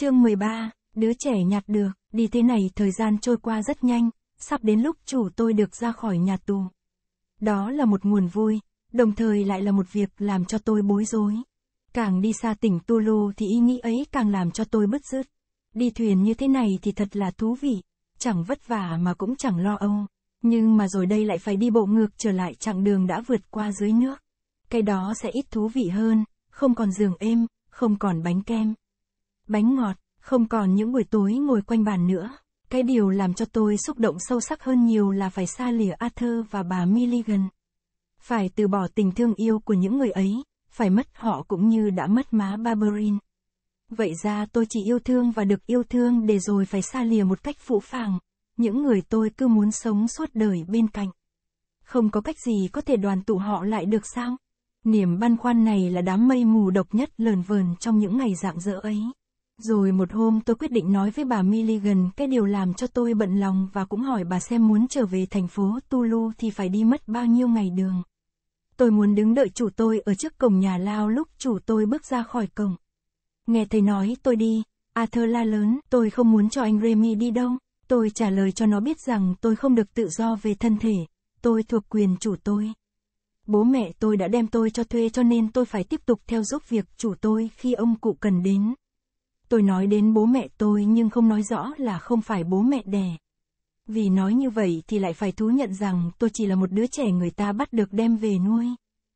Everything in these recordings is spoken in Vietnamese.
Chương 13, đứa trẻ nhặt được, đi thế này thời gian trôi qua rất nhanh, sắp đến lúc chủ tôi được ra khỏi nhà tù. Đó là một nguồn vui, đồng thời lại là một việc làm cho tôi bối rối. Càng đi xa tỉnh Tulu thì ý nghĩ ấy càng làm cho tôi bứt rứt. Đi thuyền như thế này thì thật là thú vị, chẳng vất vả mà cũng chẳng lo âu. Nhưng mà rồi đây lại phải đi bộ ngược trở lại chặng đường đã vượt qua dưới nước. Cái đó sẽ ít thú vị hơn, không còn giường êm, không còn bánh kem bánh ngọt, không còn những buổi tối ngồi quanh bàn nữa. Cái điều làm cho tôi xúc động sâu sắc hơn nhiều là phải xa lìa Arthur và bà Milligan. Phải từ bỏ tình thương yêu của những người ấy, phải mất họ cũng như đã mất má Barberin. Vậy ra tôi chỉ yêu thương và được yêu thương để rồi phải xa lìa một cách phũ phàng, những người tôi cứ muốn sống suốt đời bên cạnh. Không có cách gì có thể đoàn tụ họ lại được sao? Niềm băn khoăn này là đám mây mù độc nhất lờn vờn trong những ngày dạng dỡ ấy. Rồi một hôm tôi quyết định nói với bà Milligan cái điều làm cho tôi bận lòng và cũng hỏi bà xem muốn trở về thành phố Tulu thì phải đi mất bao nhiêu ngày đường. Tôi muốn đứng đợi chủ tôi ở trước cổng nhà lao lúc chủ tôi bước ra khỏi cổng. Nghe thầy nói tôi đi, Arthur la lớn, tôi không muốn cho anh Remy đi đâu. Tôi trả lời cho nó biết rằng tôi không được tự do về thân thể, tôi thuộc quyền chủ tôi. Bố mẹ tôi đã đem tôi cho thuê cho nên tôi phải tiếp tục theo giúp việc chủ tôi khi ông cụ cần đến. Tôi nói đến bố mẹ tôi nhưng không nói rõ là không phải bố mẹ đẻ. Vì nói như vậy thì lại phải thú nhận rằng tôi chỉ là một đứa trẻ người ta bắt được đem về nuôi.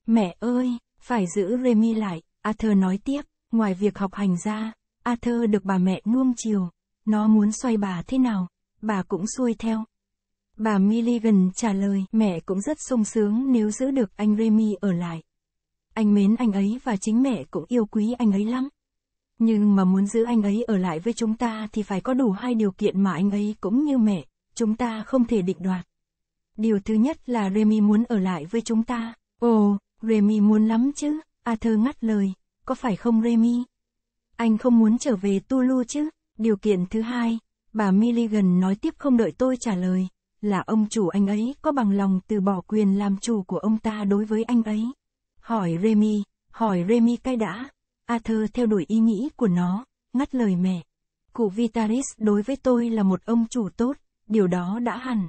Mẹ ơi, phải giữ Remy lại, Arthur nói tiếp, ngoài việc học hành ra, Arthur được bà mẹ nuông chiều, nó muốn xoay bà thế nào, bà cũng xuôi theo. Bà Milligan trả lời, mẹ cũng rất sung sướng nếu giữ được anh Remy ở lại. Anh mến anh ấy và chính mẹ cũng yêu quý anh ấy lắm. Nhưng mà muốn giữ anh ấy ở lại với chúng ta thì phải có đủ hai điều kiện mà anh ấy cũng như mẹ, chúng ta không thể định đoạt. Điều thứ nhất là Remy muốn ở lại với chúng ta. Ồ, Remy muốn lắm chứ, Arthur ngắt lời, có phải không Remy? Anh không muốn trở về Tulu chứ? Điều kiện thứ hai, bà Milligan nói tiếp không đợi tôi trả lời, là ông chủ anh ấy có bằng lòng từ bỏ quyền làm chủ của ông ta đối với anh ấy. Hỏi Remy, hỏi Remy cái đã, Arthur theo đuổi ý nghĩ của nó, ngắt lời mẹ. Cụ Vitalis đối với tôi là một ông chủ tốt, điều đó đã hẳn.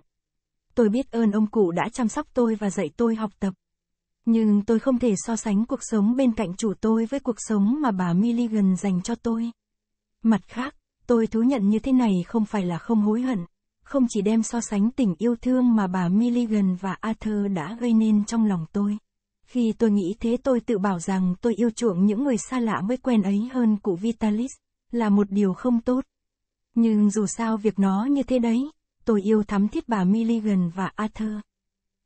Tôi biết ơn ông cụ đã chăm sóc tôi và dạy tôi học tập. Nhưng tôi không thể so sánh cuộc sống bên cạnh chủ tôi với cuộc sống mà bà Milligan dành cho tôi. Mặt khác, tôi thú nhận như thế này không phải là không hối hận, không chỉ đem so sánh tình yêu thương mà bà Milligan và Arthur đã gây nên trong lòng tôi. Khi tôi nghĩ thế tôi tự bảo rằng tôi yêu chuộng những người xa lạ mới quen ấy hơn cụ Vitalis, là một điều không tốt. Nhưng dù sao việc nó như thế đấy, tôi yêu thắm thiết bà Milligan và Arthur.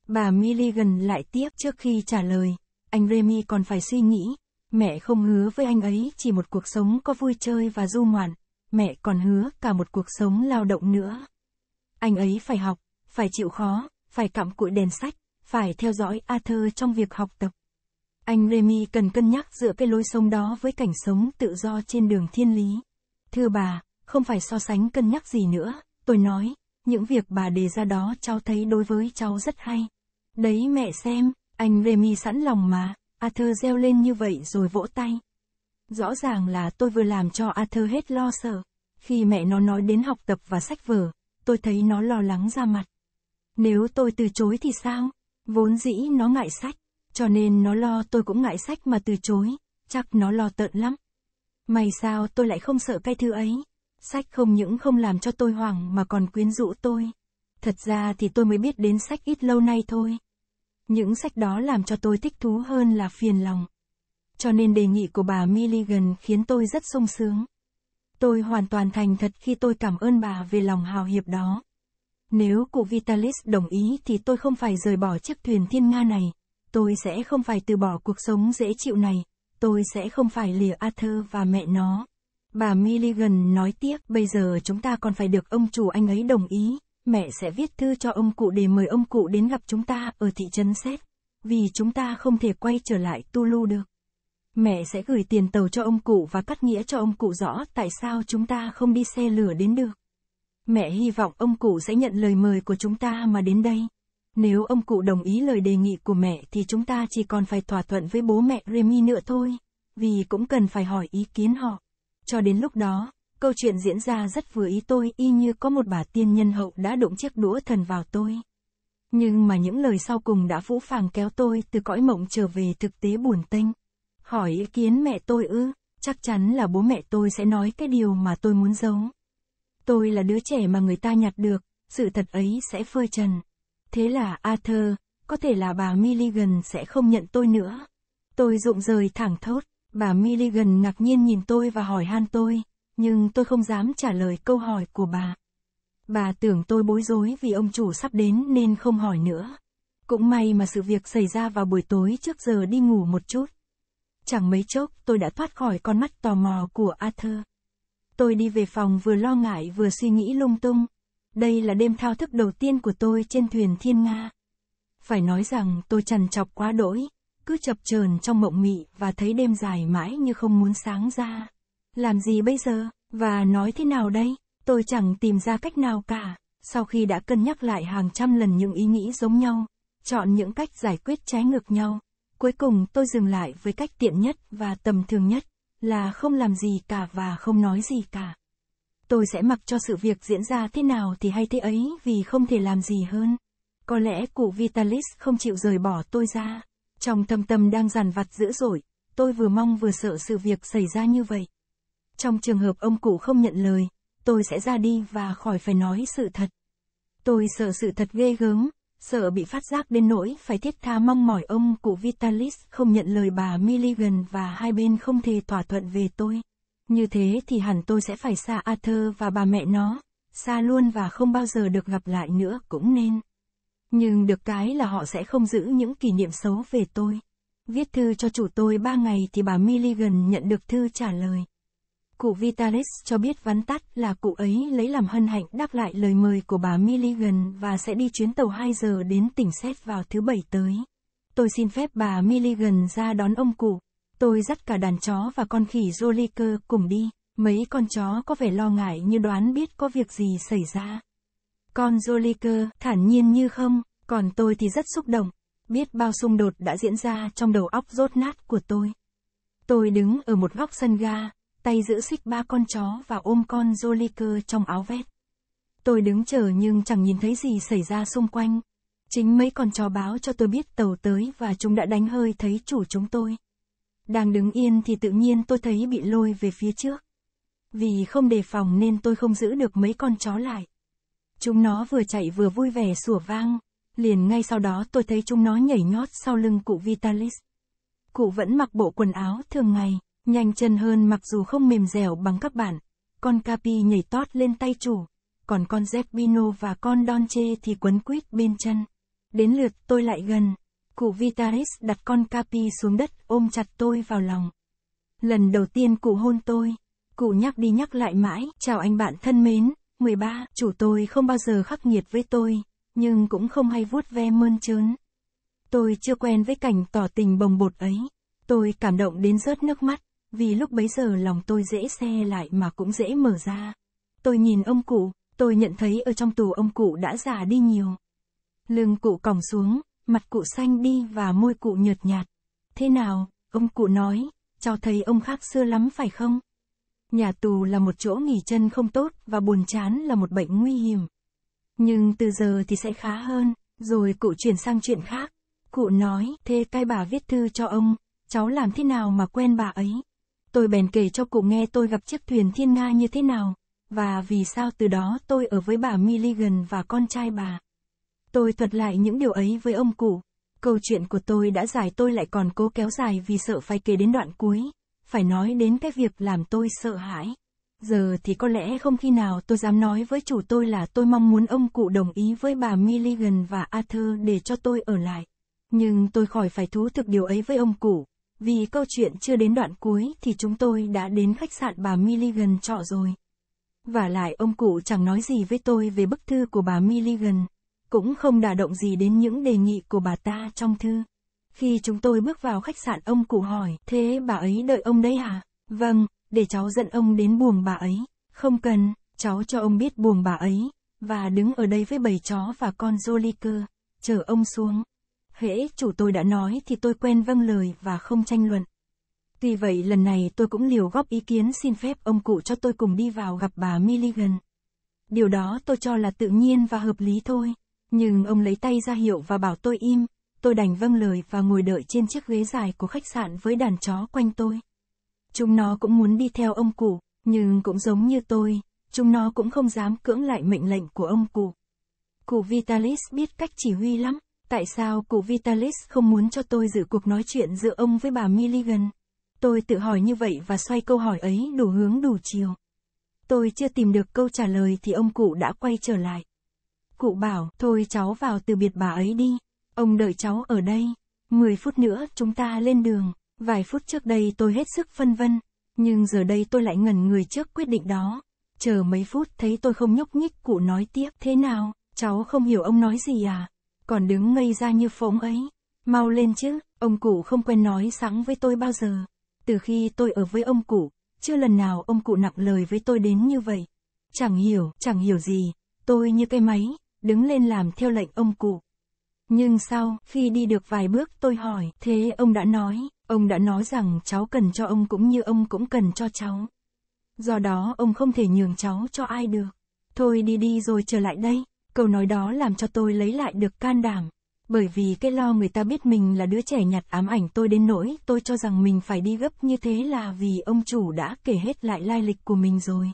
Bà Milligan lại tiếp trước khi trả lời, anh Remy còn phải suy nghĩ, mẹ không hứa với anh ấy chỉ một cuộc sống có vui chơi và du ngoạn, mẹ còn hứa cả một cuộc sống lao động nữa. Anh ấy phải học, phải chịu khó, phải cặm cụi đèn sách, phải theo dõi Arthur trong việc học tập. Anh Remy cần cân nhắc giữa cái lối sống đó với cảnh sống tự do trên đường thiên lý. Thưa bà, không phải so sánh cân nhắc gì nữa, tôi nói, những việc bà đề ra đó cháu thấy đối với cháu rất hay. Đấy mẹ xem, anh Remy sẵn lòng mà, Arthur reo lên như vậy rồi vỗ tay. Rõ ràng là tôi vừa làm cho Arthur hết lo sợ. Khi mẹ nó nói đến học tập và sách vở, tôi thấy nó lo lắng ra mặt. Nếu tôi từ chối thì sao? Vốn dĩ nó ngại sách, cho nên nó lo tôi cũng ngại sách mà từ chối, chắc nó lo tợn lắm. May sao tôi lại không sợ cái thứ ấy. Sách không những không làm cho tôi hoảng mà còn quyến rũ tôi. Thật ra thì tôi mới biết đến sách ít lâu nay thôi. Những sách đó làm cho tôi thích thú hơn là phiền lòng. Cho nên đề nghị của bà Milligan khiến tôi rất sung sướng. Tôi hoàn toàn thành thật khi tôi cảm ơn bà về lòng hào hiệp đó. Nếu cụ Vitalis đồng ý thì tôi không phải rời bỏ chiếc thuyền thiên nga này. Tôi sẽ không phải từ bỏ cuộc sống dễ chịu này. Tôi sẽ không phải lìa Arthur và mẹ nó. Bà Milligan nói tiếp, bây giờ chúng ta còn phải được ông chủ anh ấy đồng ý. Mẹ sẽ viết thư cho ông cụ để mời ông cụ đến gặp chúng ta ở thị trấn Xét. Vì chúng ta không thể quay trở lại Tulu được. Mẹ sẽ gửi tiền tàu cho ông cụ và cắt nghĩa cho ông cụ rõ tại sao chúng ta không đi xe lửa đến được. Mẹ hy vọng ông cụ sẽ nhận lời mời của chúng ta mà đến đây. Nếu ông cụ đồng ý lời đề nghị của mẹ thì chúng ta chỉ còn phải thỏa thuận với bố mẹ Remy nữa thôi, vì cũng cần phải hỏi ý kiến họ. Cho đến lúc đó, câu chuyện diễn ra rất vừa ý tôi y như có một bà tiên nhân hậu đã đụng chiếc đũa thần vào tôi. Nhưng mà những lời sau cùng đã vũ phàng kéo tôi từ cõi mộng trở về thực tế buồn tênh. Hỏi ý kiến mẹ tôi ư, chắc chắn là bố mẹ tôi sẽ nói cái điều mà tôi muốn giấu tôi là đứa trẻ mà người ta nhặt được, sự thật ấy sẽ phơi trần. Thế là Arthur, có thể là bà Milligan sẽ không nhận tôi nữa. Tôi rụng rời thẳng thốt, bà Milligan ngạc nhiên nhìn tôi và hỏi han tôi, nhưng tôi không dám trả lời câu hỏi của bà. Bà tưởng tôi bối rối vì ông chủ sắp đến nên không hỏi nữa. Cũng may mà sự việc xảy ra vào buổi tối trước giờ đi ngủ một chút. Chẳng mấy chốc tôi đã thoát khỏi con mắt tò mò của Arthur. Tôi đi về phòng vừa lo ngại vừa suy nghĩ lung tung. Đây là đêm thao thức đầu tiên của tôi trên thuyền Thiên Nga. Phải nói rằng tôi trần chọc quá đỗi, cứ chập chờn trong mộng mị và thấy đêm dài mãi như không muốn sáng ra. Làm gì bây giờ, và nói thế nào đây, tôi chẳng tìm ra cách nào cả. Sau khi đã cân nhắc lại hàng trăm lần những ý nghĩ giống nhau, chọn những cách giải quyết trái ngược nhau, cuối cùng tôi dừng lại với cách tiện nhất và tầm thường nhất là không làm gì cả và không nói gì cả. Tôi sẽ mặc cho sự việc diễn ra thế nào thì hay thế ấy vì không thể làm gì hơn. Có lẽ cụ Vitalis không chịu rời bỏ tôi ra. Trong thâm tâm đang giàn vặt dữ dội, tôi vừa mong vừa sợ sự việc xảy ra như vậy. Trong trường hợp ông cụ không nhận lời, tôi sẽ ra đi và khỏi phải nói sự thật. Tôi sợ sự thật ghê gớm, sợ bị phát giác đến nỗi phải thiết tha mong mỏi ông cụ Vitalis không nhận lời bà Milligan và hai bên không thể thỏa thuận về tôi. Như thế thì hẳn tôi sẽ phải xa Arthur và bà mẹ nó, xa luôn và không bao giờ được gặp lại nữa cũng nên. Nhưng được cái là họ sẽ không giữ những kỷ niệm xấu về tôi. Viết thư cho chủ tôi ba ngày thì bà Milligan nhận được thư trả lời. Cụ Vitalis cho biết vắn tắt là cụ ấy lấy làm hân hạnh đáp lại lời mời của bà Milligan và sẽ đi chuyến tàu 2 giờ đến tỉnh Séc vào thứ Bảy tới. Tôi xin phép bà Milligan ra đón ông cụ. Tôi dắt cả đàn chó và con khỉ Joliker cùng đi. Mấy con chó có vẻ lo ngại như đoán biết có việc gì xảy ra. Con Joliker thản nhiên như không, còn tôi thì rất xúc động. Biết bao xung đột đã diễn ra trong đầu óc rốt nát của tôi. Tôi đứng ở một góc sân ga, tay giữ xích ba con chó và ôm con Joliker trong áo vét. Tôi đứng chờ nhưng chẳng nhìn thấy gì xảy ra xung quanh. Chính mấy con chó báo cho tôi biết tàu tới và chúng đã đánh hơi thấy chủ chúng tôi. Đang đứng yên thì tự nhiên tôi thấy bị lôi về phía trước. Vì không đề phòng nên tôi không giữ được mấy con chó lại. Chúng nó vừa chạy vừa vui vẻ sủa vang. Liền ngay sau đó tôi thấy chúng nó nhảy nhót sau lưng cụ Vitalis. Cụ vẫn mặc bộ quần áo thường ngày. Nhanh chân hơn mặc dù không mềm dẻo bằng các bạn, con Capi nhảy tót lên tay chủ, còn con Zeppino và con Donche thì quấn quýt bên chân. Đến lượt tôi lại gần, cụ Vitaris đặt con Capi xuống đất ôm chặt tôi vào lòng. Lần đầu tiên cụ hôn tôi, cụ nhắc đi nhắc lại mãi, chào anh bạn thân mến, 13, chủ tôi không bao giờ khắc nghiệt với tôi, nhưng cũng không hay vuốt ve mơn trớn. Tôi chưa quen với cảnh tỏ tình bồng bột ấy, tôi cảm động đến rớt nước mắt vì lúc bấy giờ lòng tôi dễ xe lại mà cũng dễ mở ra. Tôi nhìn ông cụ, tôi nhận thấy ở trong tù ông cụ đã già đi nhiều. Lưng cụ còng xuống, mặt cụ xanh đi và môi cụ nhợt nhạt. Thế nào, ông cụ nói, cho thấy ông khác xưa lắm phải không? Nhà tù là một chỗ nghỉ chân không tốt và buồn chán là một bệnh nguy hiểm. Nhưng từ giờ thì sẽ khá hơn, rồi cụ chuyển sang chuyện khác. Cụ nói, thế cái bà viết thư cho ông, cháu làm thế nào mà quen bà ấy? tôi bèn kể cho cụ nghe tôi gặp chiếc thuyền thiên nga như thế nào, và vì sao từ đó tôi ở với bà Milligan và con trai bà. Tôi thuật lại những điều ấy với ông cụ. Câu chuyện của tôi đã dài tôi lại còn cố kéo dài vì sợ phải kể đến đoạn cuối, phải nói đến cái việc làm tôi sợ hãi. Giờ thì có lẽ không khi nào tôi dám nói với chủ tôi là tôi mong muốn ông cụ đồng ý với bà Milligan và Arthur để cho tôi ở lại. Nhưng tôi khỏi phải thú thực điều ấy với ông cụ. Vì câu chuyện chưa đến đoạn cuối thì chúng tôi đã đến khách sạn bà Milligan trọ rồi. Và lại ông cụ chẳng nói gì với tôi về bức thư của bà Milligan, cũng không đả động gì đến những đề nghị của bà ta trong thư. Khi chúng tôi bước vào khách sạn ông cụ hỏi, thế bà ấy đợi ông đấy hả? Vâng, để cháu dẫn ông đến buồng bà ấy. Không cần, cháu cho ông biết buồng bà ấy, và đứng ở đây với bầy chó và con Joliker, chờ ông xuống. Hễ chủ tôi đã nói thì tôi quen vâng lời và không tranh luận. Tuy vậy lần này tôi cũng liều góp ý kiến xin phép ông cụ cho tôi cùng đi vào gặp bà Milligan. Điều đó tôi cho là tự nhiên và hợp lý thôi. Nhưng ông lấy tay ra hiệu và bảo tôi im, tôi đành vâng lời và ngồi đợi trên chiếc ghế dài của khách sạn với đàn chó quanh tôi. Chúng nó cũng muốn đi theo ông cụ, nhưng cũng giống như tôi, chúng nó cũng không dám cưỡng lại mệnh lệnh của ông cụ. Cụ Vitalis biết cách chỉ huy lắm, Tại sao cụ Vitalis không muốn cho tôi giữ cuộc nói chuyện giữa ông với bà Milligan? Tôi tự hỏi như vậy và xoay câu hỏi ấy đủ hướng đủ chiều. Tôi chưa tìm được câu trả lời thì ông cụ đã quay trở lại. Cụ bảo, thôi cháu vào từ biệt bà ấy đi. Ông đợi cháu ở đây. Mười phút nữa chúng ta lên đường. Vài phút trước đây tôi hết sức phân vân. Nhưng giờ đây tôi lại ngẩn người trước quyết định đó. Chờ mấy phút thấy tôi không nhúc nhích cụ nói tiếp thế nào, cháu không hiểu ông nói gì à? còn đứng ngây ra như phỗng ấy. Mau lên chứ, ông cụ không quen nói sẵn với tôi bao giờ. Từ khi tôi ở với ông cụ, chưa lần nào ông cụ nặng lời với tôi đến như vậy. Chẳng hiểu, chẳng hiểu gì, tôi như cái máy, đứng lên làm theo lệnh ông cụ. Nhưng sau, khi đi được vài bước tôi hỏi, thế ông đã nói, ông đã nói rằng cháu cần cho ông cũng như ông cũng cần cho cháu. Do đó ông không thể nhường cháu cho ai được. Thôi đi đi rồi trở lại đây. Câu nói đó làm cho tôi lấy lại được can đảm. Bởi vì cái lo người ta biết mình là đứa trẻ nhặt ám ảnh tôi đến nỗi tôi cho rằng mình phải đi gấp như thế là vì ông chủ đã kể hết lại lai lịch của mình rồi.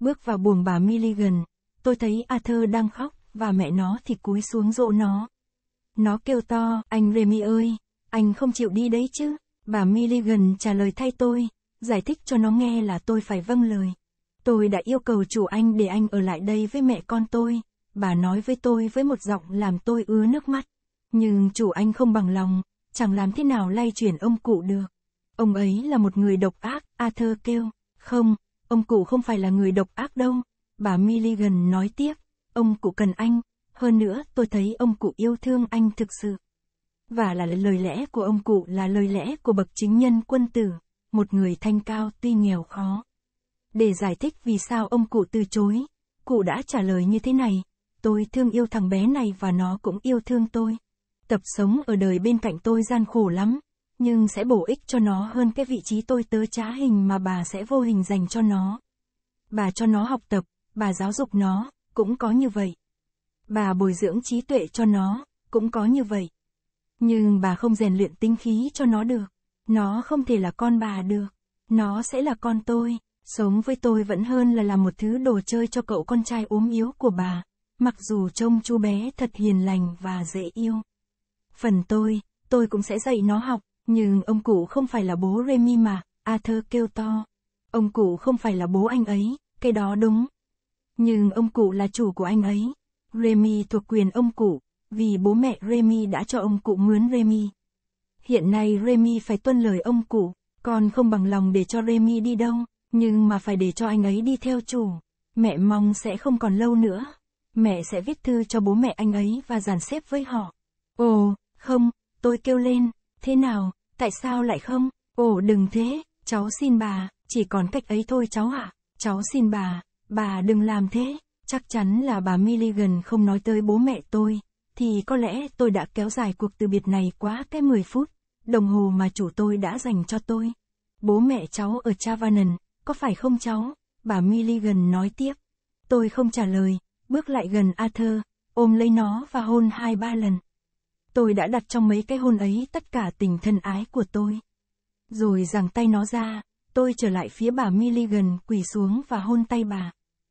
Bước vào buồng bà Milligan, tôi thấy Arthur đang khóc, và mẹ nó thì cúi xuống dỗ nó. Nó kêu to, anh Remy ơi, anh không chịu đi đấy chứ. Bà Milligan trả lời thay tôi, giải thích cho nó nghe là tôi phải vâng lời. Tôi đã yêu cầu chủ anh để anh ở lại đây với mẹ con tôi. Bà nói với tôi với một giọng làm tôi ứa nước mắt. Nhưng chủ anh không bằng lòng, chẳng làm thế nào lay chuyển ông cụ được. Ông ấy là một người độc ác, Arthur kêu. Không, ông cụ không phải là người độc ác đâu. Bà Milligan nói tiếp, ông cụ cần anh. Hơn nữa, tôi thấy ông cụ yêu thương anh thực sự. Và là lời lẽ của ông cụ là lời lẽ của bậc chính nhân quân tử, một người thanh cao tuy nghèo khó. Để giải thích vì sao ông cụ từ chối, cụ đã trả lời như thế này. Tôi thương yêu thằng bé này và nó cũng yêu thương tôi. Tập sống ở đời bên cạnh tôi gian khổ lắm, nhưng sẽ bổ ích cho nó hơn cái vị trí tôi tớ trá hình mà bà sẽ vô hình dành cho nó. Bà cho nó học tập, bà giáo dục nó, cũng có như vậy. Bà bồi dưỡng trí tuệ cho nó, cũng có như vậy. Nhưng bà không rèn luyện tinh khí cho nó được. Nó không thể là con bà được. Nó sẽ là con tôi. Sống với tôi vẫn hơn là làm một thứ đồ chơi cho cậu con trai ốm yếu của bà. Mặc dù trông chú bé thật hiền lành và dễ yêu. Phần tôi, tôi cũng sẽ dạy nó học, nhưng ông cụ không phải là bố Remy mà, Arthur kêu to. Ông cụ không phải là bố anh ấy, cái đó đúng. Nhưng ông cụ là chủ của anh ấy. Remy thuộc quyền ông cụ, vì bố mẹ Remy đã cho ông cụ mướn Remy. Hiện nay Remy phải tuân lời ông cụ, còn không bằng lòng để cho Remy đi đâu, nhưng mà phải để cho anh ấy đi theo chủ. Mẹ mong sẽ không còn lâu nữa mẹ sẽ viết thư cho bố mẹ anh ấy và dàn xếp với họ. Ồ, không, tôi kêu lên, thế nào, tại sao lại không? Ồ đừng thế, cháu xin bà, chỉ còn cách ấy thôi cháu ạ. À? Cháu xin bà, bà đừng làm thế. Chắc chắn là bà Milligan không nói tới bố mẹ tôi, thì có lẽ tôi đã kéo dài cuộc từ biệt này quá cái 10 phút, đồng hồ mà chủ tôi đã dành cho tôi. Bố mẹ cháu ở Chavanon, có phải không cháu? Bà Milligan nói tiếp. Tôi không trả lời, bước lại gần Arthur, ôm lấy nó và hôn hai ba lần. Tôi đã đặt trong mấy cái hôn ấy tất cả tình thân ái của tôi. Rồi giằng tay nó ra, tôi trở lại phía bà Milligan quỳ xuống và hôn tay bà.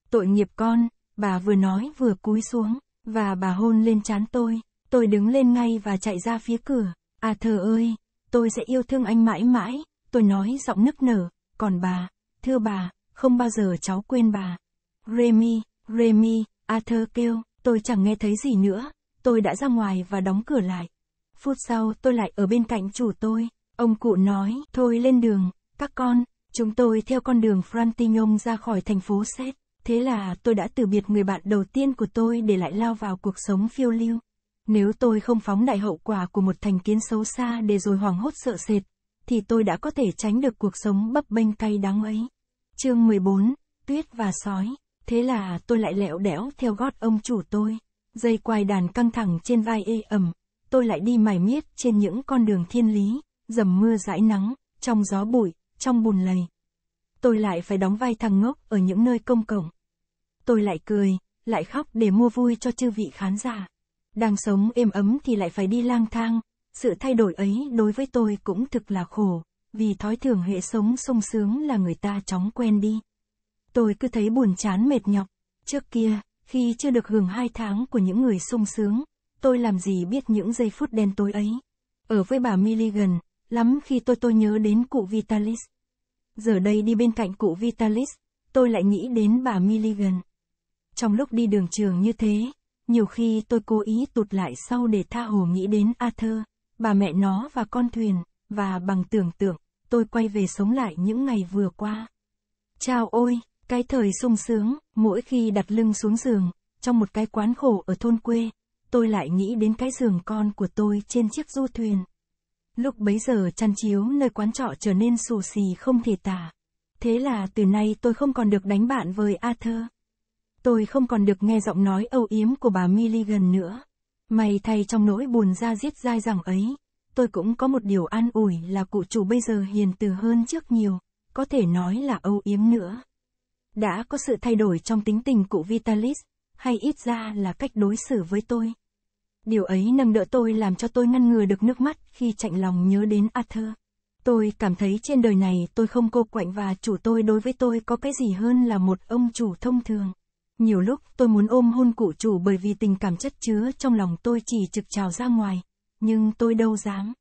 Tội nghiệp con, bà vừa nói vừa cúi xuống, và bà hôn lên trán tôi, tôi đứng lên ngay và chạy ra phía cửa. À thờ ơi, tôi sẽ yêu thương anh mãi mãi, tôi nói giọng nức nở, còn bà, thưa bà, không bao giờ cháu quên bà. Remy, Remy, Arthur kêu, tôi chẳng nghe thấy gì nữa, tôi đã ra ngoài và đóng cửa lại. Phút sau tôi lại ở bên cạnh chủ tôi, ông cụ nói, thôi lên đường, các con, chúng tôi theo con đường Frantignon ra khỏi thành phố Séc. Thế là tôi đã từ biệt người bạn đầu tiên của tôi để lại lao vào cuộc sống phiêu lưu. Nếu tôi không phóng đại hậu quả của một thành kiến xấu xa để rồi hoảng hốt sợ sệt, thì tôi đã có thể tránh được cuộc sống bấp bênh cay đắng ấy. Chương 14, Tuyết và Sói Thế là tôi lại lẹo đẽo theo gót ông chủ tôi. Dây quai đàn căng thẳng trên vai ê ẩm. Tôi lại đi mải miết trên những con đường thiên lý, dầm mưa dãi nắng, trong gió bụi, trong bùn lầy. Tôi lại phải đóng vai thằng ngốc ở những nơi công cộng. Tôi lại cười, lại khóc để mua vui cho chư vị khán giả. Đang sống êm ấm thì lại phải đi lang thang. Sự thay đổi ấy đối với tôi cũng thực là khổ, vì thói thường hệ sống sung sướng là người ta chóng quen đi tôi cứ thấy buồn chán mệt nhọc. Trước kia, khi chưa được hưởng hai tháng của những người sung sướng, tôi làm gì biết những giây phút đen tối ấy. Ở với bà Milligan, lắm khi tôi tôi nhớ đến cụ Vitalis. Giờ đây đi bên cạnh cụ Vitalis, tôi lại nghĩ đến bà Milligan. Trong lúc đi đường trường như thế, nhiều khi tôi cố ý tụt lại sau để tha hồ nghĩ đến Arthur, bà mẹ nó và con thuyền, và bằng tưởng tượng, tôi quay về sống lại những ngày vừa qua. Chào ôi! Cái thời sung sướng, mỗi khi đặt lưng xuống giường, trong một cái quán khổ ở thôn quê, tôi lại nghĩ đến cái giường con của tôi trên chiếc du thuyền. Lúc bấy giờ chăn chiếu nơi quán trọ trở nên xù xì không thể tả. Thế là từ nay tôi không còn được đánh bạn với Arthur. Tôi không còn được nghe giọng nói âu yếm của bà Milligan nữa. May thay trong nỗi buồn ra giết dai dẳng ấy, tôi cũng có một điều an ủi là cụ chủ bây giờ hiền từ hơn trước nhiều, có thể nói là âu yếm nữa. Đã có sự thay đổi trong tính tình cụ Vitalis, hay ít ra là cách đối xử với tôi. Điều ấy nâng đỡ tôi làm cho tôi ngăn ngừa được nước mắt khi chạnh lòng nhớ đến Arthur. Tôi cảm thấy trên đời này tôi không cô quạnh và chủ tôi đối với tôi có cái gì hơn là một ông chủ thông thường. Nhiều lúc tôi muốn ôm hôn cụ chủ bởi vì tình cảm chất chứa trong lòng tôi chỉ trực trào ra ngoài, nhưng tôi đâu dám.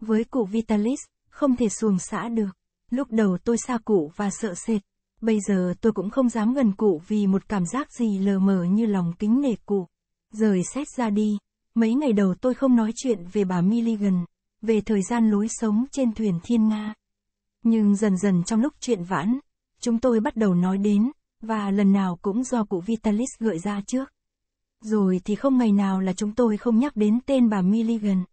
Với cụ Vitalis, không thể xuồng xã được. Lúc đầu tôi xa cụ và sợ sệt, Bây giờ tôi cũng không dám gần cụ vì một cảm giác gì lờ mờ như lòng kính nể cụ. Rời xét ra đi, mấy ngày đầu tôi không nói chuyện về bà Milligan, về thời gian lối sống trên thuyền Thiên Nga. Nhưng dần dần trong lúc chuyện vãn, chúng tôi bắt đầu nói đến, và lần nào cũng do cụ Vitalis gợi ra trước. Rồi thì không ngày nào là chúng tôi không nhắc đến tên bà Milligan.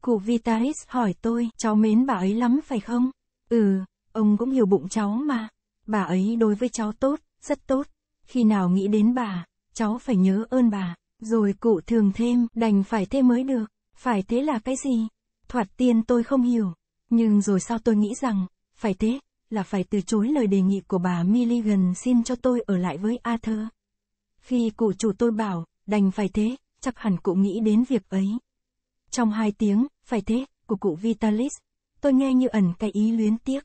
Cụ Vitalis hỏi tôi, cháu mến bà ấy lắm phải không? Ừ, ông cũng hiểu bụng cháu mà. Bà ấy đối với cháu tốt, rất tốt. Khi nào nghĩ đến bà, cháu phải nhớ ơn bà. Rồi cụ thường thêm, đành phải thế mới được. Phải thế là cái gì? Thoạt tiên tôi không hiểu. Nhưng rồi sao tôi nghĩ rằng, phải thế, là phải từ chối lời đề nghị của bà Milligan xin cho tôi ở lại với Arthur. Khi cụ chủ tôi bảo, đành phải thế, chắc hẳn cụ nghĩ đến việc ấy. Trong hai tiếng, phải thế, của cụ Vitalis, tôi nghe như ẩn cái ý luyến tiếc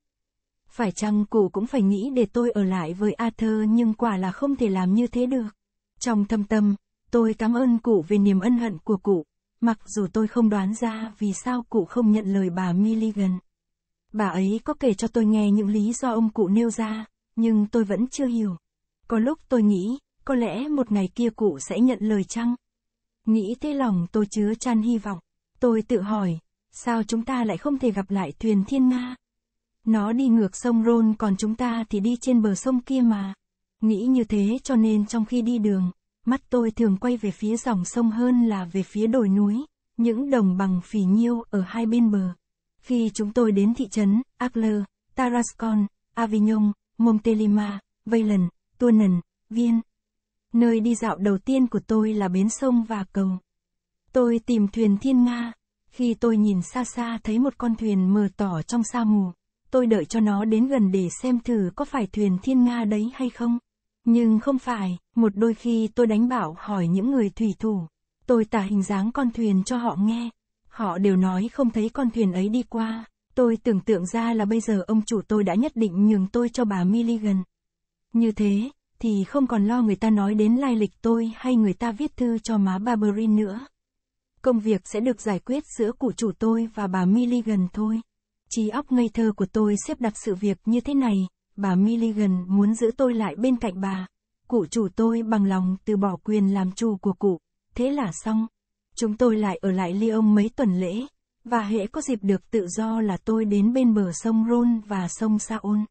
phải chăng cụ cũng phải nghĩ để tôi ở lại với Arthur nhưng quả là không thể làm như thế được. Trong thâm tâm, tôi cảm ơn cụ về niềm ân hận của cụ, mặc dù tôi không đoán ra vì sao cụ không nhận lời bà Milligan. Bà ấy có kể cho tôi nghe những lý do ông cụ nêu ra, nhưng tôi vẫn chưa hiểu. Có lúc tôi nghĩ, có lẽ một ngày kia cụ sẽ nhận lời chăng? Nghĩ thế lòng tôi chứa chan hy vọng. Tôi tự hỏi, sao chúng ta lại không thể gặp lại thuyền thiên nga? Nó đi ngược sông Rôn còn chúng ta thì đi trên bờ sông kia mà. Nghĩ như thế cho nên trong khi đi đường, mắt tôi thường quay về phía dòng sông hơn là về phía đồi núi, những đồng bằng phì nhiêu ở hai bên bờ. Khi chúng tôi đến thị trấn Akler, Tarascon, Avignon, Montelima, Valen, Tuanen, Viên. Nơi đi dạo đầu tiên của tôi là bến sông và cầu. Tôi tìm thuyền thiên Nga, khi tôi nhìn xa xa thấy một con thuyền mờ tỏ trong sa mù, tôi đợi cho nó đến gần để xem thử có phải thuyền thiên Nga đấy hay không. Nhưng không phải, một đôi khi tôi đánh bảo hỏi những người thủy thủ. Tôi tả hình dáng con thuyền cho họ nghe. Họ đều nói không thấy con thuyền ấy đi qua. Tôi tưởng tượng ra là bây giờ ông chủ tôi đã nhất định nhường tôi cho bà Milligan. Như thế, thì không còn lo người ta nói đến lai lịch tôi hay người ta viết thư cho má Barberin nữa. Công việc sẽ được giải quyết giữa của chủ tôi và bà Milligan thôi. Trí óc ngây thơ của tôi xếp đặt sự việc như thế này, bà Milligan muốn giữ tôi lại bên cạnh bà. Cụ chủ tôi bằng lòng từ bỏ quyền làm chủ của cụ, thế là xong. Chúng tôi lại ở lại Lyon mấy tuần lễ, và hễ có dịp được tự do là tôi đến bên bờ sông Rhône và sông Saôn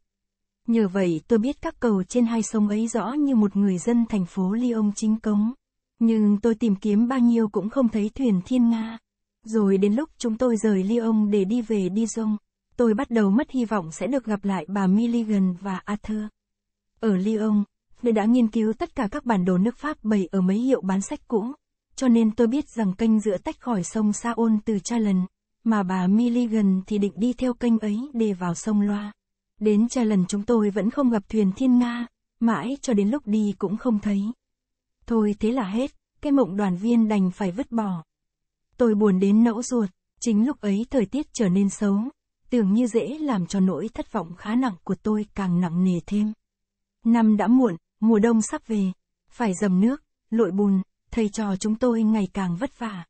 Nhờ vậy tôi biết các cầu trên hai sông ấy rõ như một người dân thành phố Lyon chính cống. Nhưng tôi tìm kiếm bao nhiêu cũng không thấy thuyền thiên Nga. Rồi đến lúc chúng tôi rời Lyon để đi về đi Dông tôi bắt đầu mất hy vọng sẽ được gặp lại bà Milligan và Arthur. Ở Lyon, tôi đã nghiên cứu tất cả các bản đồ nước Pháp bày ở mấy hiệu bán sách cũ, cho nên tôi biết rằng kênh giữa tách khỏi sông Saôn Ôn từ Chalon, mà bà Milligan thì định đi theo kênh ấy để vào sông Loa. Đến Chalon chúng tôi vẫn không gặp thuyền Thiên Nga, mãi cho đến lúc đi cũng không thấy. Thôi thế là hết, cái mộng đoàn viên đành phải vứt bỏ. Tôi buồn đến nẫu ruột, chính lúc ấy thời tiết trở nên xấu, tưởng như dễ làm cho nỗi thất vọng khá nặng của tôi càng nặng nề thêm. Năm đã muộn, mùa đông sắp về, phải dầm nước, lội bùn, thầy trò chúng tôi ngày càng vất vả.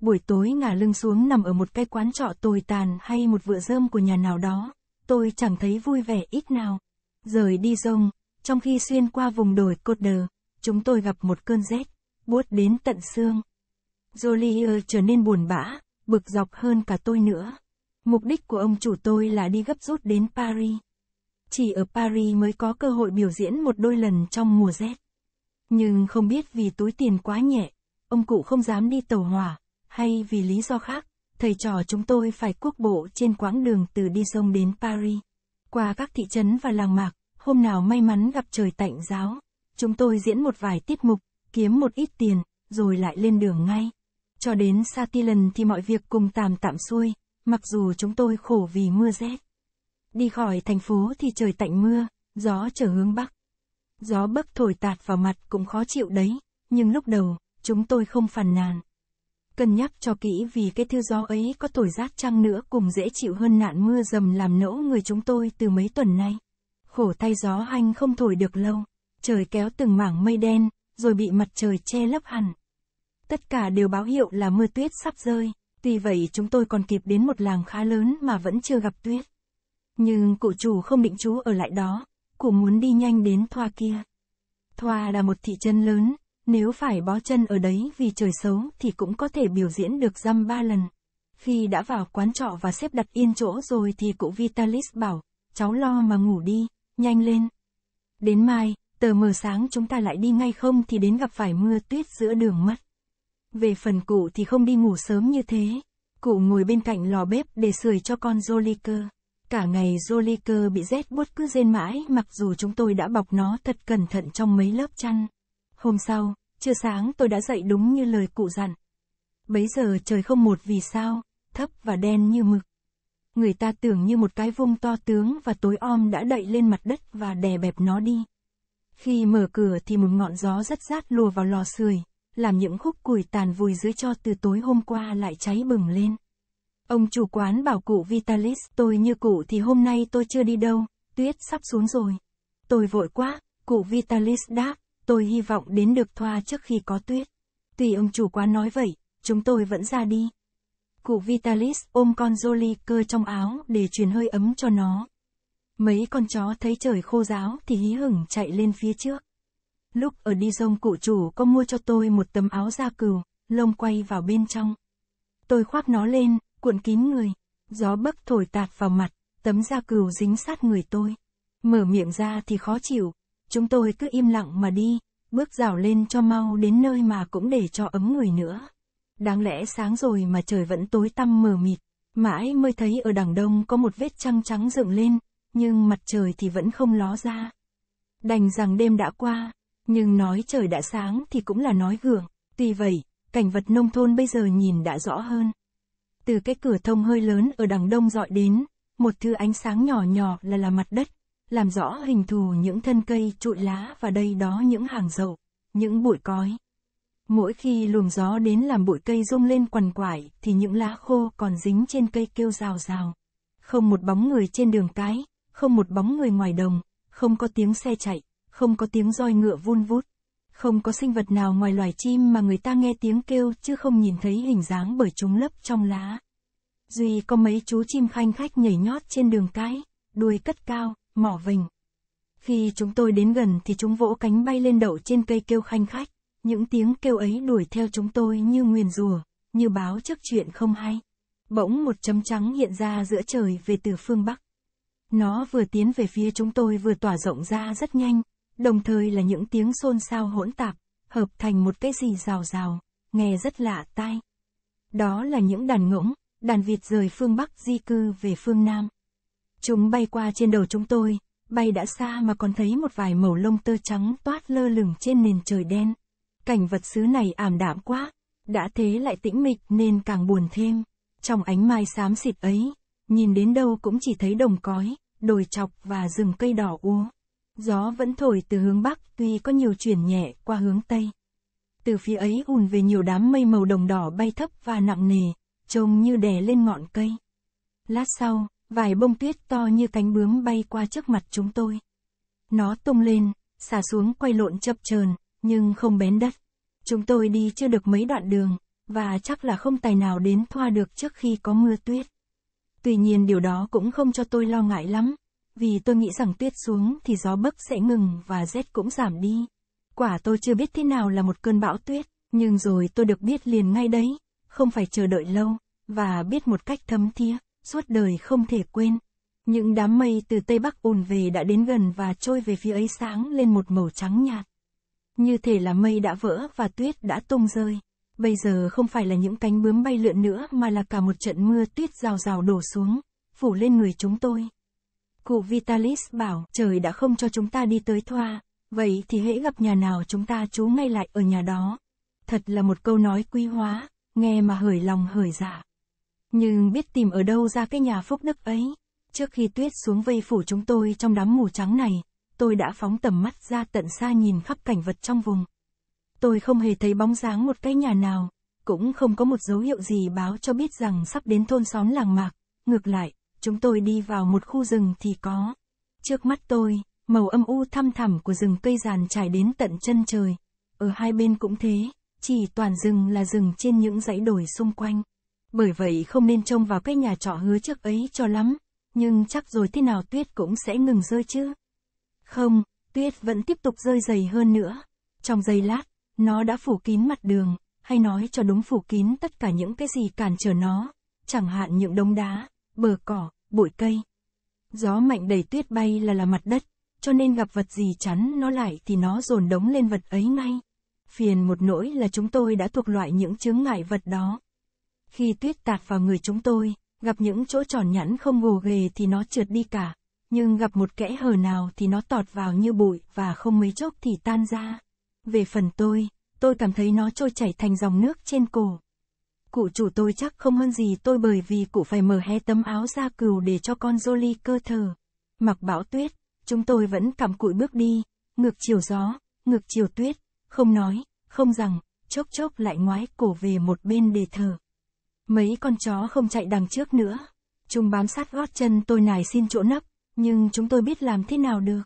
Buổi tối ngả lưng xuống nằm ở một cái quán trọ tồi tàn hay một vựa rơm của nhà nào đó, tôi chẳng thấy vui vẻ ít nào. Rời đi rông, trong khi xuyên qua vùng đồi cột đờ, chúng tôi gặp một cơn rét, buốt đến tận xương. Jolie trở nên buồn bã, bực dọc hơn cả tôi nữa. Mục đích của ông chủ tôi là đi gấp rút đến Paris. Chỉ ở Paris mới có cơ hội biểu diễn một đôi lần trong mùa rét. Nhưng không biết vì túi tiền quá nhẹ, ông cụ không dám đi tàu hỏa, hay vì lý do khác, thầy trò chúng tôi phải quốc bộ trên quãng đường từ đi sông đến Paris. Qua các thị trấn và làng mạc, hôm nào may mắn gặp trời tạnh giáo, chúng tôi diễn một vài tiết mục, kiếm một ít tiền, rồi lại lên đường ngay. Cho đến Satilan thì mọi việc cùng tạm tạm xuôi, Mặc dù chúng tôi khổ vì mưa rét. Đi khỏi thành phố thì trời tạnh mưa, gió trở hướng bắc. Gió bấc thổi tạt vào mặt cũng khó chịu đấy, nhưng lúc đầu, chúng tôi không phàn nàn. Cân nhắc cho kỹ vì cái thứ gió ấy có thổi rát chăng nữa cùng dễ chịu hơn nạn mưa dầm làm nỗ người chúng tôi từ mấy tuần nay. Khổ thay gió anh không thổi được lâu, trời kéo từng mảng mây đen, rồi bị mặt trời che lấp hẳn. Tất cả đều báo hiệu là mưa tuyết sắp rơi, Tuy vậy chúng tôi còn kịp đến một làng khá lớn mà vẫn chưa gặp tuyết. Nhưng cụ chủ không định chú ở lại đó, cụ muốn đi nhanh đến Thoa kia. Thoa là một thị trấn lớn, nếu phải bó chân ở đấy vì trời xấu thì cũng có thể biểu diễn được dăm ba lần. Khi đã vào quán trọ và xếp đặt yên chỗ rồi thì cụ Vitalis bảo, cháu lo mà ngủ đi, nhanh lên. Đến mai, tờ mờ sáng chúng ta lại đi ngay không thì đến gặp phải mưa tuyết giữa đường mất. Về phần cụ thì không đi ngủ sớm như thế. Cụ ngồi bên cạnh lò bếp để sưởi cho con Jolico Cả ngày Jolico bị rét buốt cứ rên mãi mặc dù chúng tôi đã bọc nó thật cẩn thận trong mấy lớp chăn. Hôm sau, trưa sáng tôi đã dậy đúng như lời cụ dặn. Bấy giờ trời không một vì sao, thấp và đen như mực. Người ta tưởng như một cái vung to tướng và tối om đã đậy lên mặt đất và đè bẹp nó đi. Khi mở cửa thì một ngọn gió rất rát lùa vào lò sưởi, làm những khúc củi tàn vùi dưới cho từ tối hôm qua lại cháy bừng lên. Ông chủ quán bảo cụ Vitalis tôi như cụ thì hôm nay tôi chưa đi đâu, tuyết sắp xuống rồi. Tôi vội quá, cụ Vitalis đáp, tôi hy vọng đến được thoa trước khi có tuyết. Tùy ông chủ quán nói vậy, chúng tôi vẫn ra đi. Cụ Vitalis ôm con Jolie cơ trong áo để truyền hơi ấm cho nó. Mấy con chó thấy trời khô ráo thì hí hửng chạy lên phía trước. Lúc ở đi dông cụ chủ có mua cho tôi một tấm áo da cừu, lông quay vào bên trong. Tôi khoác nó lên, cuộn kín người. Gió bấc thổi tạt vào mặt, tấm da cừu dính sát người tôi. Mở miệng ra thì khó chịu. Chúng tôi cứ im lặng mà đi, bước rào lên cho mau đến nơi mà cũng để cho ấm người nữa. Đáng lẽ sáng rồi mà trời vẫn tối tăm mờ mịt, mãi mới thấy ở đằng đông có một vết trăng trắng dựng lên, nhưng mặt trời thì vẫn không ló ra. Đành rằng đêm đã qua, nhưng nói trời đã sáng thì cũng là nói gượng, tuy vậy, cảnh vật nông thôn bây giờ nhìn đã rõ hơn. Từ cái cửa thông hơi lớn ở đằng đông dọi đến, một thứ ánh sáng nhỏ nhỏ là là mặt đất, làm rõ hình thù những thân cây trụi lá và đây đó những hàng dậu, những bụi cói. Mỗi khi luồng gió đến làm bụi cây rung lên quằn quải thì những lá khô còn dính trên cây kêu rào rào. Không một bóng người trên đường cái, không một bóng người ngoài đồng, không có tiếng xe chạy, không có tiếng roi ngựa vun vút. Không có sinh vật nào ngoài loài chim mà người ta nghe tiếng kêu chứ không nhìn thấy hình dáng bởi chúng lấp trong lá. Duy có mấy chú chim khanh khách nhảy nhót trên đường cái, đuôi cất cao, mỏ vình. Khi chúng tôi đến gần thì chúng vỗ cánh bay lên đậu trên cây kêu khanh khách, những tiếng kêu ấy đuổi theo chúng tôi như nguyền rủa, như báo trước chuyện không hay. Bỗng một chấm trắng hiện ra giữa trời về từ phương Bắc. Nó vừa tiến về phía chúng tôi vừa tỏa rộng ra rất nhanh, đồng thời là những tiếng xôn xao hỗn tạp, hợp thành một cái gì rào rào, nghe rất lạ tai. Đó là những đàn ngỗng, đàn vịt rời phương Bắc di cư về phương Nam. Chúng bay qua trên đầu chúng tôi, bay đã xa mà còn thấy một vài màu lông tơ trắng toát lơ lửng trên nền trời đen. Cảnh vật xứ này ảm đạm quá, đã thế lại tĩnh mịch nên càng buồn thêm. Trong ánh mai xám xịt ấy, nhìn đến đâu cũng chỉ thấy đồng cói, đồi chọc và rừng cây đỏ úa. Gió vẫn thổi từ hướng Bắc, tuy có nhiều chuyển nhẹ qua hướng Tây. Từ phía ấy ùn về nhiều đám mây màu đồng đỏ bay thấp và nặng nề, trông như đè lên ngọn cây. Lát sau, vài bông tuyết to như cánh bướm bay qua trước mặt chúng tôi. Nó tung lên, xả xuống quay lộn chập chờn, nhưng không bén đất. Chúng tôi đi chưa được mấy đoạn đường, và chắc là không tài nào đến thoa được trước khi có mưa tuyết. Tuy nhiên điều đó cũng không cho tôi lo ngại lắm, vì tôi nghĩ rằng tuyết xuống thì gió bấc sẽ ngừng và rét cũng giảm đi. Quả tôi chưa biết thế nào là một cơn bão tuyết, nhưng rồi tôi được biết liền ngay đấy, không phải chờ đợi lâu, và biết một cách thấm thía, suốt đời không thể quên. Những đám mây từ Tây Bắc ùn về đã đến gần và trôi về phía ấy sáng lên một màu trắng nhạt. Như thể là mây đã vỡ và tuyết đã tung rơi. Bây giờ không phải là những cánh bướm bay lượn nữa mà là cả một trận mưa tuyết rào rào đổ xuống, phủ lên người chúng tôi. Cụ Vitalis bảo, trời đã không cho chúng ta đi tới Thoa, vậy thì hễ gặp nhà nào chúng ta trú ngay lại ở nhà đó. Thật là một câu nói quý hóa, nghe mà hởi lòng hởi dạ. Nhưng biết tìm ở đâu ra cái nhà phúc đức ấy. Trước khi tuyết xuống vây phủ chúng tôi trong đám mù trắng này, tôi đã phóng tầm mắt ra tận xa nhìn khắp cảnh vật trong vùng. Tôi không hề thấy bóng dáng một cái nhà nào, cũng không có một dấu hiệu gì báo cho biết rằng sắp đến thôn xóm làng mạc, ngược lại, chúng tôi đi vào một khu rừng thì có. Trước mắt tôi, màu âm u thăm thẳm của rừng cây giàn trải đến tận chân trời. Ở hai bên cũng thế, chỉ toàn rừng là rừng trên những dãy đồi xung quanh. Bởi vậy không nên trông vào cái nhà trọ hứa trước ấy cho lắm, nhưng chắc rồi thế nào tuyết cũng sẽ ngừng rơi chứ. Không, tuyết vẫn tiếp tục rơi dày hơn nữa. Trong giây lát, nó đã phủ kín mặt đường, hay nói cho đúng phủ kín tất cả những cái gì cản trở nó, chẳng hạn những đống đá, bờ cỏ, bụi cây. Gió mạnh đầy tuyết bay là là mặt đất, cho nên gặp vật gì chắn nó lại thì nó dồn đống lên vật ấy ngay. Phiền một nỗi là chúng tôi đã thuộc loại những chướng ngại vật đó. Khi tuyết tạt vào người chúng tôi, gặp những chỗ tròn nhẵn không gồ ghề thì nó trượt đi cả, nhưng gặp một kẽ hở nào thì nó tọt vào như bụi và không mấy chốc thì tan ra. Về phần tôi, tôi cảm thấy nó trôi chảy thành dòng nước trên cổ. Cụ chủ tôi chắc không hơn gì tôi bởi vì cụ phải mở hé tấm áo ra cừu để cho con Jolie cơ thở. Mặc bão tuyết, chúng tôi vẫn cầm cụi bước đi, ngược chiều gió, ngược chiều tuyết, không nói, không rằng, chốc chốc lại ngoái cổ về một bên để thở. Mấy con chó không chạy đằng trước nữa. Chúng bám sát gót chân tôi nài xin chỗ nấp, nhưng chúng tôi biết làm thế nào được.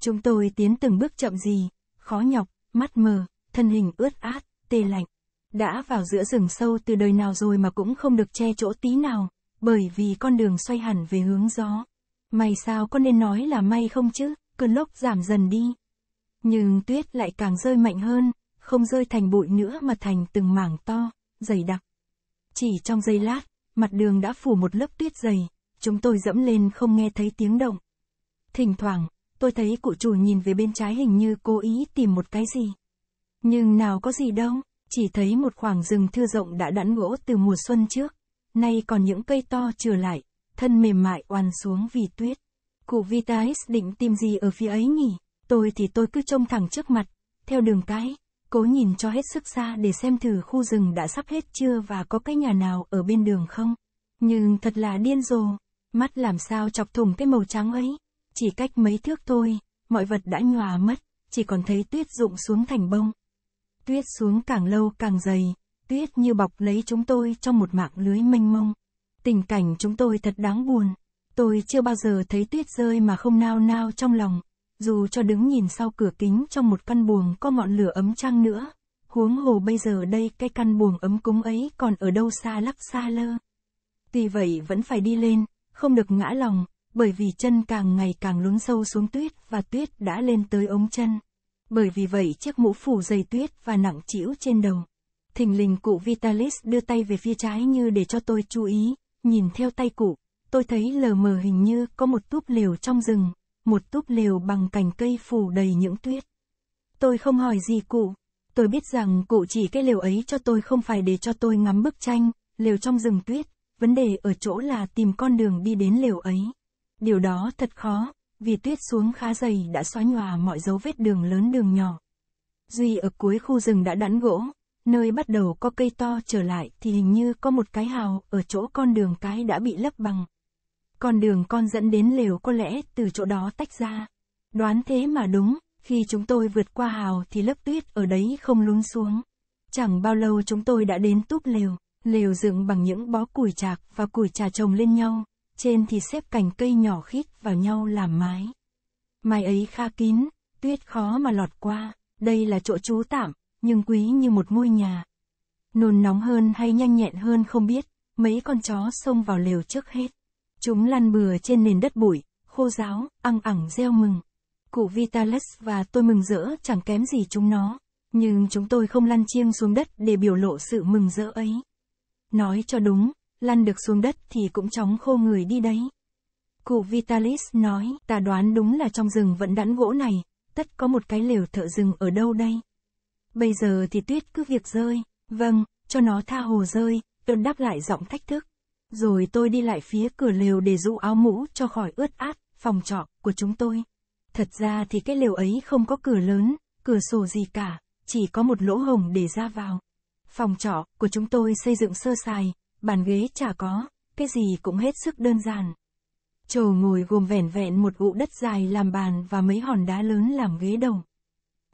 Chúng tôi tiến từng bước chậm gì, khó nhọc, mắt mờ, thân hình ướt át, tê lạnh. Đã vào giữa rừng sâu từ đời nào rồi mà cũng không được che chỗ tí nào, bởi vì con đường xoay hẳn về hướng gió. May sao có nên nói là may không chứ, cơn lốc giảm dần đi. Nhưng tuyết lại càng rơi mạnh hơn, không rơi thành bụi nữa mà thành từng mảng to, dày đặc. Chỉ trong giây lát, mặt đường đã phủ một lớp tuyết dày, chúng tôi dẫm lên không nghe thấy tiếng động. Thỉnh thoảng, tôi thấy cụ chủ nhìn về bên trái hình như cố ý tìm một cái gì. Nhưng nào có gì đâu, chỉ thấy một khoảng rừng thưa rộng đã đẵn gỗ từ mùa xuân trước, nay còn những cây to trừ lại, thân mềm mại oàn xuống vì tuyết. Cụ Vitais định tìm gì ở phía ấy nhỉ? Tôi thì tôi cứ trông thẳng trước mặt, theo đường cái, cố nhìn cho hết sức xa để xem thử khu rừng đã sắp hết chưa và có cái nhà nào ở bên đường không. Nhưng thật là điên rồ, mắt làm sao chọc thủng cái màu trắng ấy. Chỉ cách mấy thước thôi, mọi vật đã nhòa mất, chỉ còn thấy tuyết rụng xuống thành bông tuyết xuống càng lâu càng dày, tuyết như bọc lấy chúng tôi trong một mạng lưới mênh mông. Tình cảnh chúng tôi thật đáng buồn. Tôi chưa bao giờ thấy tuyết rơi mà không nao nao trong lòng, dù cho đứng nhìn sau cửa kính trong một căn buồng có ngọn lửa ấm chăng nữa. Huống hồ bây giờ đây cái căn buồng ấm cúng ấy còn ở đâu xa lắc xa lơ. Tuy vậy vẫn phải đi lên, không được ngã lòng, bởi vì chân càng ngày càng lún sâu xuống tuyết và tuyết đã lên tới ống chân. Bởi vì vậy chiếc mũ phủ dày tuyết và nặng trĩu trên đầu. Thình lình cụ Vitalis đưa tay về phía trái như để cho tôi chú ý, nhìn theo tay cụ, tôi thấy lờ mờ hình như có một túp lều trong rừng, một túp lều bằng cành cây phủ đầy những tuyết. Tôi không hỏi gì cụ, tôi biết rằng cụ chỉ cái lều ấy cho tôi không phải để cho tôi ngắm bức tranh, lều trong rừng tuyết, vấn đề ở chỗ là tìm con đường đi đến lều ấy. Điều đó thật khó, vì tuyết xuống khá dày đã xóa nhòa mọi dấu vết đường lớn đường nhỏ. Duy ở cuối khu rừng đã đắn gỗ, nơi bắt đầu có cây to trở lại thì hình như có một cái hào ở chỗ con đường cái đã bị lấp bằng. Con đường con dẫn đến lều có lẽ từ chỗ đó tách ra. Đoán thế mà đúng, khi chúng tôi vượt qua hào thì lớp tuyết ở đấy không lún xuống. Chẳng bao lâu chúng tôi đã đến túp lều, lều dựng bằng những bó củi chạc và củi trà trồng lên nhau, trên thì xếp cành cây nhỏ khít vào nhau làm mái. Mái ấy kha kín, tuyết khó mà lọt qua, đây là chỗ trú tạm, nhưng quý như một ngôi nhà. Nôn nóng hơn hay nhanh nhẹn hơn không biết, mấy con chó xông vào lều trước hết. Chúng lăn bừa trên nền đất bụi, khô ráo, ăng ẳng reo mừng. Cụ Vitalis và tôi mừng rỡ chẳng kém gì chúng nó, nhưng chúng tôi không lăn chiêng xuống đất để biểu lộ sự mừng rỡ ấy. Nói cho đúng, lăn được xuống đất thì cũng chóng khô người đi đấy. Cụ Vitalis nói, ta đoán đúng là trong rừng vẫn đẵn gỗ này, tất có một cái lều thợ rừng ở đâu đây. Bây giờ thì tuyết cứ việc rơi, vâng, cho nó tha hồ rơi, tôi đáp lại giọng thách thức. Rồi tôi đi lại phía cửa lều để rũ áo mũ cho khỏi ướt át, phòng trọ của chúng tôi. Thật ra thì cái lều ấy không có cửa lớn, cửa sổ gì cả, chỉ có một lỗ hồng để ra vào. Phòng trọ của chúng tôi xây dựng sơ sài, bàn ghế chả có, cái gì cũng hết sức đơn giản. Chầu ngồi gồm vẻn vẹn một gụ đất dài làm bàn và mấy hòn đá lớn làm ghế đầu.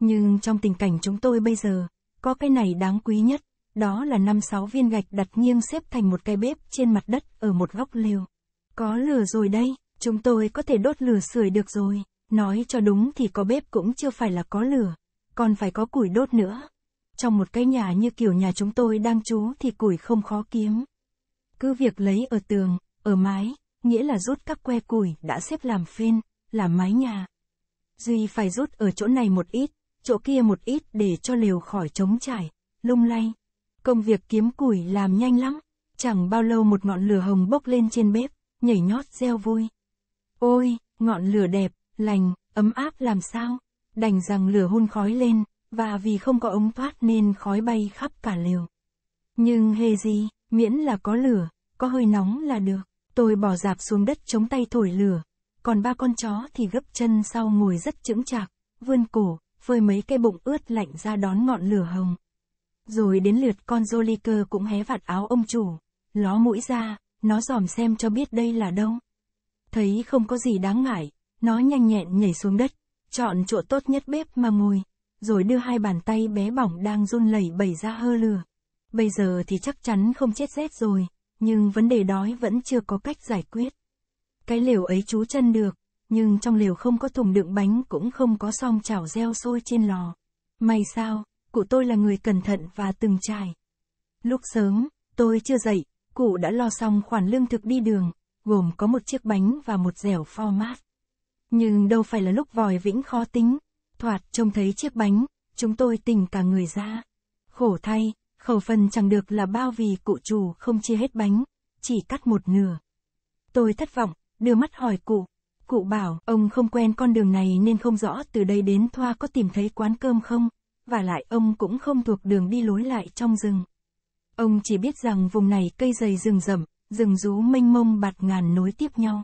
Nhưng trong tình cảnh chúng tôi bây giờ, có cái này đáng quý nhất, đó là năm sáu viên gạch đặt nghiêng xếp thành một cái bếp trên mặt đất ở một góc lều. Có lửa rồi đây, chúng tôi có thể đốt lửa sưởi được rồi. Nói cho đúng thì có bếp cũng chưa phải là có lửa, còn phải có củi đốt nữa. Trong một cái nhà như kiểu nhà chúng tôi đang trú thì củi không khó kiếm. Cứ việc lấy ở tường, ở mái, nghĩa là rút các que củi đã xếp làm phên, làm mái nhà. Duy phải rút ở chỗ này một ít, chỗ kia một ít để cho lều khỏi trống trải, lung lay. Công việc kiếm củi làm nhanh lắm, chẳng bao lâu một ngọn lửa hồng bốc lên trên bếp, nhảy nhót reo vui. Ôi, ngọn lửa đẹp, lành, ấm áp làm sao? Đành rằng lửa hun khói lên, và vì không có ống thoát nên khói bay khắp cả lều. Nhưng hề gì, Miễn là có lửa, có hơi nóng là được. Tôi bỏ dạp xuống đất chống tay thổi lửa. Còn ba con chó thì gấp chân sau ngồi rất chững chạc, vươn cổ, phơi mấy cái bụng ướt lạnh ra đón ngọn lửa hồng. Rồi đến lượt con Joliker cũng hé vạt áo ông chủ, ló mũi ra, nó dòm xem cho biết đây là đâu. Thấy không có gì đáng ngại, nó nhanh nhẹn nhảy xuống đất, chọn chỗ tốt nhất bếp mà ngồi, rồi đưa hai bàn tay bé bỏng đang run lẩy bẩy ra hơ lửa. Bây giờ thì chắc chắn không chết rét rồi, nhưng vấn đề đói vẫn chưa có cách giải quyết. Cái liều ấy chú chân được, nhưng trong liều không có thùng đựng bánh cũng không có song chảo reo sôi trên lò. May sao, cụ tôi là người cẩn thận và từng trải. Lúc sớm, tôi chưa dậy, cụ đã lo xong khoản lương thực đi đường, gồm có một chiếc bánh và một dẻo format. Nhưng đâu phải là lúc vòi vĩnh khó tính, thoạt trông thấy chiếc bánh, chúng tôi tỉnh cả người ra. Khổ thay, Khẩu phần chẳng được là bao vì cụ chủ không chia hết bánh, chỉ cắt một nửa. Tôi thất vọng, đưa mắt hỏi cụ. Cụ bảo, ông không quen con đường này nên không rõ từ đây đến Thoa có tìm thấy quán cơm không, và lại ông cũng không thuộc đường đi lối lại trong rừng. Ông chỉ biết rằng vùng này cây dày rừng rậm, rừng rú mênh mông bạt ngàn nối tiếp nhau.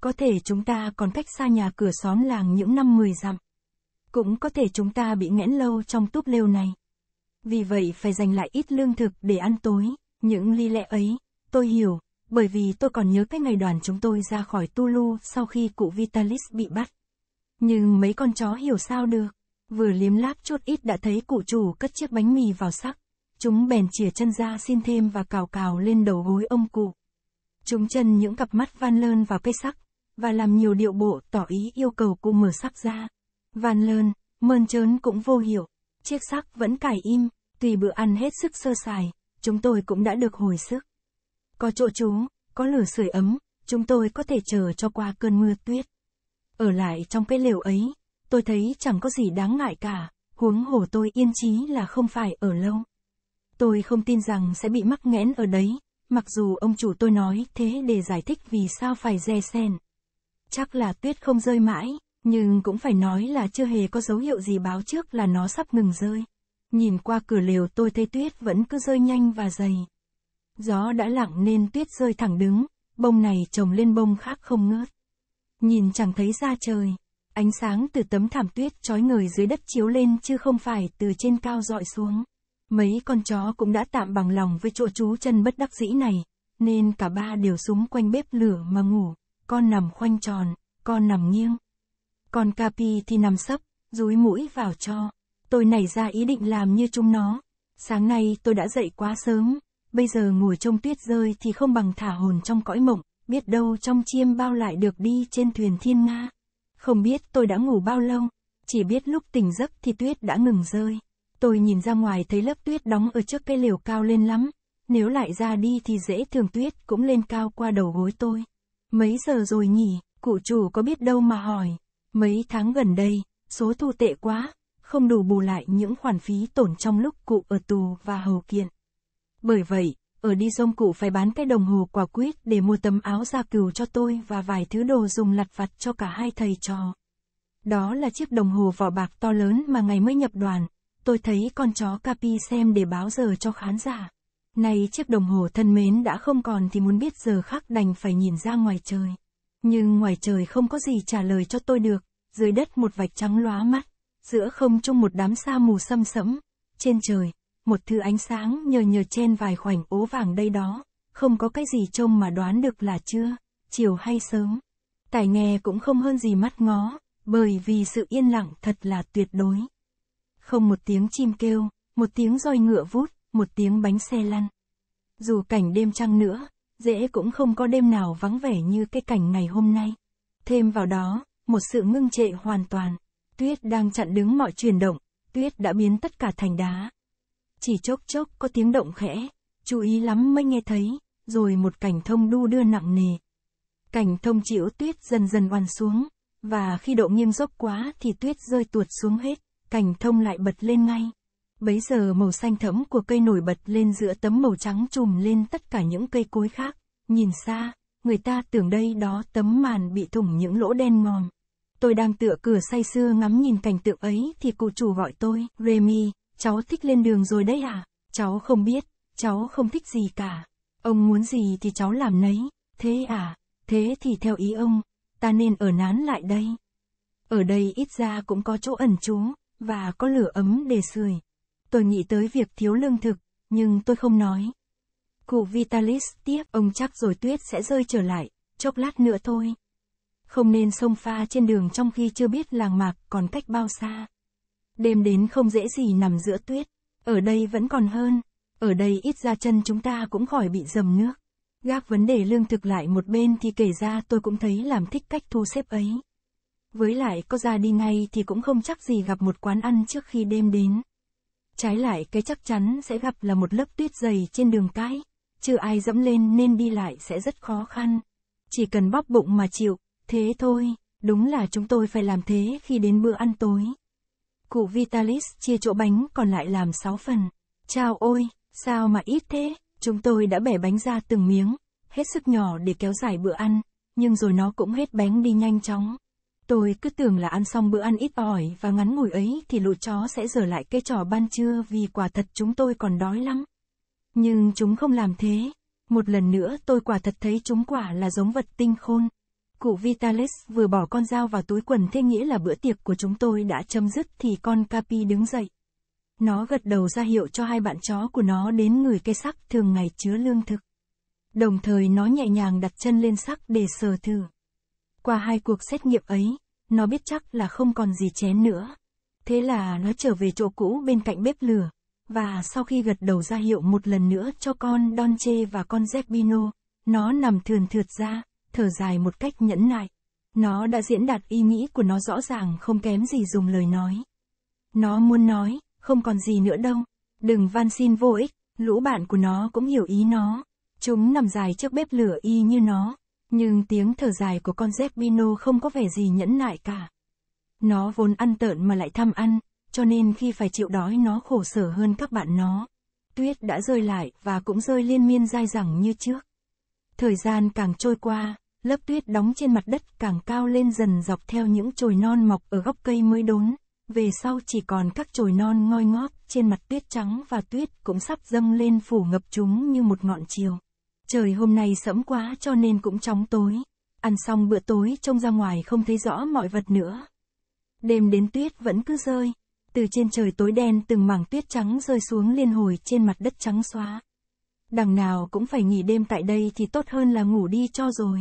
Có thể chúng ta còn cách xa nhà cửa xóm làng những năm mười dặm. Cũng có thể chúng ta bị nghẽn lâu trong túp lều này vì vậy phải dành lại ít lương thực để ăn tối. Những ly lẽ ấy, tôi hiểu, bởi vì tôi còn nhớ cái ngày đoàn chúng tôi ra khỏi Tulu sau khi cụ Vitalis bị bắt. Nhưng mấy con chó hiểu sao được, vừa liếm láp chút ít đã thấy cụ chủ cất chiếc bánh mì vào sắc. Chúng bèn chìa chân ra xin thêm và cào cào lên đầu gối ông cụ. Chúng chân những cặp mắt van lơn vào cây sắc, và làm nhiều điệu bộ tỏ ý yêu cầu cụ mở sắc ra. Van lơn, mơn trớn cũng vô hiệu chiếc xác vẫn cài im, tùy bữa ăn hết sức sơ sài, chúng tôi cũng đã được hồi sức. Có chỗ trú, có lửa sưởi ấm, chúng tôi có thể chờ cho qua cơn mưa tuyết. Ở lại trong cái lều ấy, tôi thấy chẳng có gì đáng ngại cả, huống hồ tôi yên chí là không phải ở lâu. Tôi không tin rằng sẽ bị mắc nghẽn ở đấy, mặc dù ông chủ tôi nói thế để giải thích vì sao phải dè sen. Chắc là tuyết không rơi mãi, nhưng cũng phải nói là chưa hề có dấu hiệu gì báo trước là nó sắp ngừng rơi. Nhìn qua cửa lều tôi thấy tuyết vẫn cứ rơi nhanh và dày. Gió đã lặng nên tuyết rơi thẳng đứng, bông này trồng lên bông khác không ngớt. Nhìn chẳng thấy ra trời, ánh sáng từ tấm thảm tuyết trói người dưới đất chiếu lên chứ không phải từ trên cao dọi xuống. Mấy con chó cũng đã tạm bằng lòng với chỗ chú chân bất đắc dĩ này, nên cả ba đều súng quanh bếp lửa mà ngủ, con nằm khoanh tròn, con nằm nghiêng. Còn Capi thì nằm sấp, rúi mũi vào cho. Tôi nảy ra ý định làm như chúng nó. Sáng nay tôi đã dậy quá sớm, bây giờ ngồi trông tuyết rơi thì không bằng thả hồn trong cõi mộng, biết đâu trong chiêm bao lại được đi trên thuyền thiên nga. Không biết tôi đã ngủ bao lâu, chỉ biết lúc tỉnh giấc thì tuyết đã ngừng rơi. Tôi nhìn ra ngoài thấy lớp tuyết đóng ở trước cây liều cao lên lắm, nếu lại ra đi thì dễ thường tuyết cũng lên cao qua đầu gối tôi. Mấy giờ rồi nhỉ, cụ chủ có biết đâu mà hỏi. Mấy tháng gần đây, số thu tệ quá, không đủ bù lại những khoản phí tổn trong lúc cụ ở tù và hầu kiện. Bởi vậy, ở đi dông cụ phải bán cái đồng hồ quả quýt để mua tấm áo da cừu cho tôi và vài thứ đồ dùng lặt vặt cho cả hai thầy trò. Đó là chiếc đồng hồ vỏ bạc to lớn mà ngày mới nhập đoàn, tôi thấy con chó Capi xem để báo giờ cho khán giả. Nay chiếc đồng hồ thân mến đã không còn thì muốn biết giờ khác đành phải nhìn ra ngoài trời. Nhưng ngoài trời không có gì trả lời cho tôi được, dưới đất một vạch trắng lóa mắt, giữa không trung một đám sa mù xâm sẫm, trên trời, một thứ ánh sáng nhờ nhờ trên vài khoảnh ố vàng đây đó, không có cái gì trông mà đoán được là chưa chiều hay sớm. Tài nghe cũng không hơn gì mắt ngó, bởi vì sự yên lặng thật là tuyệt đối. Không một tiếng chim kêu, một tiếng roi ngựa vút, một tiếng bánh xe lăn. Dù cảnh đêm trăng nữa, dễ cũng không có đêm nào vắng vẻ như cái cảnh ngày hôm nay. Thêm vào đó, một sự ngưng trệ hoàn toàn. Tuyết đang chặn đứng mọi chuyển động, tuyết đã biến tất cả thành đá. Chỉ chốc chốc có tiếng động khẽ, chú ý lắm mới nghe thấy, rồi một cảnh thông đu đưa nặng nề. Cảnh thông chịu tuyết dần dần oằn xuống, và khi độ nghiêm dốc quá thì tuyết rơi tuột xuống hết, cảnh thông lại bật lên ngay. Bấy giờ màu xanh thẫm của cây nổi bật lên giữa tấm màu trắng trùm lên tất cả những cây cối khác. Nhìn xa, người ta tưởng đây đó tấm màn bị thủng những lỗ đen ngòm. Tôi đang tựa cửa say sưa ngắm nhìn cảnh tượng ấy thì cụ chủ gọi tôi, Remy, cháu thích lên đường rồi đấy à? Cháu không biết, cháu không thích gì cả. Ông muốn gì thì cháu làm nấy, thế à, thế thì theo ý ông, ta nên ở nán lại đây. Ở đây ít ra cũng có chỗ ẩn trú, và có lửa ấm để sưởi tôi nghĩ tới việc thiếu lương thực, nhưng tôi không nói. Cụ Vitalis tiếp, ông chắc rồi tuyết sẽ rơi trở lại, chốc lát nữa thôi. Không nên xông pha trên đường trong khi chưa biết làng mạc còn cách bao xa. Đêm đến không dễ gì nằm giữa tuyết, ở đây vẫn còn hơn, ở đây ít ra chân chúng ta cũng khỏi bị dầm nước. Gác vấn đề lương thực lại một bên thì kể ra tôi cũng thấy làm thích cách thu xếp ấy. Với lại có ra đi ngay thì cũng không chắc gì gặp một quán ăn trước khi đêm đến. Trái lại cái chắc chắn sẽ gặp là một lớp tuyết dày trên đường cái, chưa ai dẫm lên nên đi lại sẽ rất khó khăn. Chỉ cần bóp bụng mà chịu, thế thôi, đúng là chúng tôi phải làm thế khi đến bữa ăn tối. Cụ Vitalis chia chỗ bánh còn lại làm 6 phần. Chao ôi, sao mà ít thế, chúng tôi đã bẻ bánh ra từng miếng, hết sức nhỏ để kéo dài bữa ăn, nhưng rồi nó cũng hết bánh đi nhanh chóng. Tôi cứ tưởng là ăn xong bữa ăn ít ỏi và ngắn ngủi ấy thì lũ chó sẽ dở lại cái trò ban trưa vì quả thật chúng tôi còn đói lắm. Nhưng chúng không làm thế. Một lần nữa tôi quả thật thấy chúng quả là giống vật tinh khôn. Cụ Vitalis vừa bỏ con dao vào túi quần thế nghĩa là bữa tiệc của chúng tôi đã chấm dứt thì con Capi đứng dậy. Nó gật đầu ra hiệu cho hai bạn chó của nó đến người cây sắc thường ngày chứa lương thực. Đồng thời nó nhẹ nhàng đặt chân lên sắc để sờ thử. Qua hai cuộc xét nghiệm ấy, nó biết chắc là không còn gì chén nữa. Thế là nó trở về chỗ cũ bên cạnh bếp lửa, và sau khi gật đầu ra hiệu một lần nữa cho con Donche và con Zeppino, nó nằm thườn thượt ra, thở dài một cách nhẫn nại. Nó đã diễn đạt ý nghĩ của nó rõ ràng không kém gì dùng lời nói. Nó muốn nói, không còn gì nữa đâu, đừng van xin vô ích, lũ bạn của nó cũng hiểu ý nó. Chúng nằm dài trước bếp lửa y như nó, nhưng tiếng thở dài của con Zeppino không có vẻ gì nhẫn nại cả. Nó vốn ăn tợn mà lại thăm ăn, cho nên khi phải chịu đói nó khổ sở hơn các bạn nó. Tuyết đã rơi lại và cũng rơi liên miên dai dẳng như trước. Thời gian càng trôi qua, lớp tuyết đóng trên mặt đất càng cao lên dần dọc theo những chồi non mọc ở góc cây mới đốn. Về sau chỉ còn các chồi non ngoi ngót trên mặt tuyết trắng và tuyết cũng sắp dâng lên phủ ngập chúng như một ngọn chiều. Trời hôm nay sẫm quá cho nên cũng chóng tối. Ăn xong bữa tối trông ra ngoài không thấy rõ mọi vật nữa. Đêm đến tuyết vẫn cứ rơi. Từ trên trời tối đen từng mảng tuyết trắng rơi xuống liên hồi trên mặt đất trắng xóa. Đằng nào cũng phải nghỉ đêm tại đây thì tốt hơn là ngủ đi cho rồi.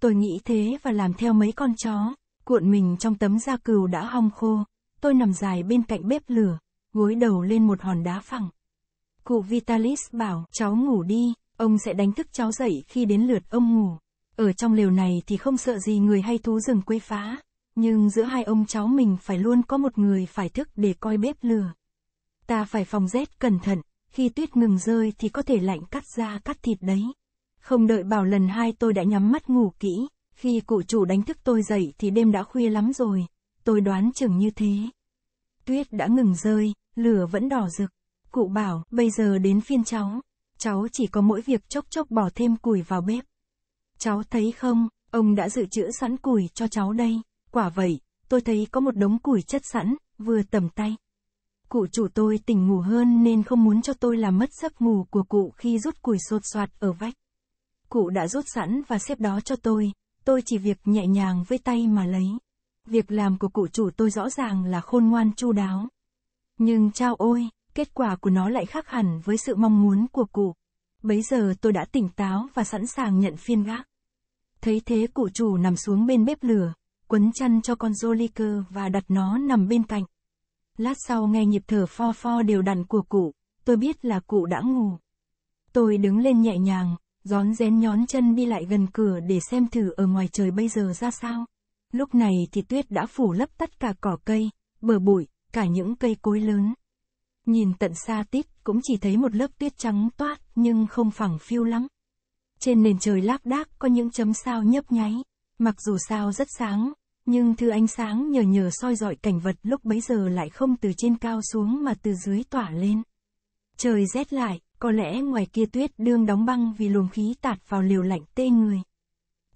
Tôi nghĩ thế và làm theo mấy con chó, cuộn mình trong tấm da cừu đã hong khô. Tôi nằm dài bên cạnh bếp lửa, gối đầu lên một hòn đá phẳng. Cụ Vitalis bảo cháu ngủ đi, Ông sẽ đánh thức cháu dậy khi đến lượt ông ngủ. Ở trong lều này thì không sợ gì người hay thú rừng quấy phá. Nhưng giữa hai ông cháu mình phải luôn có một người phải thức để coi bếp lửa. Ta phải phòng rét cẩn thận, khi tuyết ngừng rơi thì có thể lạnh cắt da cắt thịt đấy. Không đợi bảo lần hai tôi đã nhắm mắt ngủ kỹ, khi cụ chủ đánh thức tôi dậy thì đêm đã khuya lắm rồi, tôi đoán chừng như thế. Tuyết đã ngừng rơi, lửa vẫn đỏ rực. Cụ bảo, bây giờ đến phiên cháu cháu chỉ có mỗi việc chốc chốc bỏ thêm củi vào bếp. Cháu thấy không, ông đã dự trữ sẵn củi cho cháu đây. Quả vậy, tôi thấy có một đống củi chất sẵn, vừa tầm tay. Cụ chủ tôi tỉnh ngủ hơn nên không muốn cho tôi làm mất giấc ngủ của cụ khi rút củi sột soạt ở vách. Cụ đã rút sẵn và xếp đó cho tôi, tôi chỉ việc nhẹ nhàng với tay mà lấy. Việc làm của cụ chủ tôi rõ ràng là khôn ngoan chu đáo. Nhưng chao ôi, kết quả của nó lại khác hẳn với sự mong muốn của cụ. Bấy giờ tôi đã tỉnh táo và sẵn sàng nhận phiên gác. Thấy thế cụ chủ nằm xuống bên bếp lửa, quấn chăn cho con Joliker và đặt nó nằm bên cạnh. Lát sau nghe nhịp thở pho pho đều đặn của cụ, tôi biết là cụ đã ngủ. Tôi đứng lên nhẹ nhàng, rón rén nhón chân đi lại gần cửa để xem thử ở ngoài trời bây giờ ra sao. Lúc này thì tuyết đã phủ lấp tất cả cỏ cây, bờ bụi, cả những cây cối lớn. Nhìn tận xa tít, cũng chỉ thấy một lớp tuyết trắng toát, nhưng không phẳng phiu lắm. Trên nền trời lác đác có những chấm sao nhấp nháy, mặc dù sao rất sáng, nhưng thứ ánh sáng nhờ nhờ soi dọi cảnh vật lúc bấy giờ lại không từ trên cao xuống mà từ dưới tỏa lên. Trời rét lại, có lẽ ngoài kia tuyết đương đóng băng vì luồng khí tạt vào liều lạnh tê người.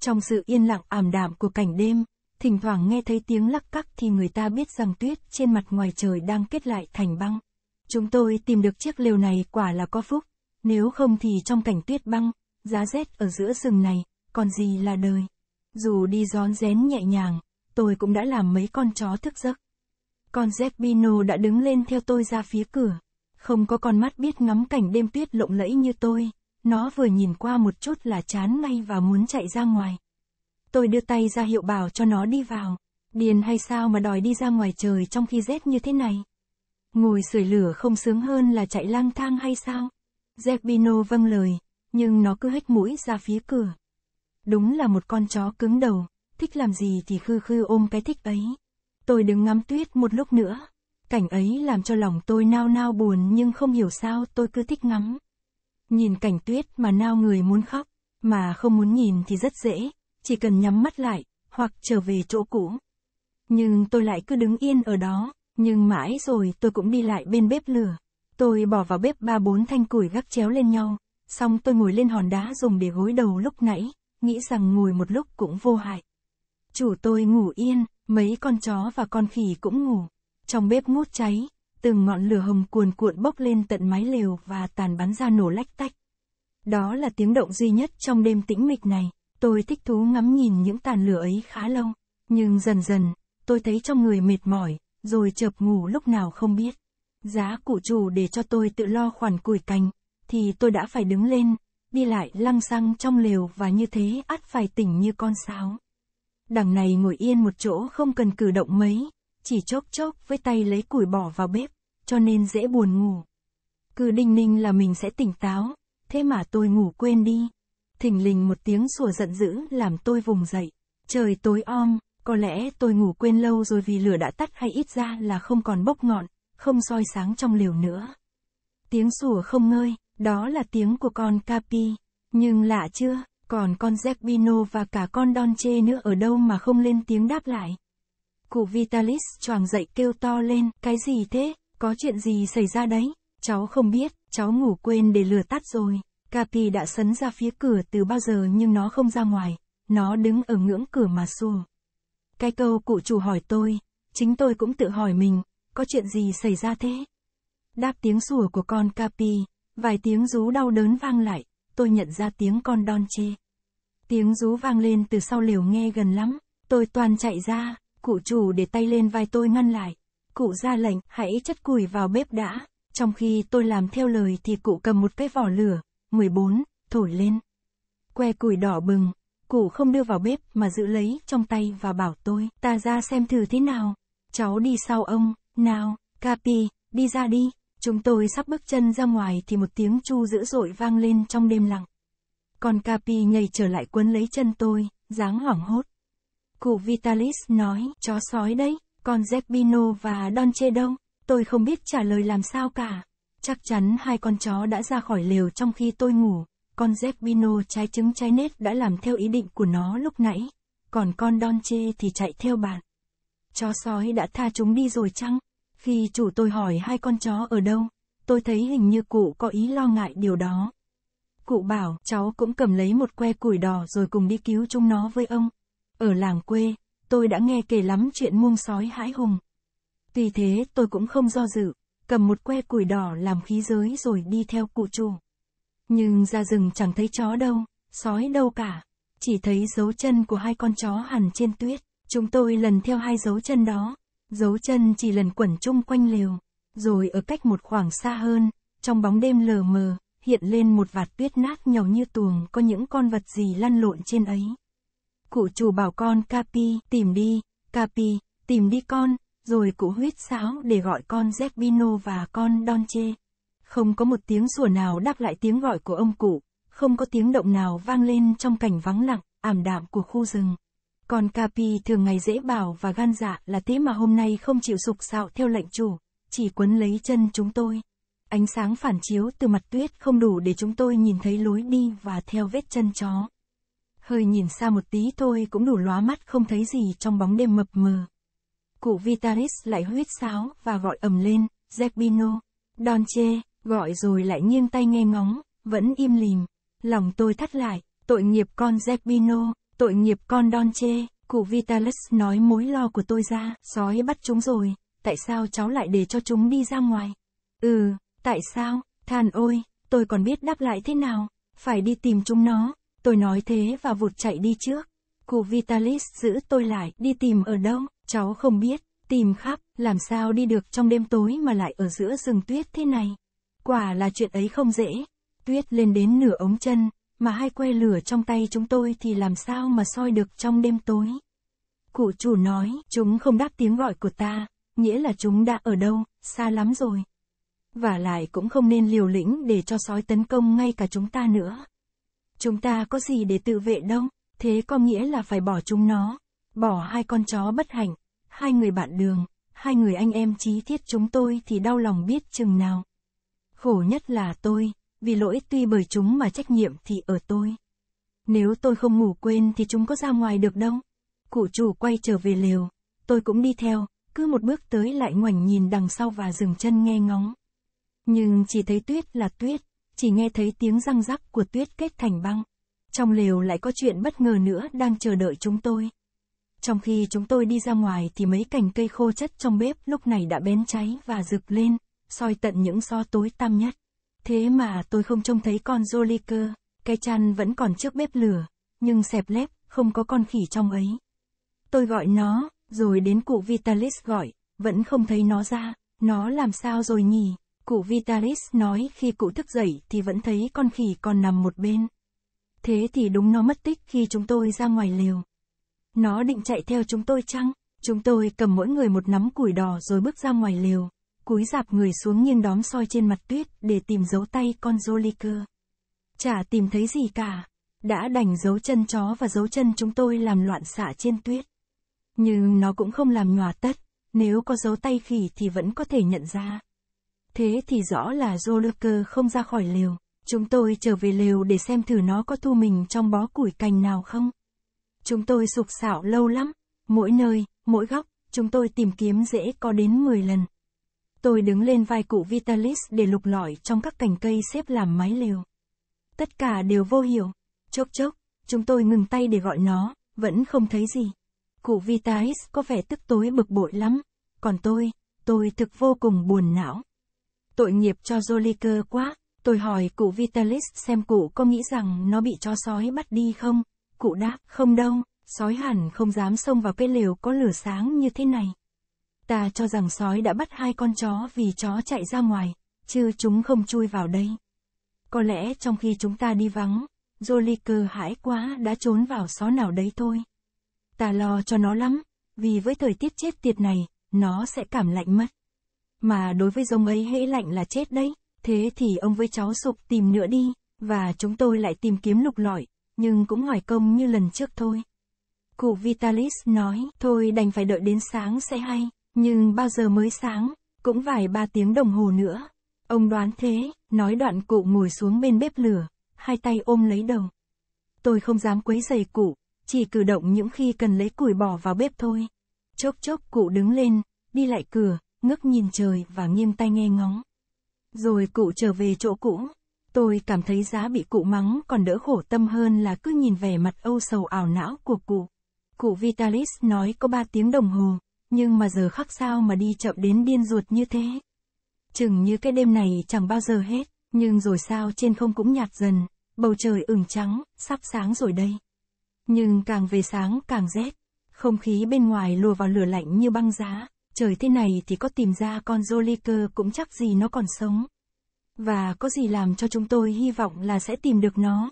Trong sự yên lặng ảm đạm của cảnh đêm, thỉnh thoảng nghe thấy tiếng lắc cắc thì người ta biết rằng tuyết trên mặt ngoài trời đang kết lại thành băng. Chúng tôi tìm được chiếc lều này quả là có phúc, nếu không thì trong cảnh tuyết băng, giá rét ở giữa rừng này, còn gì là đời. Dù đi gión rén nhẹ nhàng, tôi cũng đã làm mấy con chó thức giấc. Con Zeppino đã đứng lên theo tôi ra phía cửa. Không có con mắt biết ngắm cảnh đêm tuyết lộng lẫy như tôi, nó vừa nhìn qua một chút là chán ngay và muốn chạy ra ngoài. Tôi đưa tay ra hiệu bảo cho nó đi vào. Điền hay sao mà đòi đi ra ngoài trời trong khi rét như thế này? Ngồi sưởi lửa không sướng hơn là chạy lang thang hay sao? Zerbino vâng lời, nhưng nó cứ hết mũi ra phía cửa. Đúng là một con chó cứng đầu, thích làm gì thì khư khư ôm cái thích ấy. Tôi đứng ngắm tuyết một lúc nữa. Cảnh ấy làm cho lòng tôi nao nao buồn nhưng không hiểu sao tôi cứ thích ngắm. Nhìn cảnh tuyết mà nao người muốn khóc, mà không muốn nhìn thì rất dễ, chỉ cần nhắm mắt lại, hoặc trở về chỗ cũ. Nhưng tôi lại cứ đứng yên ở đó, nhưng mãi rồi tôi cũng đi lại bên bếp lửa. Tôi bỏ vào bếp ba bốn thanh củi gác chéo lên nhau, xong tôi ngồi lên hòn đá dùng để gối đầu lúc nãy, nghĩ rằng ngồi một lúc cũng vô hại. Chủ tôi ngủ yên, mấy con chó và con khỉ cũng ngủ. Trong bếp ngút cháy, từng ngọn lửa hồng cuồn cuộn bốc lên tận mái lều và tàn bắn ra nổ lách tách. Đó là tiếng động duy nhất trong đêm tĩnh mịch này. Tôi thích thú ngắm nhìn những tàn lửa ấy khá lâu, nhưng dần dần, tôi thấy trong người mệt mỏi, rồi chợp ngủ lúc nào không biết. Giá cụ chủ để cho tôi tự lo khoản củi cành, thì tôi đã phải đứng lên, đi lại lăng xăng trong lều và như thế ắt phải tỉnh như con sáo. Đằng này ngồi yên một chỗ không cần cử động mấy, chỉ chốc chốc với tay lấy củi bỏ vào bếp, cho nên dễ buồn ngủ. Cứ đinh ninh là mình sẽ tỉnh táo, thế mà tôi ngủ quên đi. Thình lình một tiếng sủa giận dữ làm tôi vùng dậy, trời tối om, có lẽ tôi ngủ quên lâu rồi vì lửa đã tắt hay ít ra là không còn bốc ngọn, không soi sáng trong liều nữa. Tiếng sủa không ngơi, đó là tiếng của con Capi. Nhưng lạ chưa, còn con Zerbino và cả con Don Che nữa ở đâu mà không lên tiếng đáp lại. Cụ Vitalis choàng dậy kêu to lên, cái gì thế, có chuyện gì xảy ra đấy, cháu không biết, cháu ngủ quên để lửa tắt rồi. Capi đã sấn ra phía cửa từ bao giờ nhưng nó không ra ngoài, nó đứng ở ngưỡng cửa mà xuồng. Cái câu cụ chủ hỏi tôi, chính tôi cũng tự hỏi mình, có chuyện gì xảy ra thế? Đáp tiếng sủa của con Capi, vài tiếng rú đau đớn vang lại, tôi nhận ra tiếng con Don Chê. Tiếng rú vang lên từ sau liều nghe gần lắm, tôi toàn chạy ra, cụ chủ để tay lên vai tôi ngăn lại. Cụ ra lệnh, hãy chất củi vào bếp đã. Trong khi tôi làm theo lời thì cụ cầm một cái vỏ lửa, 14, thổi lên. Que củi đỏ bừng, củ không đưa vào bếp mà giữ lấy trong tay và bảo tôi, ta ra xem thử thế nào. Cháu đi sau ông, nào, Capi, đi ra đi. Chúng tôi sắp bước chân ra ngoài thì một tiếng chu dữ dội vang lên trong đêm lặng. Còn Capi nhảy trở lại quấn lấy chân tôi, dáng hoảng hốt. Cụ Vitalis nói, chó sói đấy, còn Zeppino và don Donche đâu? Tôi không biết trả lời làm sao cả. Chắc chắn hai con chó đã ra khỏi lều trong khi tôi ngủ. Con Zeppino trái trứng trái nết đã làm theo ý định của nó lúc nãy, còn con Don Chê thì chạy theo bạn. Chó sói đã tha chúng đi rồi chăng? Khi chủ tôi hỏi hai con chó ở đâu, tôi thấy hình như cụ có ý lo ngại điều đó. Cụ bảo cháu cũng cầm lấy một que củi đỏ rồi cùng đi cứu chúng nó với ông. Ở làng quê, tôi đã nghe kể lắm chuyện muông sói hãi hùng. Tuy thế tôi cũng không do dự, cầm một que củi đỏ làm khí giới rồi đi theo cụ chủ. Nhưng ra rừng chẳng thấy chó đâu, sói đâu cả. Chỉ thấy dấu chân của hai con chó hẳn trên tuyết. Chúng tôi lần theo hai dấu chân đó. Dấu chân chỉ lần quẩn chung quanh lều. Rồi ở cách một khoảng xa hơn, trong bóng đêm lờ mờ, hiện lên một vạt tuyết nát nhỏ như tuồng có những con vật gì lăn lộn trên ấy. Cụ chủ bảo con Capi, tìm đi, Capi, tìm đi con, rồi cụ huyết sáo để gọi con Zerbino và con Donche. Không có một tiếng sủa nào đáp lại tiếng gọi của ông cụ, không có tiếng động nào vang lên trong cảnh vắng lặng, ảm đạm của khu rừng. Còn Capi thường ngày dễ bảo và gan dạ là thế mà hôm nay không chịu sục sạo theo lệnh chủ, chỉ quấn lấy chân chúng tôi. Ánh sáng phản chiếu từ mặt tuyết không đủ để chúng tôi nhìn thấy lối đi và theo vết chân chó. Hơi nhìn xa một tí thôi cũng đủ lóa mắt không thấy gì trong bóng đêm mập mờ. Cụ Vitalis lại huyết sáo và gọi ầm lên, Zerbino, Donche, gọi rồi lại nghiêng tay nghe ngóng, vẫn im lìm. Lòng tôi thắt lại, tội nghiệp con zepino tội nghiệp con Donche, cụ Vitalis nói mối lo của tôi ra, sói bắt chúng rồi, tại sao cháu lại để cho chúng đi ra ngoài? Ừ, tại sao, than ôi, tôi còn biết đáp lại thế nào, phải đi tìm chúng nó, tôi nói thế và vụt chạy đi trước. Cụ Vitalis giữ tôi lại, đi tìm ở đâu, cháu không biết, tìm khắp, làm sao đi được trong đêm tối mà lại ở giữa rừng tuyết thế này. Quả là chuyện ấy không dễ. Tuyết lên đến nửa ống chân, mà hai que lửa trong tay chúng tôi thì làm sao mà soi được trong đêm tối. Cụ chủ nói, chúng không đáp tiếng gọi của ta, nghĩa là chúng đã ở đâu, xa lắm rồi. Và lại cũng không nên liều lĩnh để cho sói tấn công ngay cả chúng ta nữa. Chúng ta có gì để tự vệ đâu, thế có nghĩa là phải bỏ chúng nó, bỏ hai con chó bất hạnh, hai người bạn đường, hai người anh em chí thiết chúng tôi thì đau lòng biết chừng nào. Khổ nhất là tôi, vì lỗi tuy bởi chúng mà trách nhiệm thì ở tôi. Nếu tôi không ngủ quên thì chúng có ra ngoài được đâu. Cụ chủ quay trở về lều, tôi cũng đi theo, cứ một bước tới lại ngoảnh nhìn đằng sau và dừng chân nghe ngóng. Nhưng chỉ thấy tuyết là tuyết, chỉ nghe thấy tiếng răng rắc của tuyết kết thành băng. Trong lều lại có chuyện bất ngờ nữa đang chờ đợi chúng tôi. Trong khi chúng tôi đi ra ngoài thì mấy cành cây khô chất trong bếp lúc này đã bén cháy và rực lên soi tận những so tối tăm nhất. Thế mà tôi không trông thấy con Jolly cơ, cái chăn vẫn còn trước bếp lửa, nhưng xẹp lép, không có con khỉ trong ấy. Tôi gọi nó, rồi đến cụ Vitalis gọi, vẫn không thấy nó ra, nó làm sao rồi nhỉ? Cụ Vitalis nói khi cụ thức dậy thì vẫn thấy con khỉ còn nằm một bên. Thế thì đúng nó mất tích khi chúng tôi ra ngoài lều. Nó định chạy theo chúng tôi chăng? Chúng tôi cầm mỗi người một nắm củi đỏ rồi bước ra ngoài lều cúi dạp người xuống nghiêng đóm soi trên mặt tuyết, để tìm dấu tay con Joliker. Chả tìm thấy gì cả. Đã đành dấu chân chó và dấu chân chúng tôi làm loạn xạ trên tuyết. Nhưng nó cũng không làm nhòa tất, nếu có dấu tay khỉ thì vẫn có thể nhận ra. Thế thì rõ là Joliker không ra khỏi lều. Chúng tôi trở về lều để xem thử nó có thu mình trong bó củi cành nào không. Chúng tôi sục sạo lâu lắm, mỗi nơi, mỗi góc, chúng tôi tìm kiếm dễ có đến 10 lần. Tôi đứng lên vai cụ Vitalis để lục lọi trong các cành cây xếp làm mái lều. Tất cả đều vô hiểu. Chốc chốc, chúng tôi ngừng tay để gọi nó, vẫn không thấy gì. Cụ Vitalis có vẻ tức tối bực bội lắm. Còn tôi, tôi thực vô cùng buồn não. Tội nghiệp cho Joliker quá. Tôi hỏi cụ Vitalis xem cụ có nghĩ rằng nó bị cho sói bắt đi không? Cụ đáp, không đâu, sói hẳn không dám xông vào cái lều có lửa sáng như thế này. Ta cho rằng sói đã bắt hai con chó vì chó chạy ra ngoài, chứ chúng không chui vào đây. Có lẽ trong khi chúng ta đi vắng, Jolie cơ hãi quá đã trốn vào xó nào đấy thôi. Ta lo cho nó lắm, vì với thời tiết chết tiệt này, nó sẽ cảm lạnh mất. Mà đối với giống ấy hễ lạnh là chết đấy, thế thì ông với cháu sụp tìm nữa đi, và chúng tôi lại tìm kiếm lục lọi, nhưng cũng ngoài công như lần trước thôi. Cụ Vitalis nói, thôi đành phải đợi đến sáng sẽ hay. Nhưng bao giờ mới sáng, cũng vài ba tiếng đồng hồ nữa. Ông đoán thế, nói đoạn cụ ngồi xuống bên bếp lửa, hai tay ôm lấy đầu. Tôi không dám quấy giày cụ, chỉ cử động những khi cần lấy củi bỏ vào bếp thôi. Chốc chốc cụ đứng lên, đi lại cửa, ngước nhìn trời và nghiêm tay nghe ngóng. Rồi cụ trở về chỗ cũ. Tôi cảm thấy giá bị cụ mắng còn đỡ khổ tâm hơn là cứ nhìn vẻ mặt âu sầu ảo não của cụ. Cụ Vitalis nói có ba tiếng đồng hồ, nhưng mà giờ khắc sao mà đi chậm đến điên ruột như thế. Chừng như cái đêm này chẳng bao giờ hết, nhưng rồi sao trên không cũng nhạt dần, bầu trời ửng trắng, sắp sáng rồi đây. Nhưng càng về sáng càng rét, không khí bên ngoài lùa vào lửa lạnh như băng giá, trời thế này thì có tìm ra con Jolly cơ cũng chắc gì nó còn sống. Và có gì làm cho chúng tôi hy vọng là sẽ tìm được nó.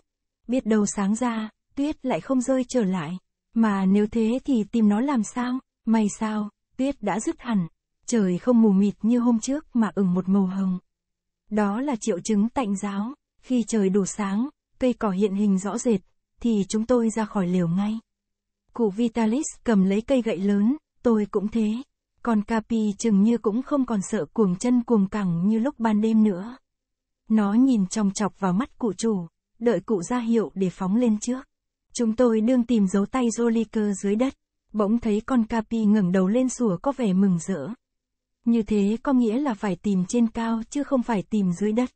Biết đâu sáng ra, tuyết lại không rơi trở lại. Mà nếu thế thì tìm nó làm sao? May sao, tuyết đã dứt hẳn, trời không mù mịt như hôm trước mà ửng một màu hồng. Đó là triệu chứng tạnh giáo, khi trời đủ sáng, cây cỏ hiện hình rõ rệt, thì chúng tôi ra khỏi liều ngay. Cụ Vitalis cầm lấy cây gậy lớn, tôi cũng thế. Còn Capi chừng như cũng không còn sợ cuồng chân cuồng cẳng như lúc ban đêm nữa. Nó nhìn trong chọc vào mắt cụ chủ, đợi cụ ra hiệu để phóng lên trước. Chúng tôi đương tìm dấu tay Joliker dưới đất. Bỗng thấy con Capi ngẩng đầu lên sủa có vẻ mừng rỡ. Như thế có nghĩa là phải tìm trên cao chứ không phải tìm dưới đất.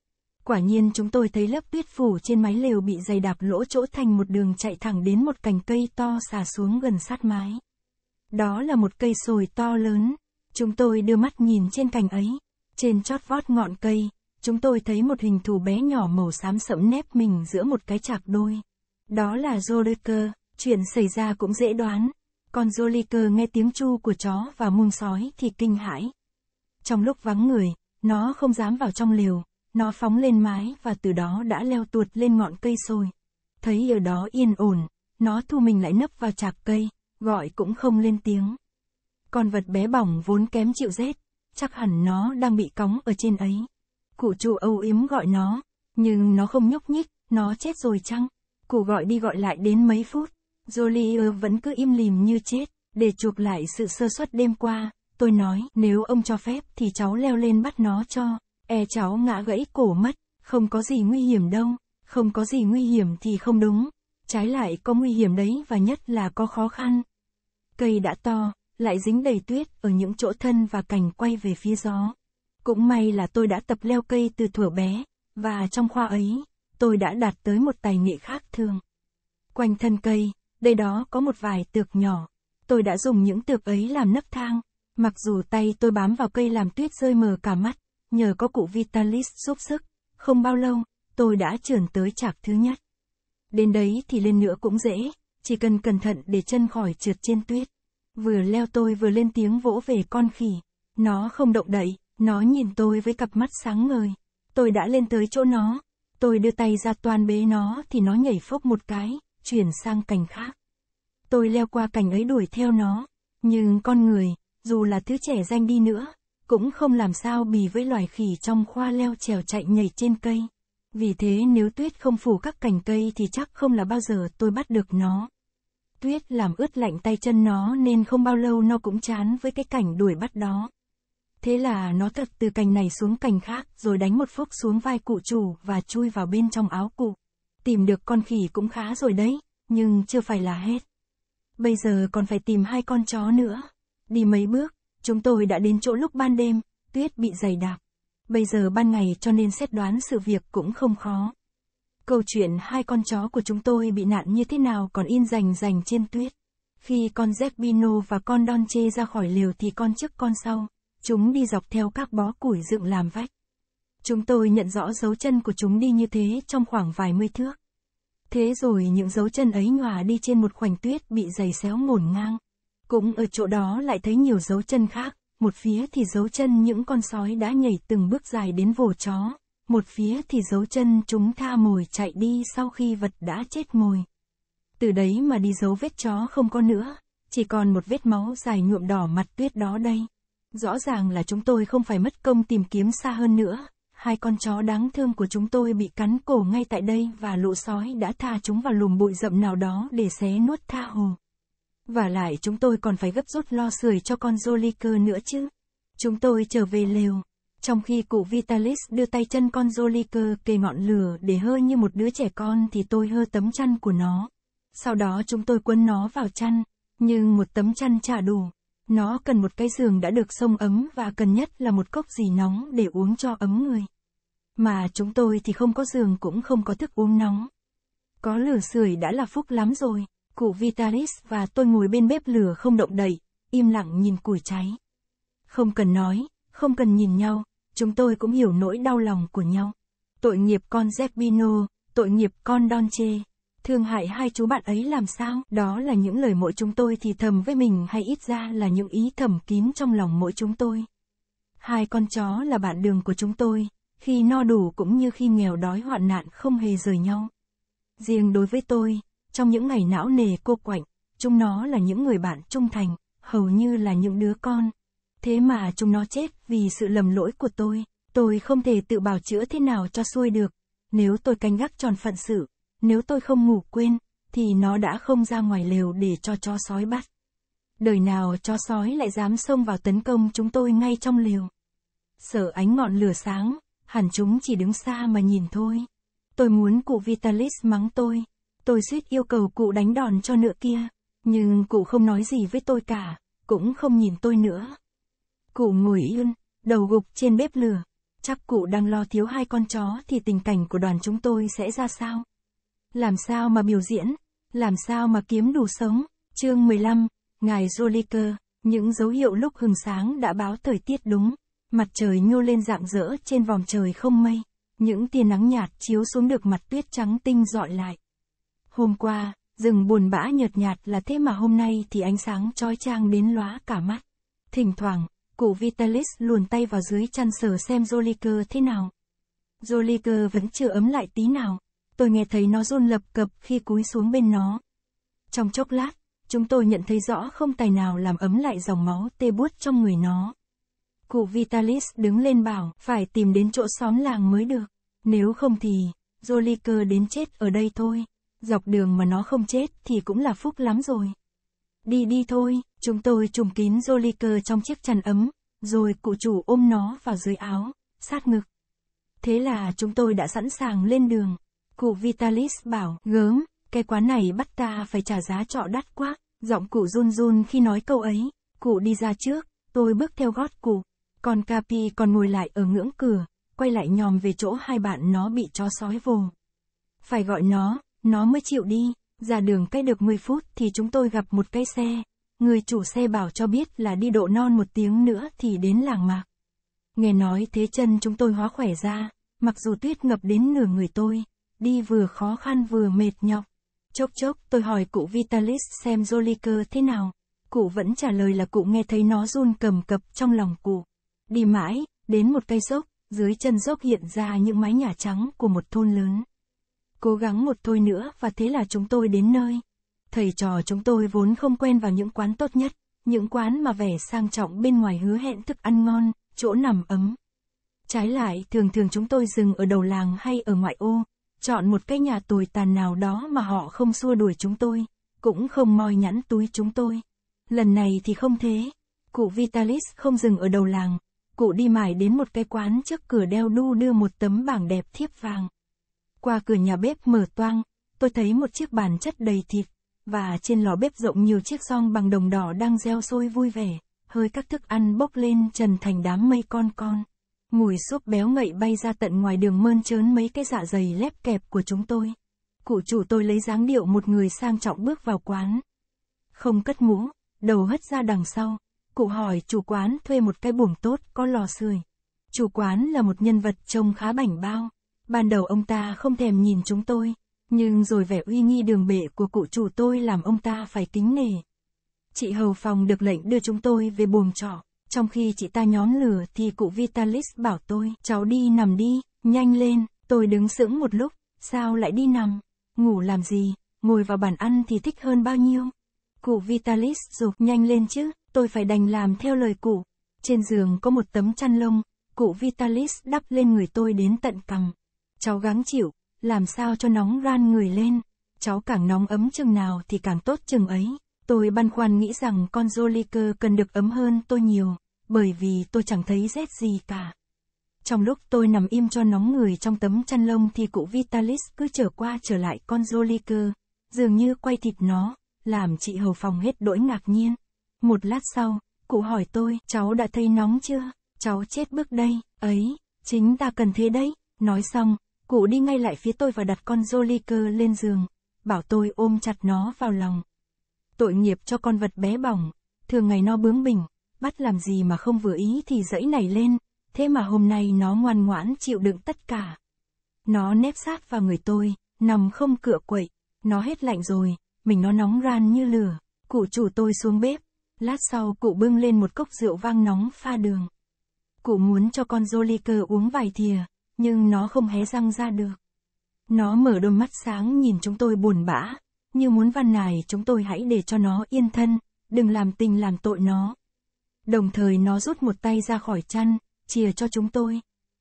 Quả nhiên chúng tôi thấy lớp tuyết phủ trên mái lều bị dày đạp lỗ chỗ thành một đường chạy thẳng đến một cành cây to xà xuống gần sát mái. Đó là một cây sồi to lớn. Chúng tôi đưa mắt nhìn trên cành ấy. Trên chót vót ngọn cây, chúng tôi thấy một hình thù bé nhỏ màu xám sẫm nép mình giữa một cái chạc đôi. Đó là Jodeker, chuyện xảy ra cũng dễ đoán, con Joliker nghe tiếng chu của chó và muông sói thì kinh hãi. Trong lúc vắng người, nó không dám vào trong lều, nó phóng lên mái và từ đó đã leo tuột lên ngọn cây sồi. Thấy ở đó yên ổn, nó thu mình lại nấp vào chạc cây, gọi cũng không lên tiếng. Con vật bé bỏng vốn kém chịu rét, chắc hẳn nó đang bị cóng ở trên ấy. Cụ trụ âu yếm gọi nó, nhưng nó không nhúc nhích, nó chết rồi chăng? Cụ gọi đi gọi lại đến mấy phút, Jolie vẫn cứ im lìm như chết, để chuộc lại sự sơ suất đêm qua, tôi nói, nếu ông cho phép thì cháu leo lên bắt nó cho, e cháu ngã gãy cổ mất, không có gì nguy hiểm đâu, không có gì nguy hiểm thì không đúng, trái lại có nguy hiểm đấy và nhất là có khó khăn. Cây đã to, lại dính đầy tuyết ở những chỗ thân và cành quay về phía gió. Cũng may là tôi đã tập leo cây từ thuở bé, và trong khoa ấy, tôi đã đạt tới một tài nghệ khác thường. Quanh thân cây, đây đó có một vài tược nhỏ. Tôi đã dùng những tược ấy làm nấc thang. Mặc dù tay tôi bám vào cây làm tuyết rơi mờ cả mắt, nhờ có cụ Vitalis giúp sức, không bao lâu, tôi đã trườn tới chạc thứ nhất. Đến đấy thì lên nữa cũng dễ, chỉ cần cẩn thận để chân khỏi trượt trên tuyết. Vừa leo tôi vừa lên tiếng vỗ về con khỉ. Nó không động đậy, nó nhìn tôi với cặp mắt sáng ngời. Tôi đã lên tới chỗ nó. Tôi đưa tay ra toàn bế nó thì nó nhảy phốc một cái chuyển sang cành khác. Tôi leo qua cành ấy đuổi theo nó, nhưng con người, dù là thứ trẻ danh đi nữa, cũng không làm sao bì với loài khỉ trong khoa leo trèo chạy nhảy trên cây. Vì thế nếu tuyết không phủ các cành cây thì chắc không là bao giờ tôi bắt được nó. Tuyết làm ướt lạnh tay chân nó nên không bao lâu nó cũng chán với cái cảnh đuổi bắt đó. Thế là nó thật từ cành này xuống cành khác rồi đánh một phốc xuống vai cụ chủ và chui vào bên trong áo cụ tìm được con khỉ cũng khá rồi đấy, nhưng chưa phải là hết. Bây giờ còn phải tìm hai con chó nữa. Đi mấy bước, chúng tôi đã đến chỗ lúc ban đêm, tuyết bị dày đặc. Bây giờ ban ngày cho nên xét đoán sự việc cũng không khó. Câu chuyện hai con chó của chúng tôi bị nạn như thế nào còn in rành rành trên tuyết. Khi con Zerbino và con Don ra khỏi lều thì con trước con sau, chúng đi dọc theo các bó củi dựng làm vách. Chúng tôi nhận rõ dấu chân của chúng đi như thế trong khoảng vài mươi thước. Thế rồi những dấu chân ấy nhòa đi trên một khoảnh tuyết bị giày xéo ngổn ngang. Cũng ở chỗ đó lại thấy nhiều dấu chân khác, một phía thì dấu chân những con sói đã nhảy từng bước dài đến vồ chó, một phía thì dấu chân chúng tha mồi chạy đi sau khi vật đã chết mồi. Từ đấy mà đi dấu vết chó không có nữa, chỉ còn một vết máu dài nhuộm đỏ mặt tuyết đó đây. Rõ ràng là chúng tôi không phải mất công tìm kiếm xa hơn nữa, hai con chó đáng thương của chúng tôi bị cắn cổ ngay tại đây và lũ sói đã tha chúng vào lùm bụi rậm nào đó để xé nuốt tha hồ. Và lại chúng tôi còn phải gấp rút lo sưởi cho con Joliker nữa chứ. Chúng tôi trở về lều, trong khi cụ Vitalis đưa tay chân con Joliker kề ngọn lửa để hơi như một đứa trẻ con thì tôi hơ tấm chăn của nó. Sau đó chúng tôi quấn nó vào chăn, nhưng một tấm chăn chả đủ. Nó cần một cái giường đã được sông ấm và cần nhất là một cốc gì nóng để uống cho ấm người. Mà chúng tôi thì không có giường cũng không có thức uống nóng. Có lửa sưởi đã là phúc lắm rồi. Cụ Vitalis và tôi ngồi bên bếp lửa không động đậy, im lặng nhìn củi cháy. Không cần nói, không cần nhìn nhau, chúng tôi cũng hiểu nỗi đau lòng của nhau. Tội nghiệp con Zepino, tội nghiệp con Donche, Thương hại hai chú bạn ấy làm sao? Đó là những lời mỗi chúng tôi thì thầm với mình hay ít ra là những ý thầm kín trong lòng mỗi chúng tôi. Hai con chó là bạn đường của chúng tôi, khi no đủ cũng như khi nghèo đói hoạn nạn không hề rời nhau. Riêng đối với tôi, trong những ngày não nề cô quạnh, chúng nó là những người bạn trung thành, hầu như là những đứa con. Thế mà chúng nó chết vì sự lầm lỗi của tôi, tôi không thể tự bào chữa thế nào cho xuôi được. Nếu tôi canh gác tròn phận sự, nếu tôi không ngủ quên, thì nó đã không ra ngoài lều để cho chó sói bắt. Đời nào cho sói lại dám xông vào tấn công chúng tôi ngay trong lều. sợ ánh ngọn lửa sáng, hẳn chúng chỉ đứng xa mà nhìn thôi. Tôi muốn cụ Vitalis mắng tôi. Tôi suýt yêu cầu cụ đánh đòn cho nữa kia. Nhưng cụ không nói gì với tôi cả, cũng không nhìn tôi nữa. Cụ ngồi yên, đầu gục trên bếp lửa. Chắc cụ đang lo thiếu hai con chó thì tình cảnh của đoàn chúng tôi sẽ ra sao? Làm sao mà biểu diễn? Làm sao mà kiếm đủ sống? Chương 15, Ngài Joliker, những dấu hiệu lúc hừng sáng đã báo thời tiết đúng. Mặt trời nhô lên rạng rỡ trên vòng trời không mây, những tia nắng nhạt chiếu xuống được mặt tuyết trắng tinh dọi lại. Hôm qua, rừng buồn bã nhợt nhạt là thế mà hôm nay thì ánh sáng trói trang đến lóa cả mắt. Thỉnh thoảng, cụ Vitalis luồn tay vào dưới chăn sờ xem Joliker thế nào. Joliker vẫn chưa ấm lại tí nào, tôi nghe thấy nó run lập cập khi cúi xuống bên nó. Trong chốc lát, chúng tôi nhận thấy rõ không tài nào làm ấm lại dòng máu tê buốt trong người nó. Cụ Vitalis đứng lên bảo, phải tìm đến chỗ xóm làng mới được. Nếu không thì, Joliker đến chết ở đây thôi. Dọc đường mà nó không chết thì cũng là phúc lắm rồi. Đi đi thôi, chúng tôi trùm kín Joliker trong chiếc chăn ấm, rồi cụ chủ ôm nó vào dưới áo, sát ngực. Thế là chúng tôi đã sẵn sàng lên đường. Cụ Vitalis bảo, gớm, cái quán này bắt ta phải trả giá trọ đắt quá. Giọng cụ run run khi nói câu ấy. Cụ đi ra trước, tôi bước theo gót cụ con Capi còn ngồi lại ở ngưỡng cửa, quay lại nhòm về chỗ hai bạn nó bị chó sói vồ. Phải gọi nó, nó mới chịu đi. Ra đường cách được 10 phút thì chúng tôi gặp một cái xe. Người chủ xe bảo cho biết là đi độ non một tiếng nữa thì đến làng mạc. Nghe nói thế chân chúng tôi hóa khỏe ra, mặc dù tuyết ngập đến nửa người tôi, đi vừa khó khăn vừa mệt nhọc. Chốc chốc tôi hỏi cụ Vitalis xem Joliker thế nào. Cụ vẫn trả lời là cụ nghe thấy nó run cầm cập trong lòng cụ. Đi mãi, đến một cây dốc, dưới chân dốc hiện ra những mái nhà trắng của một thôn lớn. Cố gắng một thôi nữa và thế là chúng tôi đến nơi. Thầy trò chúng tôi vốn không quen vào những quán tốt nhất, những quán mà vẻ sang trọng bên ngoài hứa hẹn thức ăn ngon, chỗ nằm ấm. Trái lại, thường thường chúng tôi dừng ở đầu làng hay ở ngoại ô, chọn một cái nhà tồi tàn nào đó mà họ không xua đuổi chúng tôi, cũng không moi nhẵn túi chúng tôi. Lần này thì không thế. Cụ Vitalis không dừng ở đầu làng, cụ đi mải đến một cái quán trước cửa đeo đu đưa một tấm bảng đẹp thiếp vàng. Qua cửa nhà bếp mở toang, tôi thấy một chiếc bàn chất đầy thịt, và trên lò bếp rộng nhiều chiếc song bằng đồng đỏ đang reo sôi vui vẻ, hơi các thức ăn bốc lên trần thành đám mây con con. Mùi xốp béo ngậy bay ra tận ngoài đường mơn trớn mấy cái dạ dày lép kẹp của chúng tôi. Cụ chủ tôi lấy dáng điệu một người sang trọng bước vào quán. Không cất mũ, đầu hất ra đằng sau, Cụ hỏi chủ quán thuê một cái buồng tốt có lò sưởi. Chủ quán là một nhân vật trông khá bảnh bao. Ban đầu ông ta không thèm nhìn chúng tôi, nhưng rồi vẻ uy nghi đường bệ của cụ chủ tôi làm ông ta phải kính nể. Chị hầu phòng được lệnh đưa chúng tôi về buồng trọ, trong khi chị ta nhón lửa thì cụ Vitalis bảo tôi, cháu đi nằm đi, nhanh lên, tôi đứng sững một lúc, sao lại đi nằm, ngủ làm gì, ngồi vào bàn ăn thì thích hơn bao nhiêu. Cụ Vitalis dục nhanh lên chứ, tôi phải đành làm theo lời cụ. Trên giường có một tấm chăn lông, cụ Vitalis đắp lên người tôi đến tận cằm. Cháu gắng chịu, làm sao cho nóng ran người lên. Cháu càng nóng ấm chừng nào thì càng tốt chừng ấy. Tôi băn khoăn nghĩ rằng con Joliker cần được ấm hơn tôi nhiều, bởi vì tôi chẳng thấy rét gì cả. Trong lúc tôi nằm im cho nóng người trong tấm chăn lông thì cụ Vitalis cứ trở qua trở lại con Joliker, dường như quay thịt nó, làm chị hầu phòng hết đỗi ngạc nhiên. Một lát sau, cụ hỏi tôi, cháu đã thấy nóng chưa? Cháu chết bước đây, ấy, chính ta cần thế đấy. Nói xong, cụ đi ngay lại phía tôi và đặt con Jolly cơ lên giường, bảo tôi ôm chặt nó vào lòng. Tội nghiệp cho con vật bé bỏng, thường ngày nó bướng bỉnh, bắt làm gì mà không vừa ý thì dẫy nảy lên, thế mà hôm nay nó ngoan ngoãn chịu đựng tất cả. Nó nép sát vào người tôi, nằm không cựa quậy, nó hết lạnh rồi, mình nó nóng ran như lửa, cụ chủ tôi xuống bếp, Lát sau cụ bưng lên một cốc rượu vang nóng pha đường. Cụ muốn cho con Joliker uống vài thìa, nhưng nó không hé răng ra được. Nó mở đôi mắt sáng nhìn chúng tôi buồn bã, như muốn van nài chúng tôi hãy để cho nó yên thân, đừng làm tình làm tội nó. Đồng thời nó rút một tay ra khỏi chăn, chìa cho chúng tôi.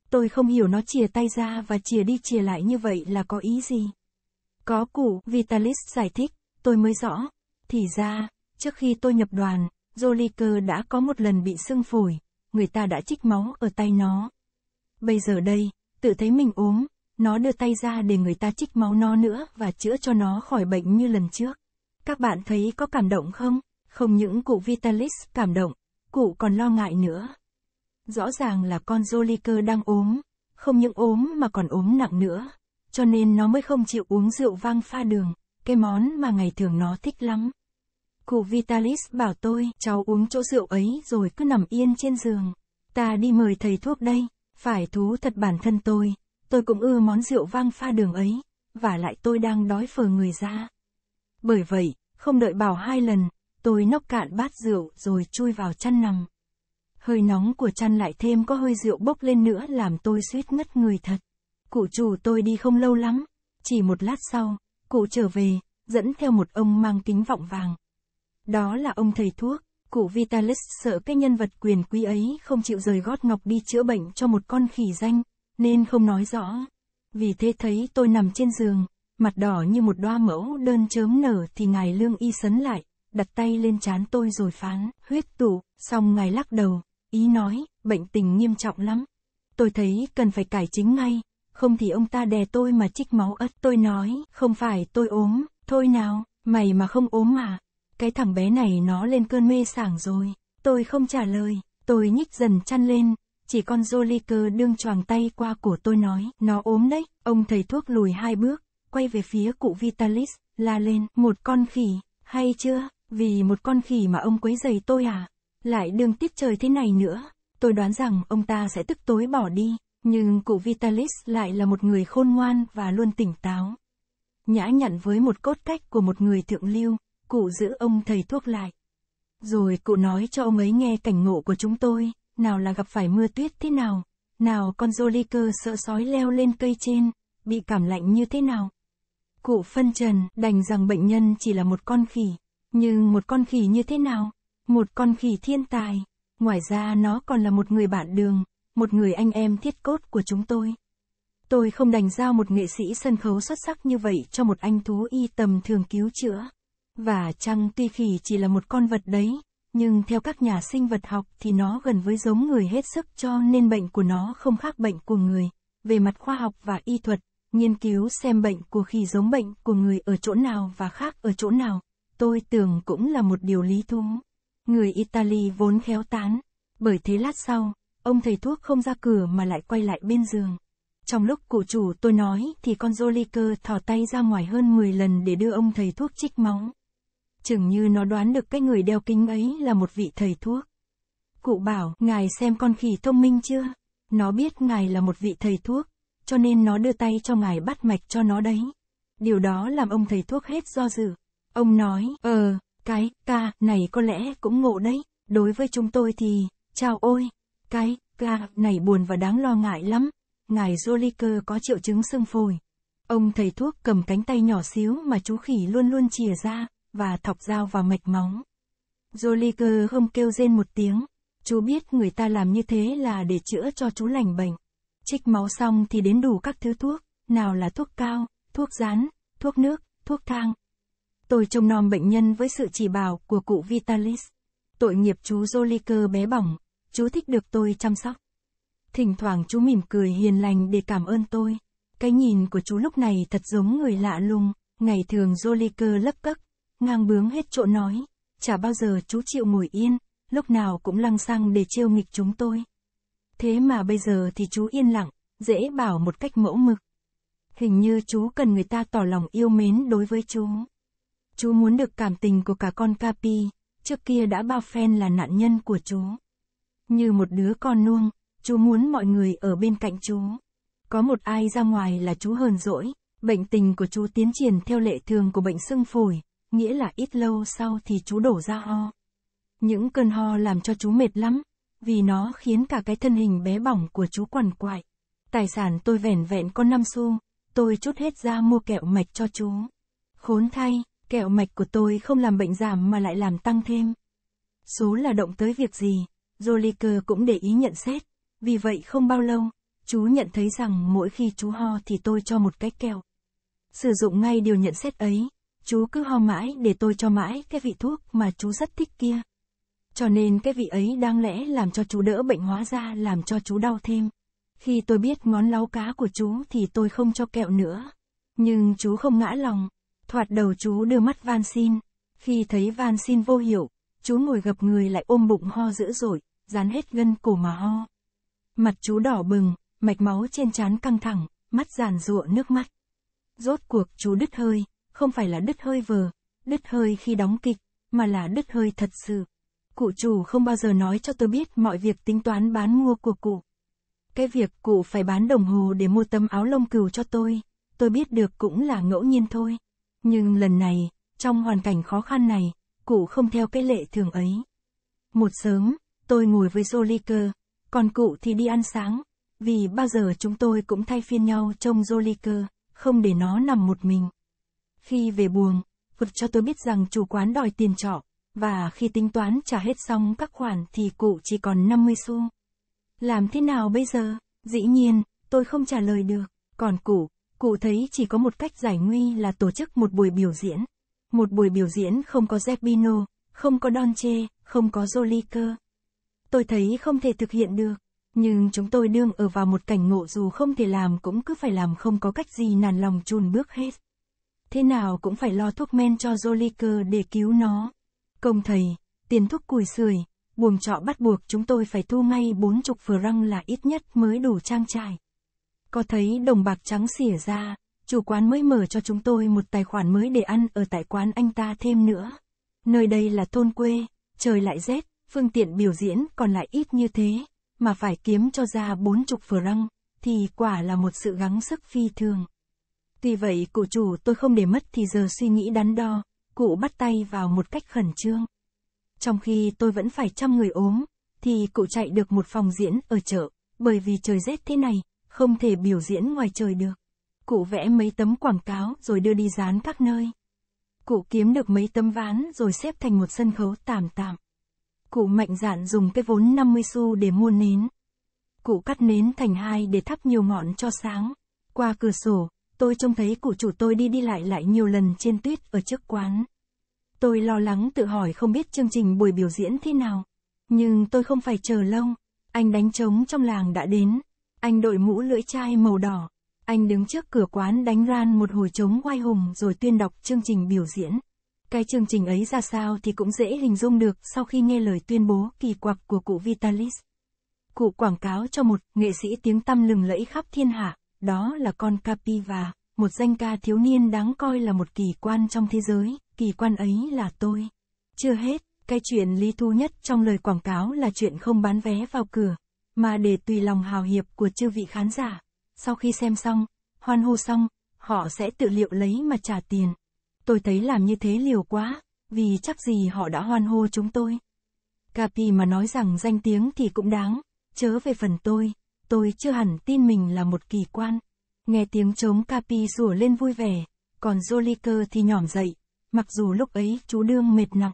Tôi không hiểu nó chìa tay ra và chìa đi chìa lại như vậy là có ý gì. Có cụ Vitalis giải thích, tôi mới rõ. Thì ra, trước khi tôi nhập đoàn, Joliker đã có một lần bị sưng phổi, người ta đã chích máu ở tay nó. Bây giờ đây, tự thấy mình ốm, nó đưa tay ra để người ta chích máu nó nữa và chữa cho nó khỏi bệnh như lần trước. Các bạn thấy có cảm động không? Không những cụ Vitalis cảm động, cụ còn lo ngại nữa. Rõ ràng là con Joliker đang ốm, không những ốm mà còn ốm nặng nữa, cho nên nó mới không chịu uống rượu vang pha đường, cái món mà ngày thường nó thích lắm. Cụ Vitalis bảo tôi, cháu uống chỗ rượu ấy rồi cứ nằm yên trên giường. Ta đi mời thầy thuốc đây, phải thú thật bản thân tôi, tôi cũng ưa món rượu vang pha đường ấy, và lại tôi đang đói phờ người ra. Bởi vậy, không đợi bảo hai lần, tôi nốc cạn bát rượu rồi chui vào chăn nằm. Hơi nóng của chăn lại thêm có hơi rượu bốc lên nữa làm tôi suýt ngất người thật. Cụ chủ tôi đi không lâu lắm, chỉ một lát sau, cụ trở về, dẫn theo một ông mang kính vọng vàng, đó là ông thầy thuốc, cụ Vitalis sợ cái nhân vật quyền quý ấy không chịu rời gót ngọc đi chữa bệnh cho một con khỉ danh, nên không nói rõ. Vì thế thấy tôi nằm trên giường, mặt đỏ như một đoa mẫu đơn chớm nở thì ngài lương y sấn lại, đặt tay lên trán tôi rồi phán, huyết tụ, xong ngài lắc đầu, ý nói, bệnh tình nghiêm trọng lắm. Tôi thấy cần phải cải chính ngay, không thì ông ta đè tôi mà trích máu ớt Tôi nói, không phải tôi ốm, thôi nào, mày mà không ốm mà, cái thằng bé này nó lên cơn mê sảng rồi. Tôi không trả lời, tôi nhích dần chăn lên, chỉ con Joliker đương choàng tay qua của tôi nói, nó ốm đấy, ông thầy thuốc lùi hai bước, quay về phía cụ Vitalis, la lên, một con khỉ, hay chưa, vì một con khỉ mà ông quấy giày tôi à, lại đương tiết trời thế này nữa, tôi đoán rằng ông ta sẽ tức tối bỏ đi, nhưng cụ Vitalis lại là một người khôn ngoan và luôn tỉnh táo. Nhã nhặn với một cốt cách của một người thượng lưu, cụ giữ ông thầy thuốc lại. Rồi cụ nói cho ông ấy nghe cảnh ngộ của chúng tôi, nào là gặp phải mưa tuyết thế nào, nào con Jolly cơ sợ sói leo lên cây trên, bị cảm lạnh như thế nào. Cụ phân trần đành rằng bệnh nhân chỉ là một con khỉ, nhưng một con khỉ như thế nào? Một con khỉ thiên tài, ngoài ra nó còn là một người bạn đường, một người anh em thiết cốt của chúng tôi. Tôi không đành giao một nghệ sĩ sân khấu xuất sắc như vậy cho một anh thú y tầm thường cứu chữa. Và chăng tuy khỉ chỉ là một con vật đấy, nhưng theo các nhà sinh vật học thì nó gần với giống người hết sức cho nên bệnh của nó không khác bệnh của người. Về mặt khoa học và y thuật, nghiên cứu xem bệnh của khỉ giống bệnh của người ở chỗ nào và khác ở chỗ nào, tôi tưởng cũng là một điều lý thú. Người Italy vốn khéo tán, bởi thế lát sau, ông thầy thuốc không ra cửa mà lại quay lại bên giường. Trong lúc cụ chủ tôi nói thì con Joliker thò tay ra ngoài hơn 10 lần để đưa ông thầy thuốc chích móng chừng như nó đoán được cái người đeo kính ấy là một vị thầy thuốc. Cụ bảo, ngài xem con khỉ thông minh chưa? Nó biết ngài là một vị thầy thuốc, cho nên nó đưa tay cho ngài bắt mạch cho nó đấy. Điều đó làm ông thầy thuốc hết do dự. Ông nói, ờ, cái, ca, này có lẽ cũng ngộ đấy. Đối với chúng tôi thì, chào ôi, cái, ca, này buồn và đáng lo ngại lắm. Ngài Joliker có triệu chứng sưng phổi. Ông thầy thuốc cầm cánh tay nhỏ xíu mà chú khỉ luôn luôn chìa ra và thọc dao vào mạch móng. Jolie cơ không kêu rên một tiếng, chú biết người ta làm như thế là để chữa cho chú lành bệnh. Trích máu xong thì đến đủ các thứ thuốc, nào là thuốc cao, thuốc rán, thuốc nước, thuốc thang. Tôi trông nom bệnh nhân với sự chỉ bảo của cụ Vitalis. Tội nghiệp chú Jolie cơ bé bỏng, chú thích được tôi chăm sóc. Thỉnh thoảng chú mỉm cười hiền lành để cảm ơn tôi. Cái nhìn của chú lúc này thật giống người lạ lùng, ngày thường Jolie cơ lấp cấc, ngang bướng hết chỗ nói, chả bao giờ chú chịu ngồi yên, lúc nào cũng lăng xăng để trêu nghịch chúng tôi. Thế mà bây giờ thì chú yên lặng, dễ bảo một cách mẫu mực. Hình như chú cần người ta tỏ lòng yêu mến đối với chú. Chú muốn được cảm tình của cả con Capi, trước kia đã bao phen là nạn nhân của chú. Như một đứa con nuông, chú muốn mọi người ở bên cạnh chú. Có một ai ra ngoài là chú hờn dỗi, bệnh tình của chú tiến triển theo lệ thường của bệnh sưng phổi, nghĩa là ít lâu sau thì chú đổ ra ho. Những cơn ho làm cho chú mệt lắm, vì nó khiến cả cái thân hình bé bỏng của chú quằn quại. Tài sản tôi vẻn vẹn có năm xu, tôi chút hết ra mua kẹo mạch cho chú. Khốn thay, kẹo mạch của tôi không làm bệnh giảm mà lại làm tăng thêm. Số là động tới việc gì, Joliker cũng để ý nhận xét. Vì vậy không bao lâu, chú nhận thấy rằng mỗi khi chú ho thì tôi cho một cái kẹo. Sử dụng ngay điều nhận xét ấy, chú cứ ho mãi để tôi cho mãi cái vị thuốc mà chú rất thích kia. Cho nên cái vị ấy đang lẽ làm cho chú đỡ bệnh hóa ra làm cho chú đau thêm. Khi tôi biết ngón lau cá của chú thì tôi không cho kẹo nữa. Nhưng chú không ngã lòng. Thoạt đầu chú đưa mắt van xin. Khi thấy van xin vô hiệu, chú ngồi gập người lại ôm bụng ho dữ dội, dán hết gân cổ mà ho. Mặt chú đỏ bừng, mạch máu trên trán căng thẳng, mắt giàn giụa nước mắt. Rốt cuộc chú đứt hơi, không phải là đứt hơi vờ, đứt hơi khi đóng kịch, mà là đứt hơi thật sự. Cụ chủ không bao giờ nói cho tôi biết mọi việc tính toán bán mua của cụ. Cái việc cụ phải bán đồng hồ để mua tấm áo lông cừu cho tôi, tôi biết được cũng là ngẫu nhiên thôi. Nhưng lần này, trong hoàn cảnh khó khăn này, cụ không theo cái lệ thường ấy. Một sớm, tôi ngồi với Joliker, còn cụ thì đi ăn sáng, vì bao giờ chúng tôi cũng thay phiên nhau trông Joliker, không để nó nằm một mình. Khi về buồng, vượt cho tôi biết rằng chủ quán đòi tiền trọ, và khi tính toán trả hết xong các khoản thì cụ chỉ còn 50 xu. Làm thế nào bây giờ? Dĩ nhiên, tôi không trả lời được. Còn cụ, cụ thấy chỉ có một cách giải nguy là tổ chức một buổi biểu diễn. Một buổi biểu diễn không có Zeppino, không có Don Che, không có Joliker. Tôi thấy không thể thực hiện được. Nhưng chúng tôi đương ở vào một cảnh ngộ dù không thể làm cũng cứ phải làm không có cách gì nản lòng chùn bước hết thế nào cũng phải lo thuốc men cho Joliker để cứu nó. Công thầy, tiền thuốc cùi sười, buồng trọ bắt buộc chúng tôi phải thu ngay bốn chục phừa răng là ít nhất mới đủ trang trải. Có thấy đồng bạc trắng xỉa ra, chủ quán mới mở cho chúng tôi một tài khoản mới để ăn ở tại quán anh ta thêm nữa. Nơi đây là thôn quê, trời lại rét, phương tiện biểu diễn còn lại ít như thế, mà phải kiếm cho ra bốn chục phừa răng, thì quả là một sự gắng sức phi thường. Tuy vậy cụ chủ tôi không để mất thì giờ suy nghĩ đắn đo, cụ bắt tay vào một cách khẩn trương. Trong khi tôi vẫn phải chăm người ốm, thì cụ chạy được một phòng diễn ở chợ, bởi vì trời rét thế này, không thể biểu diễn ngoài trời được. Cụ vẽ mấy tấm quảng cáo rồi đưa đi dán các nơi. Cụ kiếm được mấy tấm ván rồi xếp thành một sân khấu tạm tạm. Cụ mạnh dạn dùng cái vốn 50 xu để mua nến. Cụ cắt nến thành hai để thắp nhiều ngọn cho sáng. Qua cửa sổ, Tôi trông thấy của chủ tôi đi đi lại lại nhiều lần trên tuyết ở trước quán. Tôi lo lắng tự hỏi không biết chương trình buổi biểu diễn thế nào. Nhưng tôi không phải chờ lâu. Anh đánh trống trong làng đã đến. Anh đội mũ lưỡi chai màu đỏ. Anh đứng trước cửa quán đánh ran một hồi trống oai hùng rồi tuyên đọc chương trình biểu diễn. Cái chương trình ấy ra sao thì cũng dễ hình dung được sau khi nghe lời tuyên bố kỳ quặc của cụ Vitalis. Cụ quảng cáo cho một nghệ sĩ tiếng tăm lừng lẫy khắp thiên hạ đó là con Capiva, một danh ca thiếu niên đáng coi là một kỳ quan trong thế giới, kỳ quan ấy là tôi. Chưa hết, cái chuyện lý thú nhất trong lời quảng cáo là chuyện không bán vé vào cửa, mà để tùy lòng hào hiệp của chư vị khán giả. Sau khi xem xong, hoan hô xong, họ sẽ tự liệu lấy mà trả tiền. Tôi thấy làm như thế liều quá, vì chắc gì họ đã hoan hô chúng tôi. Capi mà nói rằng danh tiếng thì cũng đáng, chớ về phần tôi, tôi chưa hẳn tin mình là một kỳ quan. Nghe tiếng chống Capi rủa lên vui vẻ, còn Joliker thì nhỏm dậy, mặc dù lúc ấy chú đương mệt nặng.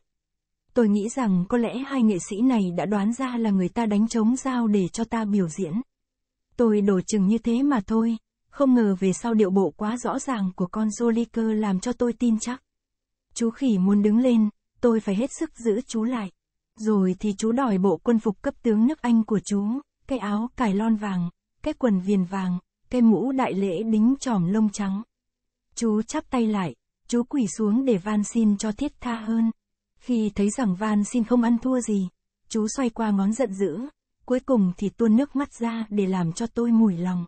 Tôi nghĩ rằng có lẽ hai nghệ sĩ này đã đoán ra là người ta đánh trống dao để cho ta biểu diễn. Tôi đổ chừng như thế mà thôi, không ngờ về sau điệu bộ quá rõ ràng của con Joliker làm cho tôi tin chắc. Chú khỉ muốn đứng lên, tôi phải hết sức giữ chú lại. Rồi thì chú đòi bộ quân phục cấp tướng nước Anh của chú cái áo cài lon vàng, cái quần viền vàng, cái mũ đại lễ đính tròm lông trắng. Chú chắp tay lại, chú quỳ xuống để van xin cho thiết tha hơn. Khi thấy rằng van xin không ăn thua gì, chú xoay qua ngón giận dữ, cuối cùng thì tuôn nước mắt ra để làm cho tôi mùi lòng.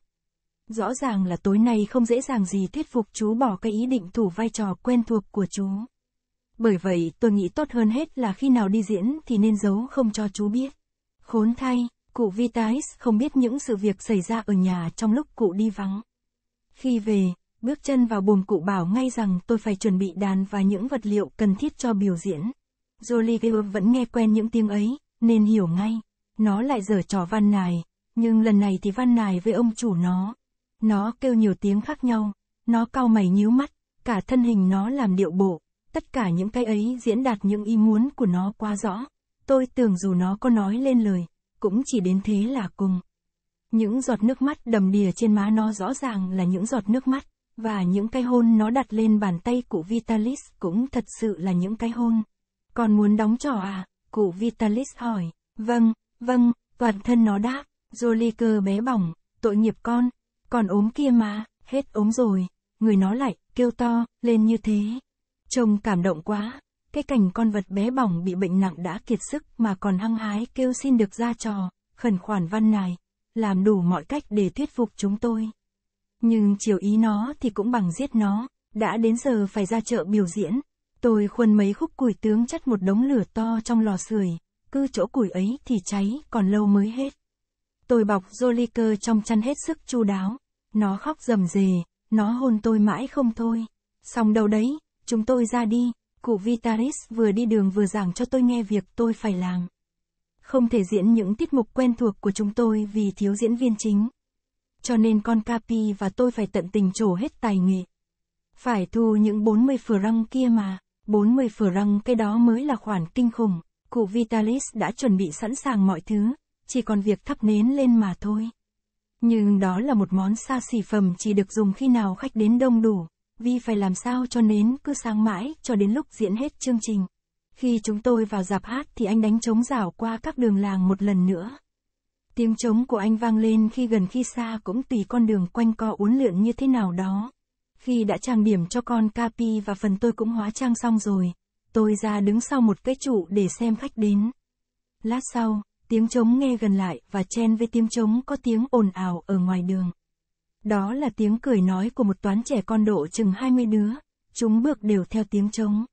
Rõ ràng là tối nay không dễ dàng gì thuyết phục chú bỏ cái ý định thủ vai trò quen thuộc của chú. Bởi vậy tôi nghĩ tốt hơn hết là khi nào đi diễn thì nên giấu không cho chú biết. Khốn thay, Cụ Vitais không biết những sự việc xảy ra ở nhà trong lúc cụ đi vắng. Khi về, bước chân vào buồng cụ bảo ngay rằng tôi phải chuẩn bị đàn và những vật liệu cần thiết cho biểu diễn. Jolie vẫn nghe quen những tiếng ấy, nên hiểu ngay. Nó lại giở trò văn nài, nhưng lần này thì văn nài với ông chủ nó. Nó kêu nhiều tiếng khác nhau, nó cau mày nhíu mắt, cả thân hình nó làm điệu bộ, tất cả những cái ấy diễn đạt những ý muốn của nó quá rõ. Tôi tưởng dù nó có nói lên lời, cũng chỉ đến thế là cùng. Những giọt nước mắt đầm đìa trên má nó rõ ràng là những giọt nước mắt, và những cái hôn nó đặt lên bàn tay cụ Vitalis cũng thật sự là những cái hôn. Còn muốn đóng trò à? Cụ Vitalis hỏi. Vâng, vâng, toàn thân nó đáp. Jolie cơ bé bỏng, tội nghiệp con. Còn ốm kia mà, hết ốm rồi. Người nó lại, kêu to, lên như thế. Trông cảm động quá cái cảnh con vật bé bỏng bị bệnh nặng đã kiệt sức mà còn hăng hái kêu xin được ra trò, khẩn khoản văn này, làm đủ mọi cách để thuyết phục chúng tôi. Nhưng chiều ý nó thì cũng bằng giết nó, đã đến giờ phải ra chợ biểu diễn. Tôi khuân mấy khúc củi tướng chất một đống lửa to trong lò sưởi, cứ chỗ củi ấy thì cháy còn lâu mới hết. Tôi bọc Joliker trong chăn hết sức chu đáo, nó khóc rầm rề, nó hôn tôi mãi không thôi. Xong đâu đấy, chúng tôi ra đi. Cụ Vitalis vừa đi đường vừa giảng cho tôi nghe việc tôi phải làm. Không thể diễn những tiết mục quen thuộc của chúng tôi vì thiếu diễn viên chính. Cho nên con Capi và tôi phải tận tình trổ hết tài nghệ. Phải thu những 40 răng kia mà, 40 răng cái đó mới là khoản kinh khủng. Cụ Vitalis đã chuẩn bị sẵn sàng mọi thứ, chỉ còn việc thắp nến lên mà thôi. Nhưng đó là một món xa xỉ phẩm chỉ được dùng khi nào khách đến đông đủ. Vi phải làm sao cho nến cứ sáng mãi cho đến lúc diễn hết chương trình. Khi chúng tôi vào dạp hát thì anh đánh trống rảo qua các đường làng một lần nữa. Tiếng trống của anh vang lên khi gần khi xa cũng tùy con đường quanh co uốn lượn như thế nào đó. Khi đã trang điểm cho con Capi và phần tôi cũng hóa trang xong rồi, tôi ra đứng sau một cái trụ để xem khách đến. Lát sau, tiếng trống nghe gần lại và chen với tiếng trống có tiếng ồn ào ở ngoài đường. Đó là tiếng cười nói của một toán trẻ con độ chừng 20 đứa, chúng bước đều theo tiếng trống.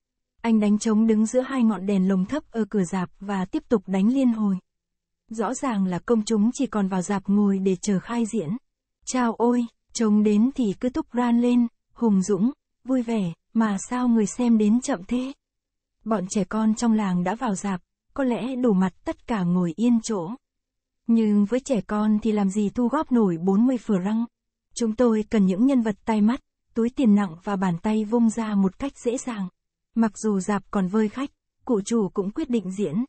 Anh đánh trống đứng giữa hai ngọn đèn lồng thấp ở cửa dạp và tiếp tục đánh liên hồi. Rõ ràng là công chúng chỉ còn vào dạp ngồi để chờ khai diễn. Chào ôi, trống đến thì cứ túc ran lên, hùng dũng, vui vẻ, mà sao người xem đến chậm thế? Bọn trẻ con trong làng đã vào dạp, có lẽ đủ mặt tất cả ngồi yên chỗ. Nhưng với trẻ con thì làm gì thu góp nổi 40 phở răng. Chúng tôi cần những nhân vật tay mắt, túi tiền nặng và bàn tay vung ra một cách dễ dàng. Mặc dù dạp còn vơi khách, cụ chủ cũng quyết định diễn.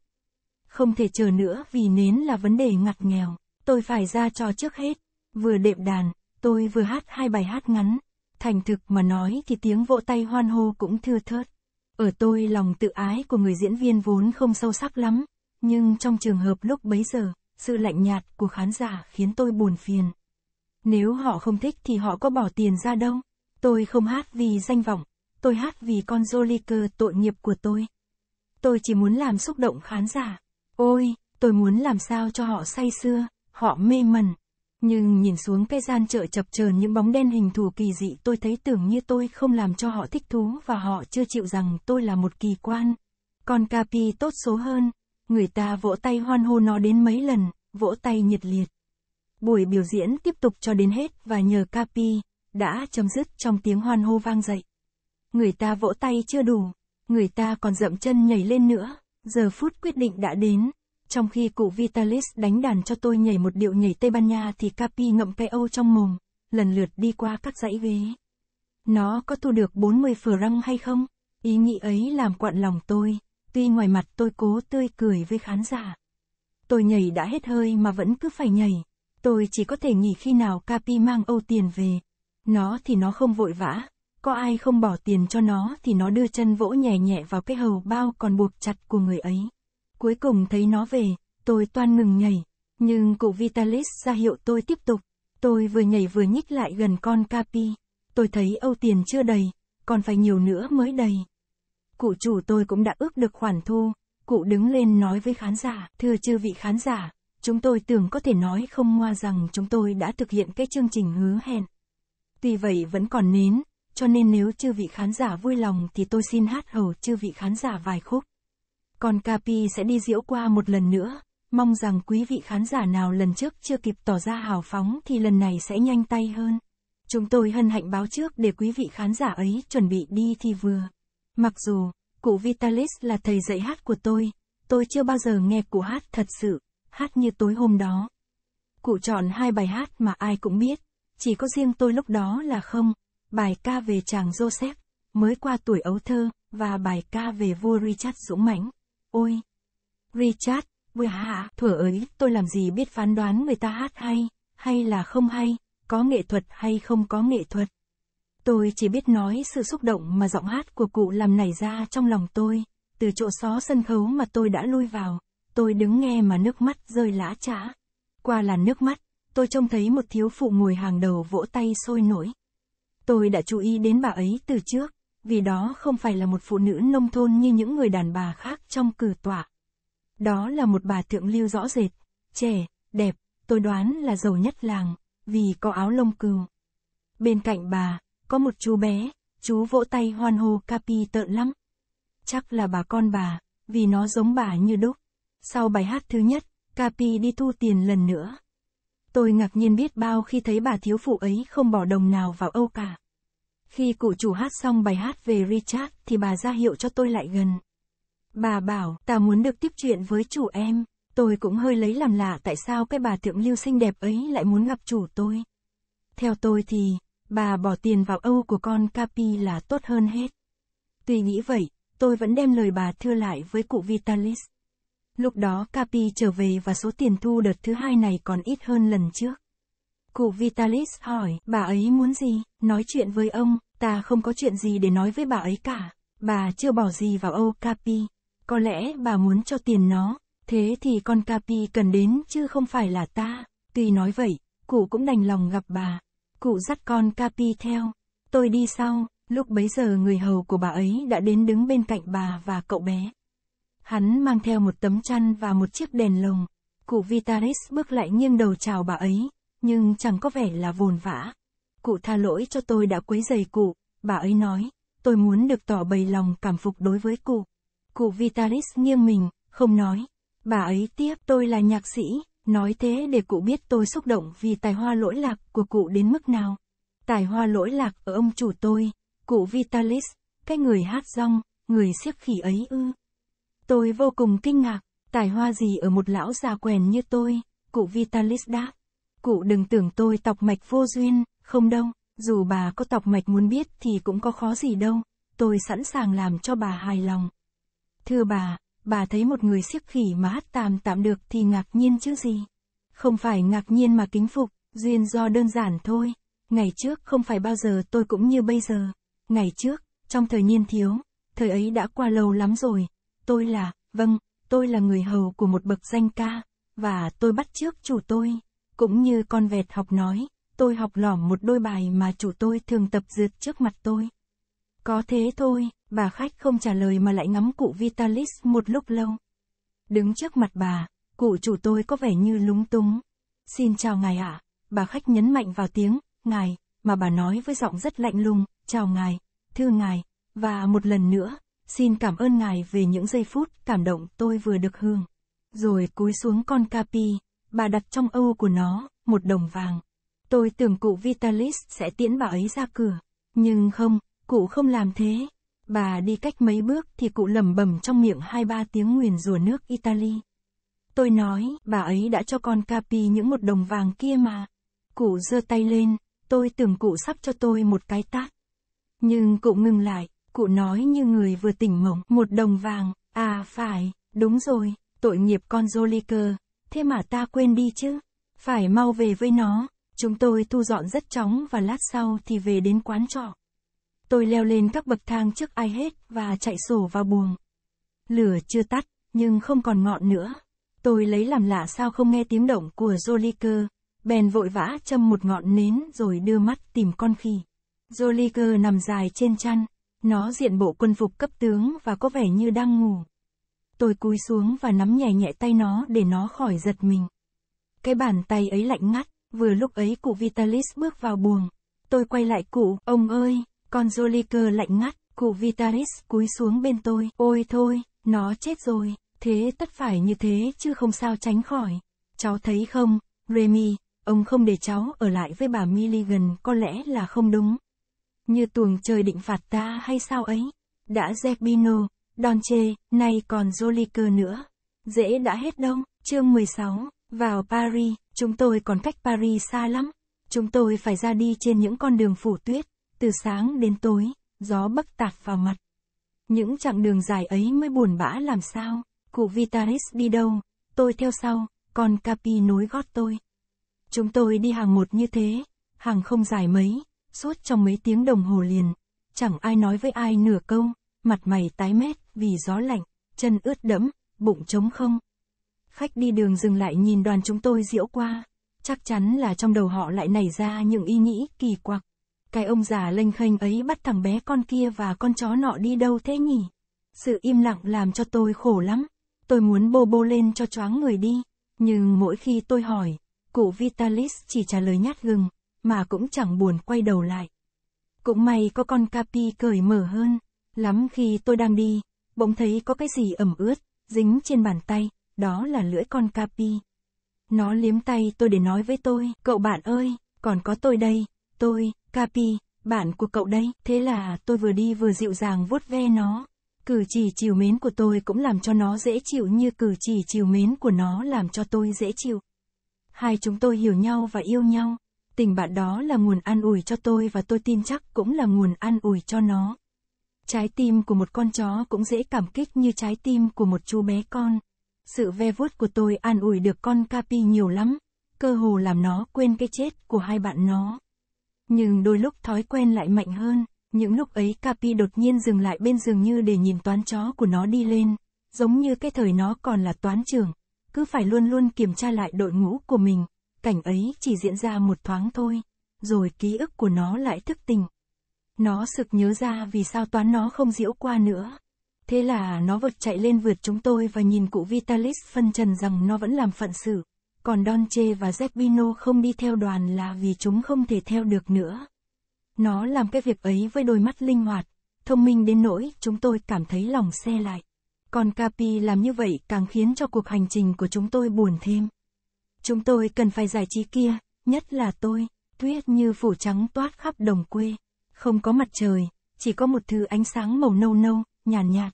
Không thể chờ nữa vì nến là vấn đề ngặt nghèo, tôi phải ra trò trước hết. Vừa đệm đàn, tôi vừa hát hai bài hát ngắn. Thành thực mà nói thì tiếng vỗ tay hoan hô cũng thưa thớt. Ở tôi lòng tự ái của người diễn viên vốn không sâu sắc lắm, nhưng trong trường hợp lúc bấy giờ, sự lạnh nhạt của khán giả khiến tôi buồn phiền. Nếu họ không thích thì họ có bỏ tiền ra đâu. Tôi không hát vì danh vọng, tôi hát vì con Joliker tội nghiệp của tôi. Tôi chỉ muốn làm xúc động khán giả. Ôi, tôi muốn làm sao cho họ say xưa, họ mê mẩn. Nhưng nhìn xuống cái gian chợ chập chờn những bóng đen hình thù kỳ dị tôi thấy tưởng như tôi không làm cho họ thích thú và họ chưa chịu rằng tôi là một kỳ quan. Còn Capi tốt số hơn, người ta vỗ tay hoan hô nó đến mấy lần, vỗ tay nhiệt liệt. Buổi biểu diễn tiếp tục cho đến hết và nhờ Capi, đã chấm dứt trong tiếng hoan hô vang dậy. Người ta vỗ tay chưa đủ, người ta còn dậm chân nhảy lên nữa, giờ phút quyết định đã đến. Trong khi cụ Vitalis đánh đàn cho tôi nhảy một điệu nhảy Tây Ban Nha thì Capi ngậm cây Âu trong mồm, lần lượt đi qua các dãy ghế. Nó có thu được 40 franc hay không? Ý nghĩ ấy làm quặn lòng tôi, tuy ngoài mặt tôi cố tươi cười với khán giả. Tôi nhảy đã hết hơi mà vẫn cứ phải nhảy, Tôi chỉ có thể nghỉ khi nào Capi mang Âu tiền về. Nó thì nó không vội vã. Có ai không bỏ tiền cho nó thì nó đưa chân vỗ nhẹ nhẹ vào cái hầu bao còn buộc chặt của người ấy. Cuối cùng thấy nó về, tôi toan ngừng nhảy. Nhưng cụ Vitalis ra hiệu tôi tiếp tục. Tôi vừa nhảy vừa nhích lại gần con Capi. Tôi thấy Âu tiền chưa đầy, còn phải nhiều nữa mới đầy. Cụ chủ tôi cũng đã ước được khoản thu. Cụ đứng lên nói với khán giả, thưa chư vị khán giả, Chúng tôi tưởng có thể nói không ngoa rằng chúng tôi đã thực hiện cái chương trình hứa hẹn. Tuy vậy vẫn còn nến, cho nên nếu chư vị khán giả vui lòng thì tôi xin hát hầu chư vị khán giả vài khúc. Còn Capi sẽ đi diễu qua một lần nữa, mong rằng quý vị khán giả nào lần trước chưa kịp tỏ ra hào phóng thì lần này sẽ nhanh tay hơn. Chúng tôi hân hạnh báo trước để quý vị khán giả ấy chuẩn bị đi thì vừa. Mặc dù, cụ Vitalis là thầy dạy hát của tôi, tôi chưa bao giờ nghe cụ hát thật sự hát như tối hôm đó. Cụ chọn hai bài hát mà ai cũng biết, chỉ có riêng tôi lúc đó là không, bài ca về chàng Joseph, mới qua tuổi ấu thơ, và bài ca về vua Richard Dũng Mãnh. Ôi! Richard, vua hạ, thuở ấy, tôi làm gì biết phán đoán người ta hát hay, hay là không hay, có nghệ thuật hay không có nghệ thuật. Tôi chỉ biết nói sự xúc động mà giọng hát của cụ làm nảy ra trong lòng tôi, từ chỗ xó sân khấu mà tôi đã lui vào tôi đứng nghe mà nước mắt rơi lã chã. Qua làn nước mắt, tôi trông thấy một thiếu phụ ngồi hàng đầu vỗ tay sôi nổi. Tôi đã chú ý đến bà ấy từ trước, vì đó không phải là một phụ nữ nông thôn như những người đàn bà khác trong cử tọa. Đó là một bà thượng lưu rõ rệt, trẻ, đẹp, tôi đoán là giàu nhất làng, vì có áo lông cừu. Bên cạnh bà, có một chú bé, chú vỗ tay hoan hô capi tợn lắm. Chắc là bà con bà, vì nó giống bà như đúc. Sau bài hát thứ nhất, Capi đi thu tiền lần nữa. Tôi ngạc nhiên biết bao khi thấy bà thiếu phụ ấy không bỏ đồng nào vào Âu cả. Khi cụ chủ hát xong bài hát về Richard thì bà ra hiệu cho tôi lại gần. Bà bảo, ta muốn được tiếp chuyện với chủ em. Tôi cũng hơi lấy làm lạ tại sao cái bà thượng lưu xinh đẹp ấy lại muốn gặp chủ tôi. Theo tôi thì, bà bỏ tiền vào Âu của con Capi là tốt hơn hết. Tuy nghĩ vậy, tôi vẫn đem lời bà thưa lại với cụ Vitalis. Lúc đó Capi trở về và số tiền thu đợt thứ hai này còn ít hơn lần trước. Cụ Vitalis hỏi, bà ấy muốn gì? Nói chuyện với ông, ta không có chuyện gì để nói với bà ấy cả. Bà chưa bỏ gì vào Âu Capi. Có lẽ bà muốn cho tiền nó, thế thì con Capi cần đến chứ không phải là ta. Tuy nói vậy, cụ cũng đành lòng gặp bà. Cụ dắt con Capi theo. Tôi đi sau, lúc bấy giờ người hầu của bà ấy đã đến đứng bên cạnh bà và cậu bé. Hắn mang theo một tấm chăn và một chiếc đèn lồng. Cụ Vitalis bước lại nghiêng đầu chào bà ấy, nhưng chẳng có vẻ là vồn vã. Cụ tha lỗi cho tôi đã quấy giày cụ, bà ấy nói, tôi muốn được tỏ bày lòng cảm phục đối với cụ. Cụ Vitalis nghiêng mình, không nói. Bà ấy tiếp tôi là nhạc sĩ, nói thế để cụ biết tôi xúc động vì tài hoa lỗi lạc của cụ đến mức nào. Tài hoa lỗi lạc ở ông chủ tôi, cụ Vitalis, cái người hát rong, người siếc khỉ ấy ư. Tôi vô cùng kinh ngạc, tài hoa gì ở một lão già quèn như tôi, cụ Vitalis đáp. Cụ đừng tưởng tôi tọc mạch vô duyên, không đâu, dù bà có tọc mạch muốn biết thì cũng có khó gì đâu, tôi sẵn sàng làm cho bà hài lòng. Thưa bà, bà thấy một người siếc khỉ mà hát tàm tạm được thì ngạc nhiên chứ gì. Không phải ngạc nhiên mà kính phục, duyên do đơn giản thôi. Ngày trước không phải bao giờ tôi cũng như bây giờ. Ngày trước, trong thời niên thiếu, thời ấy đã qua lâu lắm rồi, tôi là, vâng, tôi là người hầu của một bậc danh ca, và tôi bắt trước chủ tôi, cũng như con vẹt học nói, tôi học lỏm một đôi bài mà chủ tôi thường tập dượt trước mặt tôi. Có thế thôi, bà khách không trả lời mà lại ngắm cụ Vitalis một lúc lâu. Đứng trước mặt bà, cụ chủ tôi có vẻ như lúng túng. Xin chào ngài ạ, à. bà khách nhấn mạnh vào tiếng, ngài, mà bà nói với giọng rất lạnh lùng, chào ngài, thưa ngài, và một lần nữa, Xin cảm ơn ngài về những giây phút cảm động tôi vừa được hưởng. Rồi cúi xuống con Capi, bà đặt trong âu của nó, một đồng vàng. Tôi tưởng cụ Vitalis sẽ tiễn bà ấy ra cửa. Nhưng không, cụ không làm thế. Bà đi cách mấy bước thì cụ lẩm bẩm trong miệng hai ba tiếng nguyền rủa nước Italy. Tôi nói, bà ấy đã cho con Capi những một đồng vàng kia mà. Cụ giơ tay lên, tôi tưởng cụ sắp cho tôi một cái tát. Nhưng cụ ngừng lại, Cụ nói như người vừa tỉnh mộng, một đồng vàng, à phải, đúng rồi, tội nghiệp con Joliker, thế mà ta quên đi chứ, phải mau về với nó, chúng tôi thu dọn rất chóng và lát sau thì về đến quán trọ. Tôi leo lên các bậc thang trước ai hết và chạy sổ vào buồng. Lửa chưa tắt, nhưng không còn ngọn nữa. Tôi lấy làm lạ sao không nghe tiếng động của Joliker, bèn vội vã châm một ngọn nến rồi đưa mắt tìm con khỉ. Joliker nằm dài trên chăn, nó diện bộ quân phục cấp tướng và có vẻ như đang ngủ. Tôi cúi xuống và nắm nhẹ nhẹ tay nó để nó khỏi giật mình. Cái bàn tay ấy lạnh ngắt, vừa lúc ấy cụ Vitalis bước vào buồng. Tôi quay lại cụ, ông ơi, con Joliker lạnh ngắt, cụ Vitalis cúi xuống bên tôi, ôi thôi, nó chết rồi, thế tất phải như thế chứ không sao tránh khỏi. Cháu thấy không, Remy, ông không để cháu ở lại với bà Milligan có lẽ là không đúng như tuồng trời định phạt ta hay sao ấy. Đã Zepino, Donche, nay còn jolico nữa. Dễ đã hết đông, chương 16, vào Paris, chúng tôi còn cách Paris xa lắm. Chúng tôi phải ra đi trên những con đường phủ tuyết, từ sáng đến tối, gió bấc tạt vào mặt. Những chặng đường dài ấy mới buồn bã làm sao, cụ vitaris đi đâu, tôi theo sau, còn Capi nối gót tôi. Chúng tôi đi hàng một như thế, hàng không dài mấy, suốt trong mấy tiếng đồng hồ liền, chẳng ai nói với ai nửa câu, mặt mày tái mét vì gió lạnh, chân ướt đẫm, bụng trống không. Khách đi đường dừng lại nhìn đoàn chúng tôi diễu qua, chắc chắn là trong đầu họ lại nảy ra những ý nghĩ kỳ quặc. Cái ông già lênh khênh ấy bắt thằng bé con kia và con chó nọ đi đâu thế nhỉ? Sự im lặng làm cho tôi khổ lắm. Tôi muốn bô bô lên cho choáng người đi. Nhưng mỗi khi tôi hỏi, cụ Vitalis chỉ trả lời nhát gừng mà cũng chẳng buồn quay đầu lại. Cũng may có con Capi cởi mở hơn, lắm khi tôi đang đi, bỗng thấy có cái gì ẩm ướt, dính trên bàn tay, đó là lưỡi con Capi. Nó liếm tay tôi để nói với tôi, cậu bạn ơi, còn có tôi đây, tôi, Capi, bạn của cậu đây. Thế là tôi vừa đi vừa dịu dàng vuốt ve nó. Cử chỉ chiều mến của tôi cũng làm cho nó dễ chịu như cử chỉ chiều mến của nó làm cho tôi dễ chịu. Hai chúng tôi hiểu nhau và yêu nhau. Tình bạn đó là nguồn an ủi cho tôi và tôi tin chắc cũng là nguồn an ủi cho nó. Trái tim của một con chó cũng dễ cảm kích như trái tim của một chú bé con. Sự ve vuốt của tôi an ủi được con Capi nhiều lắm, cơ hồ làm nó quên cái chết của hai bạn nó. Nhưng đôi lúc thói quen lại mạnh hơn, những lúc ấy Capi đột nhiên dừng lại bên giường như để nhìn toán chó của nó đi lên, giống như cái thời nó còn là toán trưởng, cứ phải luôn luôn kiểm tra lại đội ngũ của mình cảnh ấy chỉ diễn ra một thoáng thôi, rồi ký ức của nó lại thức tỉnh. Nó sực nhớ ra vì sao toán nó không diễu qua nữa. Thế là nó vượt chạy lên vượt chúng tôi và nhìn cụ Vitalis phân trần rằng nó vẫn làm phận sự. Còn Donche và Zepino không đi theo đoàn là vì chúng không thể theo được nữa. Nó làm cái việc ấy với đôi mắt linh hoạt, thông minh đến nỗi chúng tôi cảm thấy lòng xe lại. Còn Capi làm như vậy càng khiến cho cuộc hành trình của chúng tôi buồn thêm chúng tôi cần phải giải trí kia, nhất là tôi, tuyết như phủ trắng toát khắp đồng quê, không có mặt trời, chỉ có một thứ ánh sáng màu nâu nâu, nhàn nhạt, nhạt.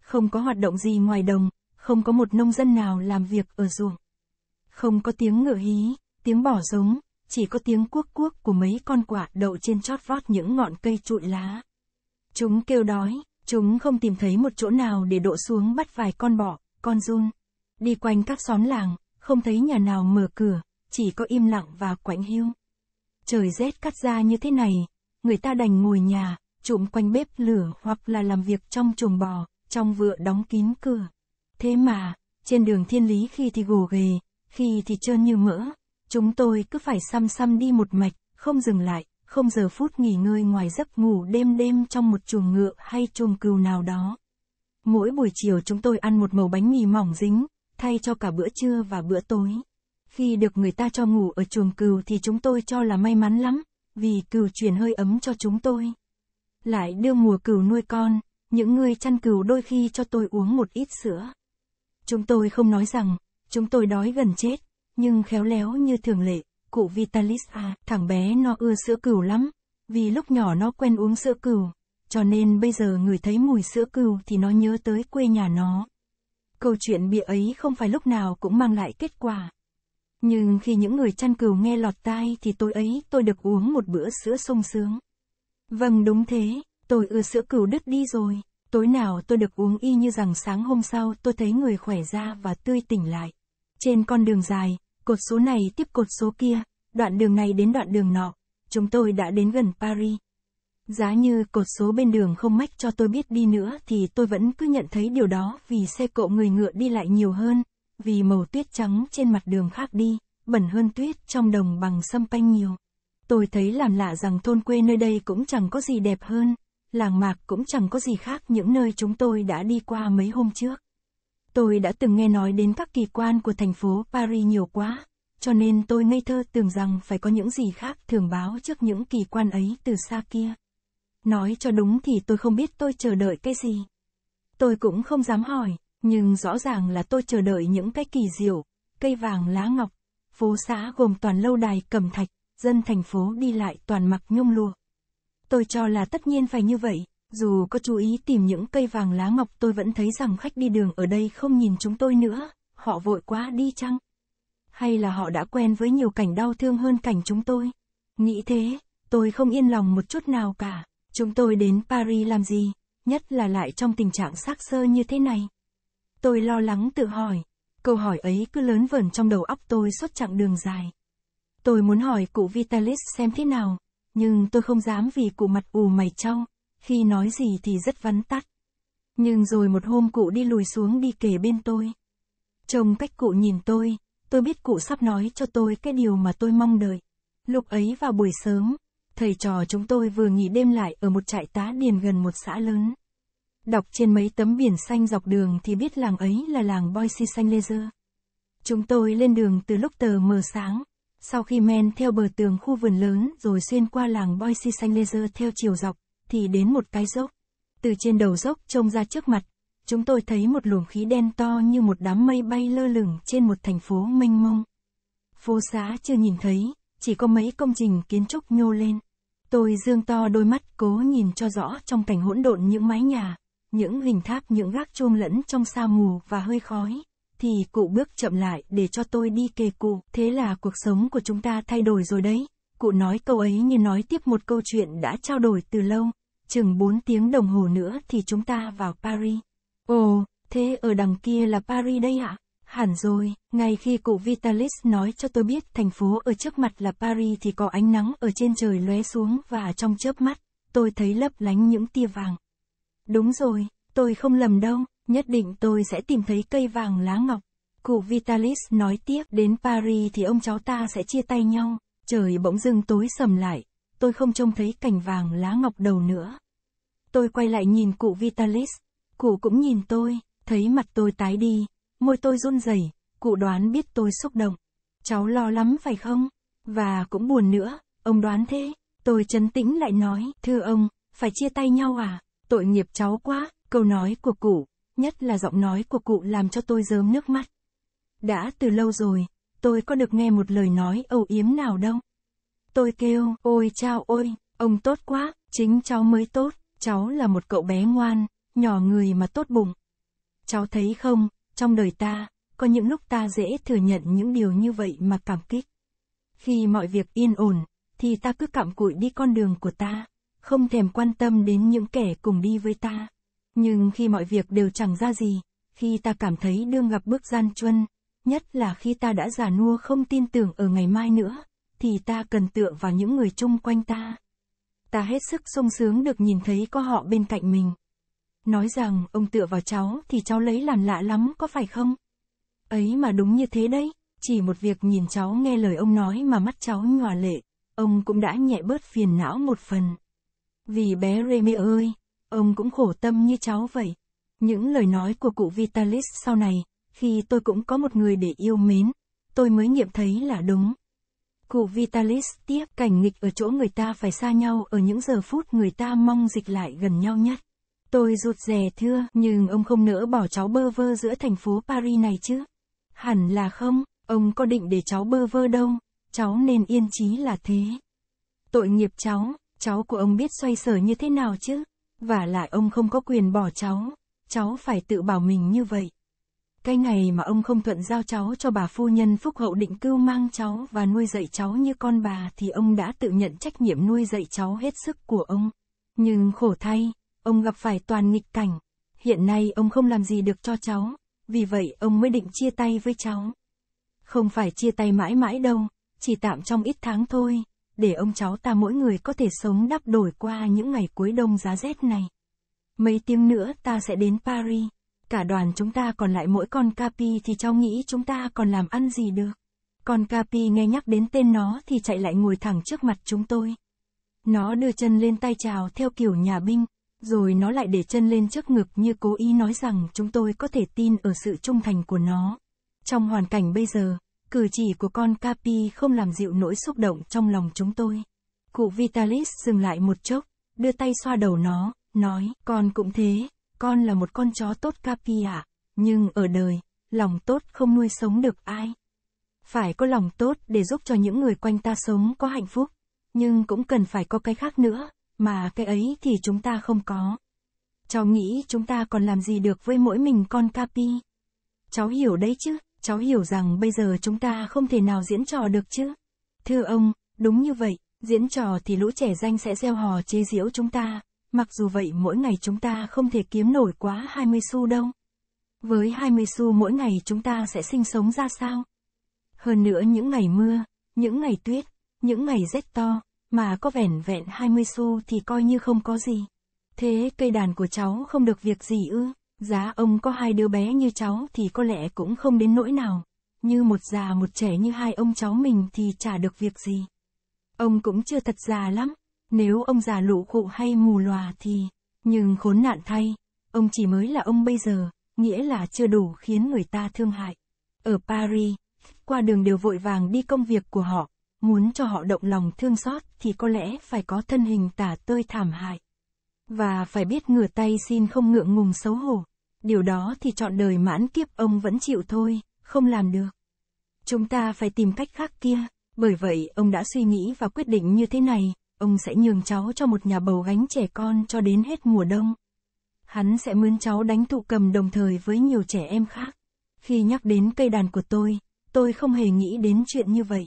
Không có hoạt động gì ngoài đồng, không có một nông dân nào làm việc ở ruộng. Không có tiếng ngựa hí, tiếng bỏ giống, chỉ có tiếng cuốc cuốc của mấy con quả đậu trên chót vót những ngọn cây trụi lá. Chúng kêu đói, chúng không tìm thấy một chỗ nào để đổ xuống bắt vài con bọ, con run. Đi quanh các xóm làng, không thấy nhà nào mở cửa, chỉ có im lặng và quạnh hiu. Trời rét cắt ra như thế này, người ta đành ngồi nhà, trụm quanh bếp lửa hoặc là làm việc trong chuồng bò, trong vựa đóng kín cửa. Thế mà, trên đường thiên lý khi thì gồ ghề, khi thì trơn như mỡ, chúng tôi cứ phải xăm xăm đi một mạch, không dừng lại, không giờ phút nghỉ ngơi ngoài giấc ngủ đêm đêm trong một chuồng ngựa hay chuồng cừu nào đó. Mỗi buổi chiều chúng tôi ăn một mẩu bánh mì mỏng dính, thay cho cả bữa trưa và bữa tối. Khi được người ta cho ngủ ở chuồng cừu thì chúng tôi cho là may mắn lắm, vì cừu truyền hơi ấm cho chúng tôi. Lại đưa mùa cừu nuôi con, những người chăn cừu đôi khi cho tôi uống một ít sữa. Chúng tôi không nói rằng, chúng tôi đói gần chết, nhưng khéo léo như thường lệ, cụ Vitalis à, thằng bé nó ưa sữa cừu lắm, vì lúc nhỏ nó quen uống sữa cừu, cho nên bây giờ người thấy mùi sữa cừu thì nó nhớ tới quê nhà nó. Câu chuyện bịa ấy không phải lúc nào cũng mang lại kết quả. Nhưng khi những người chăn cừu nghe lọt tai thì tôi ấy tôi được uống một bữa sữa sung sướng. Vâng đúng thế, tôi ưa sữa cừu đứt đi rồi, tối nào tôi được uống y như rằng sáng hôm sau tôi thấy người khỏe ra và tươi tỉnh lại. Trên con đường dài, cột số này tiếp cột số kia, đoạn đường này đến đoạn đường nọ, chúng tôi đã đến gần Paris. Giá như cột số bên đường không mách cho tôi biết đi nữa thì tôi vẫn cứ nhận thấy điều đó vì xe cộ người ngựa đi lại nhiều hơn, vì màu tuyết trắng trên mặt đường khác đi, bẩn hơn tuyết trong đồng bằng sâm panh nhiều. Tôi thấy làm lạ rằng thôn quê nơi đây cũng chẳng có gì đẹp hơn, làng mạc cũng chẳng có gì khác những nơi chúng tôi đã đi qua mấy hôm trước. Tôi đã từng nghe nói đến các kỳ quan của thành phố Paris nhiều quá, cho nên tôi ngây thơ tưởng rằng phải có những gì khác thường báo trước những kỳ quan ấy từ xa kia. Nói cho đúng thì tôi không biết tôi chờ đợi cái gì. Tôi cũng không dám hỏi, nhưng rõ ràng là tôi chờ đợi những cái kỳ diệu, cây vàng lá ngọc, phố xã gồm toàn lâu đài cẩm thạch, dân thành phố đi lại toàn mặc nhung lụa. Tôi cho là tất nhiên phải như vậy, dù có chú ý tìm những cây vàng lá ngọc tôi vẫn thấy rằng khách đi đường ở đây không nhìn chúng tôi nữa, họ vội quá đi chăng? Hay là họ đã quen với nhiều cảnh đau thương hơn cảnh chúng tôi? Nghĩ thế, tôi không yên lòng một chút nào cả. Chúng tôi đến Paris làm gì, nhất là lại trong tình trạng xác sơ như thế này. Tôi lo lắng tự hỏi, câu hỏi ấy cứ lớn vẩn trong đầu óc tôi suốt chặng đường dài. Tôi muốn hỏi cụ Vitalis xem thế nào, nhưng tôi không dám vì cụ mặt ù mày trong, khi nói gì thì rất vắn tắt. Nhưng rồi một hôm cụ đi lùi xuống đi kể bên tôi. Trông cách cụ nhìn tôi, tôi biết cụ sắp nói cho tôi cái điều mà tôi mong đợi. Lúc ấy vào buổi sớm, thầy trò chúng tôi vừa nghỉ đêm lại ở một trại tá điền gần một xã lớn. Đọc trên mấy tấm biển xanh dọc đường thì biết làng ấy là làng Boise Xanh Lê Dơ. Chúng tôi lên đường từ lúc tờ mờ sáng, sau khi men theo bờ tường khu vườn lớn rồi xuyên qua làng Boise Xanh Lê Dơ theo chiều dọc, thì đến một cái dốc. Từ trên đầu dốc trông ra trước mặt, chúng tôi thấy một luồng khí đen to như một đám mây bay lơ lửng trên một thành phố mênh mông. Phố xá chưa nhìn thấy, chỉ có mấy công trình kiến trúc nhô lên. Tôi dương to đôi mắt cố nhìn cho rõ trong cảnh hỗn độn những mái nhà, những hình tháp những gác chuông lẫn trong sa mù và hơi khói. Thì cụ bước chậm lại để cho tôi đi kề cụ, thế là cuộc sống của chúng ta thay đổi rồi đấy. Cụ nói câu ấy như nói tiếp một câu chuyện đã trao đổi từ lâu, chừng 4 tiếng đồng hồ nữa thì chúng ta vào Paris. Ồ, thế ở đằng kia là Paris đây ạ? À? hẳn rồi, ngay khi cụ Vitalis nói cho tôi biết thành phố ở trước mặt là Paris thì có ánh nắng ở trên trời lóe xuống và trong chớp mắt, tôi thấy lấp lánh những tia vàng. Đúng rồi, tôi không lầm đâu, nhất định tôi sẽ tìm thấy cây vàng lá ngọc. Cụ Vitalis nói tiếp đến Paris thì ông cháu ta sẽ chia tay nhau, trời bỗng dưng tối sầm lại, tôi không trông thấy cành vàng lá ngọc đầu nữa. Tôi quay lại nhìn cụ Vitalis, cụ cũng nhìn tôi, thấy mặt tôi tái đi, Môi tôi run rẩy, cụ đoán biết tôi xúc động. Cháu lo lắm phải không? Và cũng buồn nữa, ông đoán thế. Tôi chấn tĩnh lại nói, thưa ông, phải chia tay nhau à? Tội nghiệp cháu quá, câu nói của cụ, nhất là giọng nói của cụ làm cho tôi rớm nước mắt. Đã từ lâu rồi, tôi có được nghe một lời nói âu yếm nào đâu. Tôi kêu, ôi chao ôi, ông tốt quá, chính cháu mới tốt, cháu là một cậu bé ngoan, nhỏ người mà tốt bụng. Cháu thấy không, trong đời ta, có những lúc ta dễ thừa nhận những điều như vậy mà cảm kích. Khi mọi việc yên ổn, thì ta cứ cặm cụi đi con đường của ta, không thèm quan tâm đến những kẻ cùng đi với ta. Nhưng khi mọi việc đều chẳng ra gì, khi ta cảm thấy đương gặp bước gian chuân, nhất là khi ta đã già nua không tin tưởng ở ngày mai nữa, thì ta cần tựa vào những người chung quanh ta. Ta hết sức sung sướng được nhìn thấy có họ bên cạnh mình nói rằng ông tựa vào cháu thì cháu lấy làm lạ lắm có phải không? Ấy mà đúng như thế đấy, chỉ một việc nhìn cháu nghe lời ông nói mà mắt cháu nhòa lệ, ông cũng đã nhẹ bớt phiền não một phần. Vì bé Remy ơi, ông cũng khổ tâm như cháu vậy. Những lời nói của cụ Vitalis sau này, khi tôi cũng có một người để yêu mến, tôi mới nghiệm thấy là đúng. Cụ Vitalis tiếp cảnh nghịch ở chỗ người ta phải xa nhau ở những giờ phút người ta mong dịch lại gần nhau nhất. Tôi rụt rè thưa, nhưng ông không nỡ bỏ cháu bơ vơ giữa thành phố Paris này chứ? Hẳn là không, ông có định để cháu bơ vơ đâu, cháu nên yên chí là thế. Tội nghiệp cháu, cháu của ông biết xoay sở như thế nào chứ? Và lại ông không có quyền bỏ cháu, cháu phải tự bảo mình như vậy. Cái ngày mà ông không thuận giao cháu cho bà phu nhân phúc hậu định cưu mang cháu và nuôi dạy cháu như con bà thì ông đã tự nhận trách nhiệm nuôi dạy cháu hết sức của ông. Nhưng khổ thay, ông gặp phải toàn nghịch cảnh. Hiện nay ông không làm gì được cho cháu, vì vậy ông mới định chia tay với cháu. Không phải chia tay mãi mãi đâu, chỉ tạm trong ít tháng thôi, để ông cháu ta mỗi người có thể sống đắp đổi qua những ngày cuối đông giá rét này. Mấy tiếng nữa ta sẽ đến Paris, cả đoàn chúng ta còn lại mỗi con Capi thì cháu nghĩ chúng ta còn làm ăn gì được. Con Capi nghe nhắc đến tên nó thì chạy lại ngồi thẳng trước mặt chúng tôi. Nó đưa chân lên tay chào theo kiểu nhà binh, rồi nó lại để chân lên trước ngực như cố ý nói rằng chúng tôi có thể tin ở sự trung thành của nó. Trong hoàn cảnh bây giờ, cử chỉ của con Capi không làm dịu nỗi xúc động trong lòng chúng tôi. Cụ Vitalis dừng lại một chốc, đưa tay xoa đầu nó, nói, con cũng thế, con là một con chó tốt Capi ạ, à? nhưng ở đời, lòng tốt không nuôi sống được ai. Phải có lòng tốt để giúp cho những người quanh ta sống có hạnh phúc, nhưng cũng cần phải có cái khác nữa, mà cái ấy thì chúng ta không có. Cháu nghĩ chúng ta còn làm gì được với mỗi mình con Capi? Cháu hiểu đấy chứ, cháu hiểu rằng bây giờ chúng ta không thể nào diễn trò được chứ. Thưa ông, đúng như vậy, diễn trò thì lũ trẻ danh sẽ gieo hò chế giễu chúng ta, mặc dù vậy mỗi ngày chúng ta không thể kiếm nổi quá 20 xu đâu. Với 20 xu mỗi ngày chúng ta sẽ sinh sống ra sao? Hơn nữa những ngày mưa, những ngày tuyết, những ngày rét to, mà có vẻn vẹn 20 xu thì coi như không có gì. Thế cây đàn của cháu không được việc gì ư? Giá ông có hai đứa bé như cháu thì có lẽ cũng không đến nỗi nào. Như một già một trẻ như hai ông cháu mình thì chả được việc gì. Ông cũng chưa thật già lắm. Nếu ông già lụ khụ hay mù lòa thì... Nhưng khốn nạn thay, ông chỉ mới là ông bây giờ, nghĩa là chưa đủ khiến người ta thương hại. Ở Paris, qua đường đều vội vàng đi công việc của họ, muốn cho họ động lòng thương xót thì có lẽ phải có thân hình tả tơi thảm hại. Và phải biết ngửa tay xin không ngượng ngùng xấu hổ. Điều đó thì chọn đời mãn kiếp ông vẫn chịu thôi, không làm được. Chúng ta phải tìm cách khác kia, bởi vậy ông đã suy nghĩ và quyết định như thế này, ông sẽ nhường cháu cho một nhà bầu gánh trẻ con cho đến hết mùa đông. Hắn sẽ mướn cháu đánh tụ cầm đồng thời với nhiều trẻ em khác. Khi nhắc đến cây đàn của tôi, tôi không hề nghĩ đến chuyện như vậy.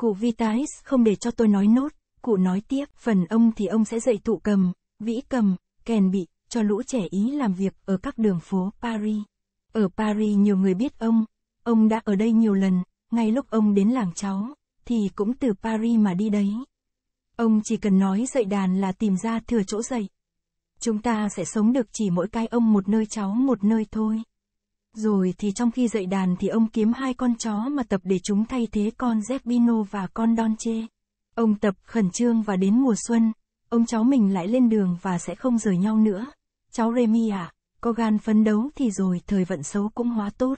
Cụ Vitalis không để cho tôi nói nốt, cụ nói tiếp, phần ông thì ông sẽ dạy tụ cầm, vĩ cầm, kèn bị, cho lũ trẻ Ý làm việc ở các đường phố Paris. Ở Paris nhiều người biết ông, ông đã ở đây nhiều lần, ngay lúc ông đến làng cháu, thì cũng từ Paris mà đi đấy. Ông chỉ cần nói dạy đàn là tìm ra thừa chỗ dạy. Chúng ta sẽ sống được chỉ mỗi cái ông một nơi cháu một nơi thôi. Rồi thì trong khi dạy đàn thì ông kiếm hai con chó mà tập để chúng thay thế con Zeppino và con donche Ông tập khẩn trương và đến mùa xuân, ông cháu mình lại lên đường và sẽ không rời nhau nữa. Cháu Remy à, có gan phấn đấu thì rồi thời vận xấu cũng hóa tốt.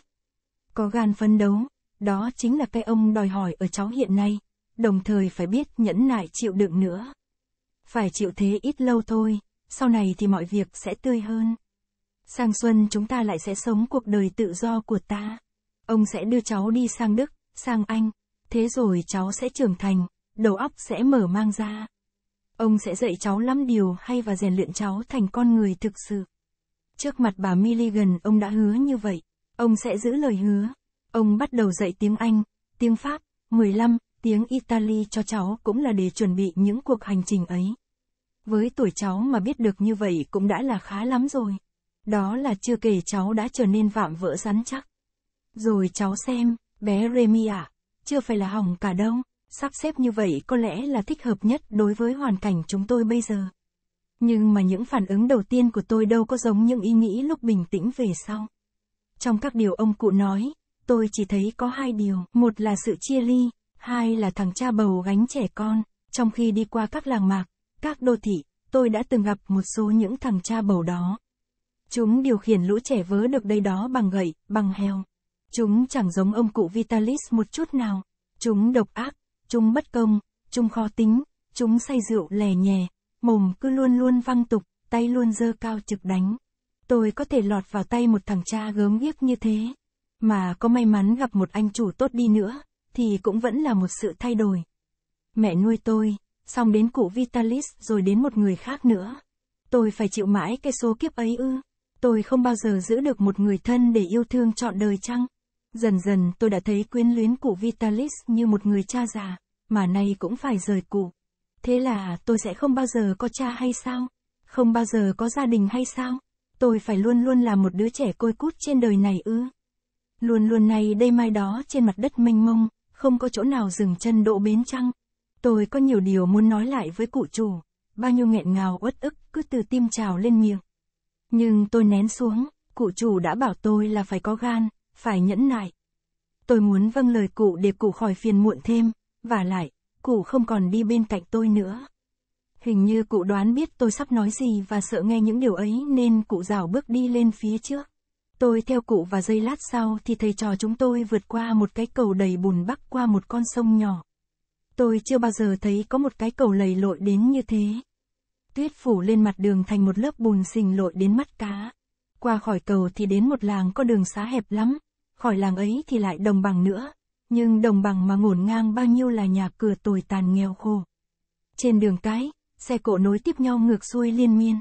Có gan phấn đấu, đó chính là cái ông đòi hỏi ở cháu hiện nay, đồng thời phải biết nhẫn nại chịu đựng nữa. Phải chịu thế ít lâu thôi, sau này thì mọi việc sẽ tươi hơn sang xuân chúng ta lại sẽ sống cuộc đời tự do của ta. Ông sẽ đưa cháu đi sang Đức, sang Anh, thế rồi cháu sẽ trưởng thành, đầu óc sẽ mở mang ra. Ông sẽ dạy cháu lắm điều hay và rèn luyện cháu thành con người thực sự. Trước mặt bà Milligan ông đã hứa như vậy, ông sẽ giữ lời hứa. Ông bắt đầu dạy tiếng Anh, tiếng Pháp, 15, tiếng Italy cho cháu cũng là để chuẩn bị những cuộc hành trình ấy. Với tuổi cháu mà biết được như vậy cũng đã là khá lắm rồi. Đó là chưa kể cháu đã trở nên vạm vỡ rắn chắc. Rồi cháu xem, bé Remy à, chưa phải là hỏng cả đâu, sắp xếp như vậy có lẽ là thích hợp nhất đối với hoàn cảnh chúng tôi bây giờ. Nhưng mà những phản ứng đầu tiên của tôi đâu có giống những ý nghĩ lúc bình tĩnh về sau. Trong các điều ông cụ nói, tôi chỉ thấy có hai điều, một là sự chia ly, hai là thằng cha bầu gánh trẻ con, trong khi đi qua các làng mạc, các đô thị, tôi đã từng gặp một số những thằng cha bầu đó, Chúng điều khiển lũ trẻ vớ được đây đó bằng gậy, bằng heo. Chúng chẳng giống ông cụ Vitalis một chút nào. Chúng độc ác, chúng bất công, chúng khó tính, chúng say rượu lè nhè, mồm cứ luôn luôn văng tục, tay luôn dơ cao trực đánh. Tôi có thể lọt vào tay một thằng cha gớm ghiếc như thế. Mà có may mắn gặp một anh chủ tốt đi nữa, thì cũng vẫn là một sự thay đổi. Mẹ nuôi tôi, xong đến cụ Vitalis rồi đến một người khác nữa. Tôi phải chịu mãi cái số kiếp ấy ư tôi không bao giờ giữ được một người thân để yêu thương trọn đời chăng? Dần dần tôi đã thấy quyến luyến cụ Vitalis như một người cha già, mà nay cũng phải rời cụ. Thế là tôi sẽ không bao giờ có cha hay sao? Không bao giờ có gia đình hay sao? Tôi phải luôn luôn là một đứa trẻ côi cút trên đời này ư? Luôn luôn này đây mai đó trên mặt đất mênh mông, không có chỗ nào dừng chân độ bến chăng? Tôi có nhiều điều muốn nói lại với cụ chủ, bao nhiêu nghẹn ngào uất ức cứ từ tim trào lên miệng. Nhưng tôi nén xuống, cụ chủ đã bảo tôi là phải có gan, phải nhẫn nại. Tôi muốn vâng lời cụ để cụ khỏi phiền muộn thêm, và lại, cụ không còn đi bên cạnh tôi nữa. Hình như cụ đoán biết tôi sắp nói gì và sợ nghe những điều ấy nên cụ rào bước đi lên phía trước. Tôi theo cụ và giây lát sau thì thầy trò chúng tôi vượt qua một cái cầu đầy bùn bắc qua một con sông nhỏ. Tôi chưa bao giờ thấy có một cái cầu lầy lội đến như thế. Tuyết phủ lên mặt đường thành một lớp bùn xình lội đến mắt cá. Qua khỏi cầu thì đến một làng có đường xá hẹp lắm, khỏi làng ấy thì lại đồng bằng nữa. Nhưng đồng bằng mà ngổn ngang bao nhiêu là nhà cửa tồi tàn nghèo khô. Trên đường cái, xe cộ nối tiếp nhau ngược xuôi liên miên.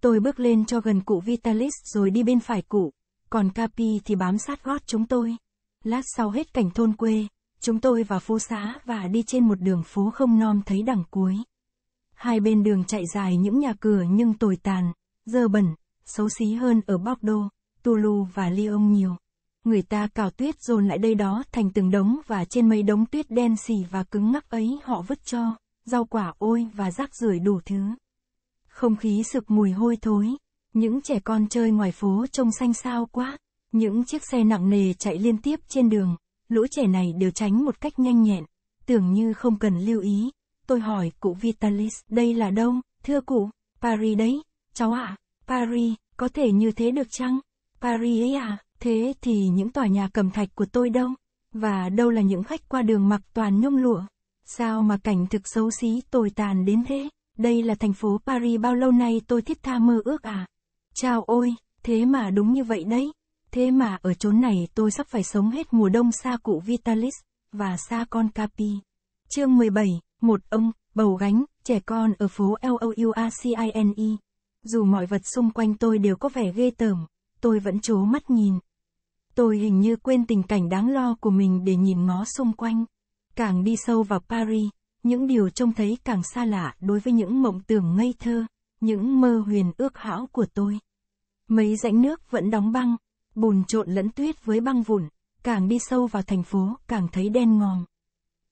Tôi bước lên cho gần cụ Vitalis rồi đi bên phải cụ, còn Capi thì bám sát gót chúng tôi. Lát sau hết cảnh thôn quê, chúng tôi vào phố xá và đi trên một đường phố không nom thấy đằng cuối hai bên đường chạy dài những nhà cửa nhưng tồi tàn, dơ bẩn, xấu xí hơn ở Bordeaux, Toulouse và Lyon nhiều. Người ta cào tuyết dồn lại đây đó thành từng đống và trên mấy đống tuyết đen xì và cứng ngắc ấy họ vứt cho, rau quả ôi và rác rưởi đủ thứ. Không khí sực mùi hôi thối, những trẻ con chơi ngoài phố trông xanh xao quá, những chiếc xe nặng nề chạy liên tiếp trên đường, lũ trẻ này đều tránh một cách nhanh nhẹn, tưởng như không cần lưu ý. Tôi hỏi cụ Vitalis, đây là đâu? Thưa cụ, Paris đấy. Cháu ạ, à, Paris, có thể như thế được chăng? Paris ấy à, thế thì những tòa nhà cầm thạch của tôi đâu? Và đâu là những khách qua đường mặc toàn nhung lụa? Sao mà cảnh thực xấu xí tồi tàn đến thế? Đây là thành phố Paris bao lâu nay tôi thiết tha mơ ước à? Chào ôi, thế mà đúng như vậy đấy. Thế mà ở chốn này tôi sắp phải sống hết mùa đông xa cụ Vitalis, và xa con Capi. Chương 17, một ông, bầu gánh, trẻ con ở phố Louacine. Dù mọi vật xung quanh tôi đều có vẻ ghê tởm, tôi vẫn chố mắt nhìn. Tôi hình như quên tình cảnh đáng lo của mình để nhìn ngó xung quanh. Càng đi sâu vào Paris, những điều trông thấy càng xa lạ đối với những mộng tưởng ngây thơ, những mơ huyền ước hão của tôi. Mấy rãnh nước vẫn đóng băng, bùn trộn lẫn tuyết với băng vụn, càng đi sâu vào thành phố càng thấy đen ngòm.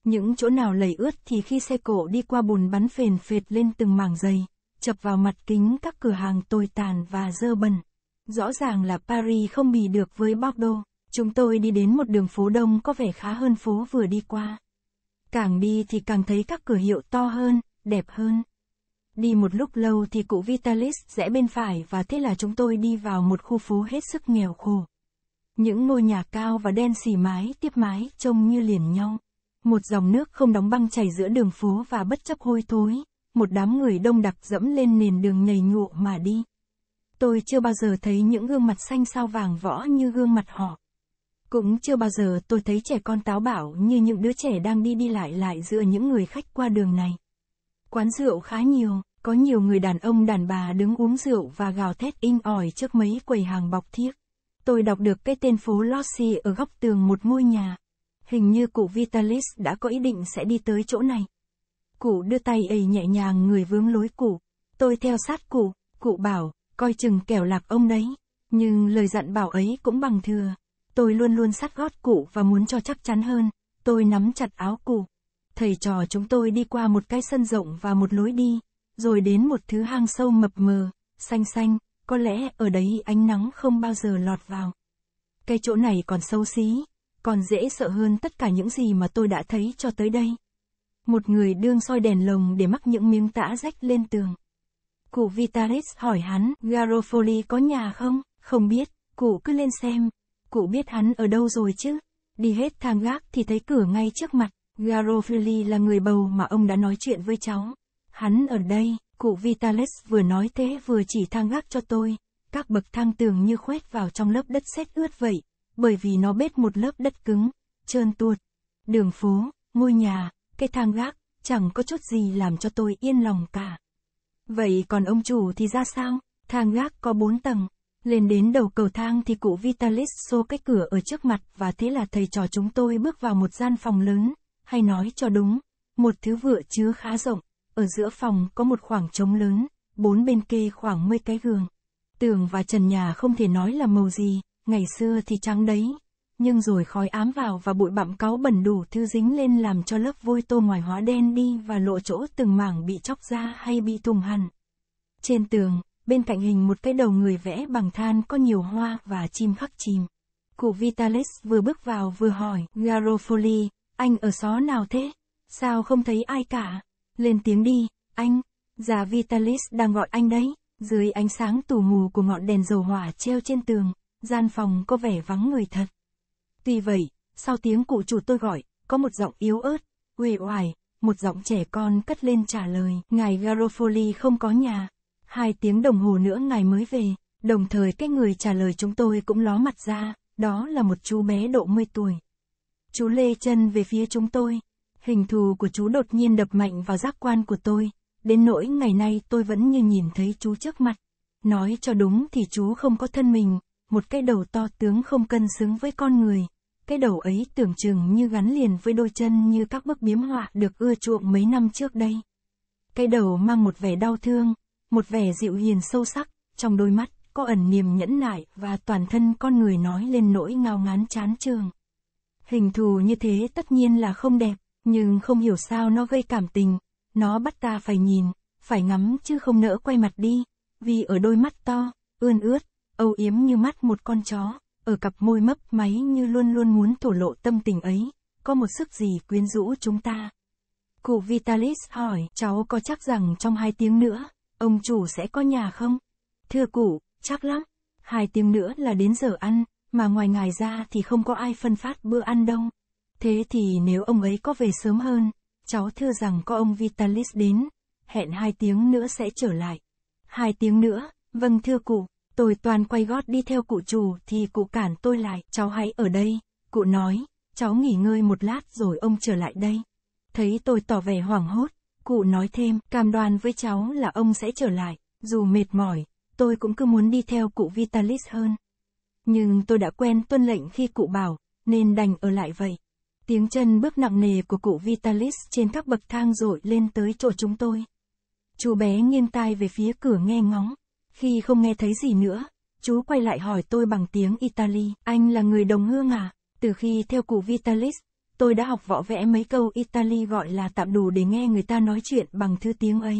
Những chỗ nào lầy ướt thì khi xe cộ đi qua bùn bắn phền phệt lên từng mảng dày, chập vào mặt kính các cửa hàng tồi tàn và dơ bẩn. Rõ ràng là Paris không bì được với Bordeaux. Chúng tôi đi đến một đường phố đông có vẻ khá hơn phố vừa đi qua. Càng đi thì càng thấy các cửa hiệu to hơn, đẹp hơn. Đi một lúc lâu thì cụ Vitalis rẽ bên phải và thế là chúng tôi đi vào một khu phố hết sức nghèo khổ. Những ngôi nhà cao và đen xì mái tiếp mái trông như liền nhau. Một dòng nước không đóng băng chảy giữa đường phố và bất chấp hôi thối, một đám người đông đặc dẫm lên nền đường nhầy nhụa mà đi. Tôi chưa bao giờ thấy những gương mặt xanh sao vàng võ như gương mặt họ. Cũng chưa bao giờ tôi thấy trẻ con táo bạo như những đứa trẻ đang đi đi lại lại giữa những người khách qua đường này. Quán rượu khá nhiều, có nhiều người đàn ông đàn bà đứng uống rượu và gào thét in ỏi trước mấy quầy hàng bọc thiếc. Tôi đọc được cái tên phố Lossi ở góc tường một ngôi nhà. Hình như cụ Vitalis đã có ý định sẽ đi tới chỗ này. Cụ đưa tay ấy nhẹ nhàng người vướng lối cụ. Tôi theo sát cụ, cụ bảo, coi chừng kẻo lạc ông đấy. Nhưng lời dặn bảo ấy cũng bằng thừa. Tôi luôn luôn sát gót cụ và muốn cho chắc chắn hơn. Tôi nắm chặt áo cụ. Thầy trò chúng tôi đi qua một cái sân rộng và một lối đi, rồi đến một thứ hang sâu mập mờ, xanh xanh, có lẽ ở đấy ánh nắng không bao giờ lọt vào. Cái chỗ này còn xấu xí, còn dễ sợ hơn tất cả những gì mà tôi đã thấy cho tới đây. Một người đương soi đèn lồng để mắc những miếng tã rách lên tường. Cụ Vitalis hỏi hắn, Garofoli có nhà không? Không biết, cụ cứ lên xem. Cụ biết hắn ở đâu rồi chứ? Đi hết thang gác thì thấy cửa ngay trước mặt. Garofoli là người bầu mà ông đã nói chuyện với cháu. Hắn ở đây, cụ Vitalis vừa nói thế vừa chỉ thang gác cho tôi. Các bậc thang tường như khuét vào trong lớp đất sét ướt vậy bởi vì nó bết một lớp đất cứng, trơn tuột. Đường phố, ngôi nhà, cây thang gác, chẳng có chút gì làm cho tôi yên lòng cả. Vậy còn ông chủ thì ra sao? Thang gác có bốn tầng. Lên đến đầu cầu thang thì cụ Vitalis xô cái cửa ở trước mặt và thế là thầy trò chúng tôi bước vào một gian phòng lớn, hay nói cho đúng, một thứ vựa chứa khá rộng, ở giữa phòng có một khoảng trống lớn, bốn bên kê khoảng 10 cái gường. Tường và trần nhà không thể nói là màu gì, Ngày xưa thì trắng đấy, nhưng rồi khói ám vào và bụi bặm cáo bẩn đủ thư dính lên làm cho lớp vôi tô ngoài hóa đen đi và lộ chỗ từng mảng bị chóc ra hay bị tùng hẳn. Trên tường, bên cạnh hình một cái đầu người vẽ bằng than có nhiều hoa và chim khắc chim Cụ Vitalis vừa bước vào vừa hỏi, Garofoli, anh ở xó nào thế? Sao không thấy ai cả? Lên tiếng đi, anh. Già Vitalis đang gọi anh đấy. Dưới ánh sáng tù mù của ngọn đèn dầu hỏa treo trên tường, gian phòng có vẻ vắng người thật. Tuy vậy, sau tiếng cụ chủ tôi gọi, có một giọng yếu ớt, uể oải, một giọng trẻ con cất lên trả lời, ngài Garofoli không có nhà. Hai tiếng đồng hồ nữa ngài mới về, đồng thời cái người trả lời chúng tôi cũng ló mặt ra, đó là một chú bé độ 10 tuổi. Chú lê chân về phía chúng tôi, hình thù của chú đột nhiên đập mạnh vào giác quan của tôi, đến nỗi ngày nay tôi vẫn như nhìn thấy chú trước mặt. Nói cho đúng thì chú không có thân mình, một cái đầu to tướng không cân xứng với con người. Cái đầu ấy tưởng chừng như gắn liền với đôi chân như các bức biếm họa được ưa chuộng mấy năm trước đây. Cái đầu mang một vẻ đau thương, một vẻ dịu hiền sâu sắc, trong đôi mắt có ẩn niềm nhẫn nại và toàn thân con người nói lên nỗi ngao ngán chán trường. Hình thù như thế tất nhiên là không đẹp, nhưng không hiểu sao nó gây cảm tình, nó bắt ta phải nhìn, phải ngắm chứ không nỡ quay mặt đi, vì ở đôi mắt to, ươn ướt, âu yếm như mắt một con chó, ở cặp môi mấp máy như luôn luôn muốn thổ lộ tâm tình ấy, có một sức gì quyến rũ chúng ta. Cụ Vitalis hỏi, cháu có chắc rằng trong hai tiếng nữa, ông chủ sẽ có nhà không? Thưa cụ, chắc lắm, hai tiếng nữa là đến giờ ăn, mà ngoài ngài ra thì không có ai phân phát bữa ăn đâu. Thế thì nếu ông ấy có về sớm hơn, cháu thưa rằng có ông Vitalis đến, hẹn hai tiếng nữa sẽ trở lại. Hai tiếng nữa, vâng thưa cụ. Tôi toàn quay gót đi theo cụ chủ thì cụ cản tôi lại, cháu hãy ở đây. Cụ nói, cháu nghỉ ngơi một lát rồi ông trở lại đây. Thấy tôi tỏ vẻ hoảng hốt, cụ nói thêm, cam đoan với cháu là ông sẽ trở lại, dù mệt mỏi, tôi cũng cứ muốn đi theo cụ Vitalis hơn. Nhưng tôi đã quen tuân lệnh khi cụ bảo, nên đành ở lại vậy. Tiếng chân bước nặng nề của cụ Vitalis trên các bậc thang rồi lên tới chỗ chúng tôi. Chú bé nghiêng tai về phía cửa nghe ngóng. Khi không nghe thấy gì nữa, chú quay lại hỏi tôi bằng tiếng Italy, anh là người đồng hương à? Từ khi theo cụ Vitalis, tôi đã học võ vẽ mấy câu Italy gọi là tạm đủ để nghe người ta nói chuyện bằng thứ tiếng ấy.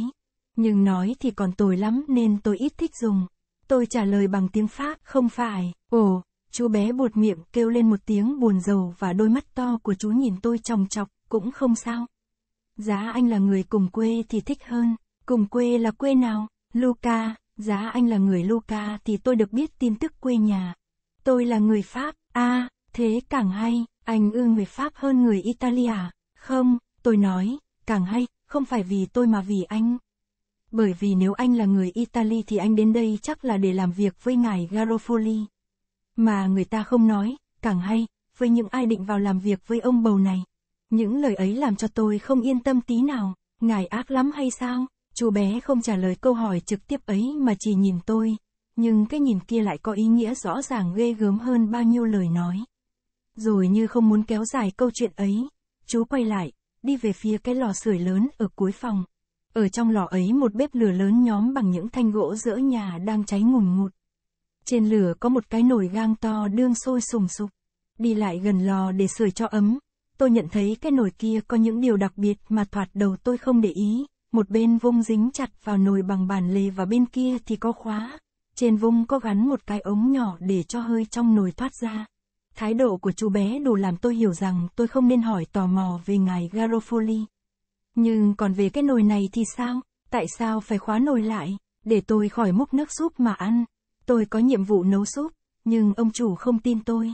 Nhưng nói thì còn tồi lắm nên tôi ít thích dùng. Tôi trả lời bằng tiếng Pháp, không phải, ồ, chú bé buột miệng kêu lên một tiếng buồn rầu và đôi mắt to của chú nhìn tôi chòng chọc, cũng không sao. Giá anh là người cùng quê thì thích hơn, cùng quê là quê nào, Luca, Giá anh là người Luca thì tôi được biết tin tức quê nhà. Tôi là người Pháp, a à, thế càng hay, anh ưa người Pháp hơn người Italia. Không, tôi nói, càng hay, không phải vì tôi mà vì anh. Bởi vì nếu anh là người Italy thì anh đến đây chắc là để làm việc với ngài Garofoli. Mà người ta không nói, càng hay, với những ai định vào làm việc với ông bầu này. Những lời ấy làm cho tôi không yên tâm tí nào, ngài ác lắm hay sao? Chú bé không trả lời câu hỏi trực tiếp ấy mà chỉ nhìn tôi, nhưng cái nhìn kia lại có ý nghĩa rõ ràng ghê gớm hơn bao nhiêu lời nói. Rồi như không muốn kéo dài câu chuyện ấy, chú quay lại, đi về phía cái lò sưởi lớn ở cuối phòng. Ở trong lò ấy một bếp lửa lớn nhóm bằng những thanh gỗ giữa nhà đang cháy ngùn ngụt. Trên lửa có một cái nồi gang to đương sôi sùng sục. Đi lại gần lò để sưởi cho ấm, tôi nhận thấy cái nồi kia có những điều đặc biệt mà thoạt đầu tôi không để ý một bên vung dính chặt vào nồi bằng bàn lề và bên kia thì có khóa. Trên vung có gắn một cái ống nhỏ để cho hơi trong nồi thoát ra. Thái độ của chú bé đủ làm tôi hiểu rằng tôi không nên hỏi tò mò về ngài Garofoli. Nhưng còn về cái nồi này thì sao? Tại sao phải khóa nồi lại, để tôi khỏi múc nước súp mà ăn? Tôi có nhiệm vụ nấu súp, nhưng ông chủ không tin tôi.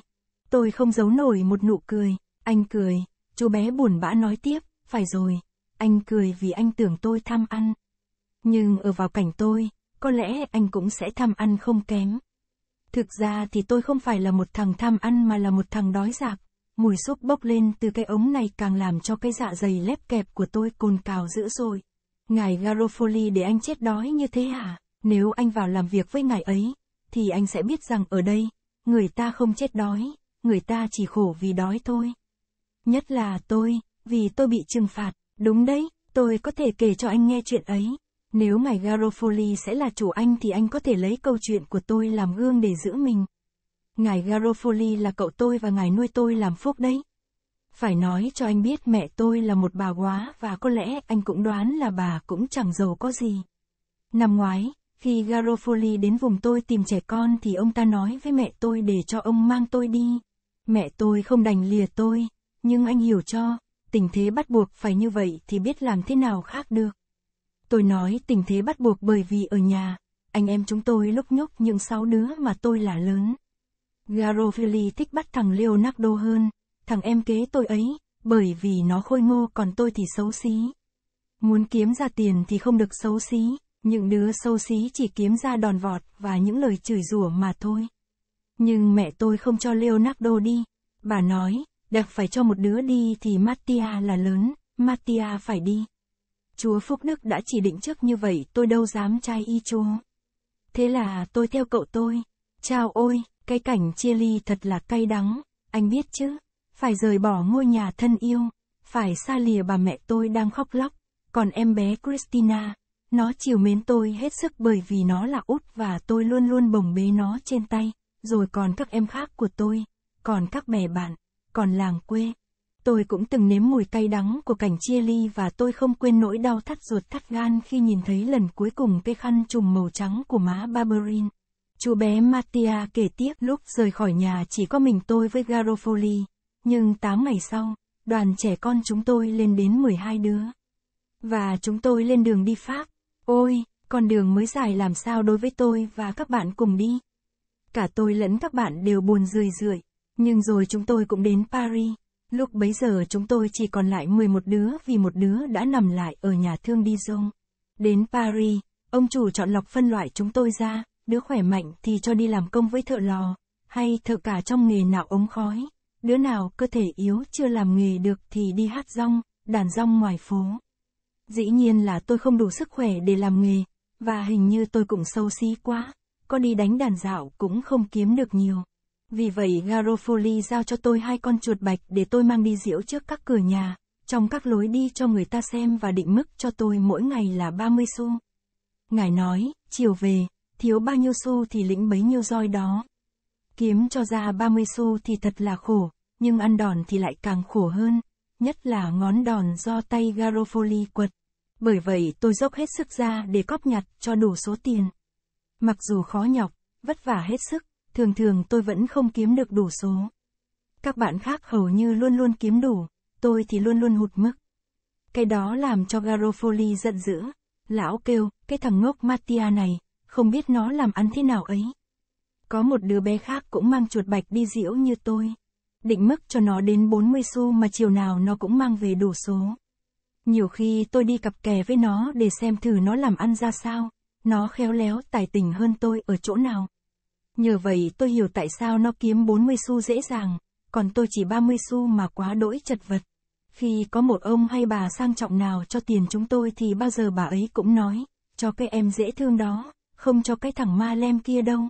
Tôi không giấu nổi một nụ cười, anh cười, chú bé buồn bã nói tiếp, phải rồi, anh cười vì anh tưởng tôi tham ăn. Nhưng ở vào cảnh tôi, có lẽ anh cũng sẽ tham ăn không kém. Thực ra thì tôi không phải là một thằng tham ăn mà là một thằng đói giặc. Mùi xốp bốc lên từ cái ống này càng làm cho cái dạ dày lép kẹp của tôi cồn cào dữ dội. Ngài Garofoli để anh chết đói như thế hả? Nếu anh vào làm việc với ngài ấy, thì anh sẽ biết rằng ở đây, người ta không chết đói, người ta chỉ khổ vì đói thôi. Nhất là tôi, vì tôi bị trừng phạt. Đúng đấy, tôi có thể kể cho anh nghe chuyện ấy. Nếu ngài Garofoli sẽ là chủ anh thì anh có thể lấy câu chuyện của tôi làm gương để giữ mình. Ngài Garofoli là cậu tôi và ngài nuôi tôi làm phúc đấy. Phải nói cho anh biết mẹ tôi là một bà quá và có lẽ anh cũng đoán là bà cũng chẳng giàu có gì. Năm ngoái, khi Garofoli đến vùng tôi tìm trẻ con thì ông ta nói với mẹ tôi để cho ông mang tôi đi. Mẹ tôi không đành lìa tôi, nhưng anh hiểu cho, tình thế bắt buộc phải như vậy thì biết làm thế nào khác được. Tôi nói tình thế bắt buộc bởi vì ở nhà, anh em chúng tôi lúc nhúc những sáu đứa mà tôi là lớn. Garofili thích bắt thằng Leonardo hơn, thằng em kế tôi ấy, bởi vì nó khôi ngô còn tôi thì xấu xí. Muốn kiếm ra tiền thì không được xấu xí, những đứa xấu xí chỉ kiếm ra đòn vọt và những lời chửi rủa mà thôi. Nhưng mẹ tôi không cho Leonardo đi, bà nói, đặc phải cho một đứa đi thì Mattia là lớn, Mattia phải đi. Chúa Phúc Đức đã chỉ định trước như vậy tôi đâu dám trai y chúa. Thế là tôi theo cậu tôi. Chào ôi, cái cảnh chia ly thật là cay đắng, anh biết chứ, phải rời bỏ ngôi nhà thân yêu, phải xa lìa bà mẹ tôi đang khóc lóc, còn em bé Christina, nó chiều mến tôi hết sức bởi vì nó là út và tôi luôn luôn bồng bế nó trên tay, rồi còn các em khác của tôi, còn các bè bạn còn làng quê. Tôi cũng từng nếm mùi cay đắng của cảnh chia ly và tôi không quên nỗi đau thắt ruột thắt gan khi nhìn thấy lần cuối cùng cây khăn trùm màu trắng của má Barberin. Chú bé Mattia kể tiếp lúc rời khỏi nhà chỉ có mình tôi với Garofoli, nhưng 8 ngày sau, đoàn trẻ con chúng tôi lên đến 12 đứa. Và chúng tôi lên đường đi Pháp. Ôi, con đường mới dài làm sao đối với tôi và các bạn cùng đi. Cả tôi lẫn các bạn đều buồn rười rượi. Nhưng rồi chúng tôi cũng đến Paris. Lúc bấy giờ chúng tôi chỉ còn lại 11 đứa vì một đứa đã nằm lại ở nhà thương Dijon. Đến Paris, ông chủ chọn lọc phân loại chúng tôi ra, đứa khỏe mạnh thì cho đi làm công với thợ lò, hay thợ cả trong nghề nạo ống khói. Đứa nào cơ thể yếu chưa làm nghề được thì đi hát rong, đàn rong ngoài phố. Dĩ nhiên là tôi không đủ sức khỏe để làm nghề, và hình như tôi cũng sâu xí quá, có đi đánh đàn dạo cũng không kiếm được nhiều. Vì vậy Garofoli giao cho tôi hai con chuột bạch để tôi mang đi diễu trước các cửa nhà, trong các lối đi cho người ta xem và định mức cho tôi mỗi ngày là 30 xu. Ngài nói, chiều về, thiếu bao nhiêu xu thì lĩnh bấy nhiêu roi đó. Kiếm cho ra 30 xu thì thật là khổ, nhưng ăn đòn thì lại càng khổ hơn, nhất là ngón đòn do tay Garofoli quật. Bởi vậy tôi dốc hết sức ra để cóp nhặt cho đủ số tiền. Mặc dù khó nhọc, vất vả hết sức, thường thường tôi vẫn không kiếm được đủ số. Các bạn khác hầu như luôn luôn kiếm đủ, tôi thì luôn luôn hụt mức. Cái đó làm cho Garofoli giận dữ. Lão kêu, cái thằng ngốc Mattia này, không biết nó làm ăn thế nào ấy. Có một đứa bé khác cũng mang chuột bạch đi diễu như tôi. Định mức cho nó đến 40 xu mà chiều nào nó cũng mang về đủ số. Nhiều khi tôi đi cặp kè với nó để xem thử nó làm ăn ra sao, nó khéo léo tài tình hơn tôi ở chỗ nào. Nhờ vậy tôi hiểu tại sao nó kiếm 40 xu dễ dàng, còn tôi chỉ 30 xu mà quá đỗi chật vật. Khi có một ông hay bà sang trọng nào cho tiền chúng tôi thì bao giờ bà ấy cũng nói, cho cái em dễ thương đó, không cho cái thằng ma lem kia đâu.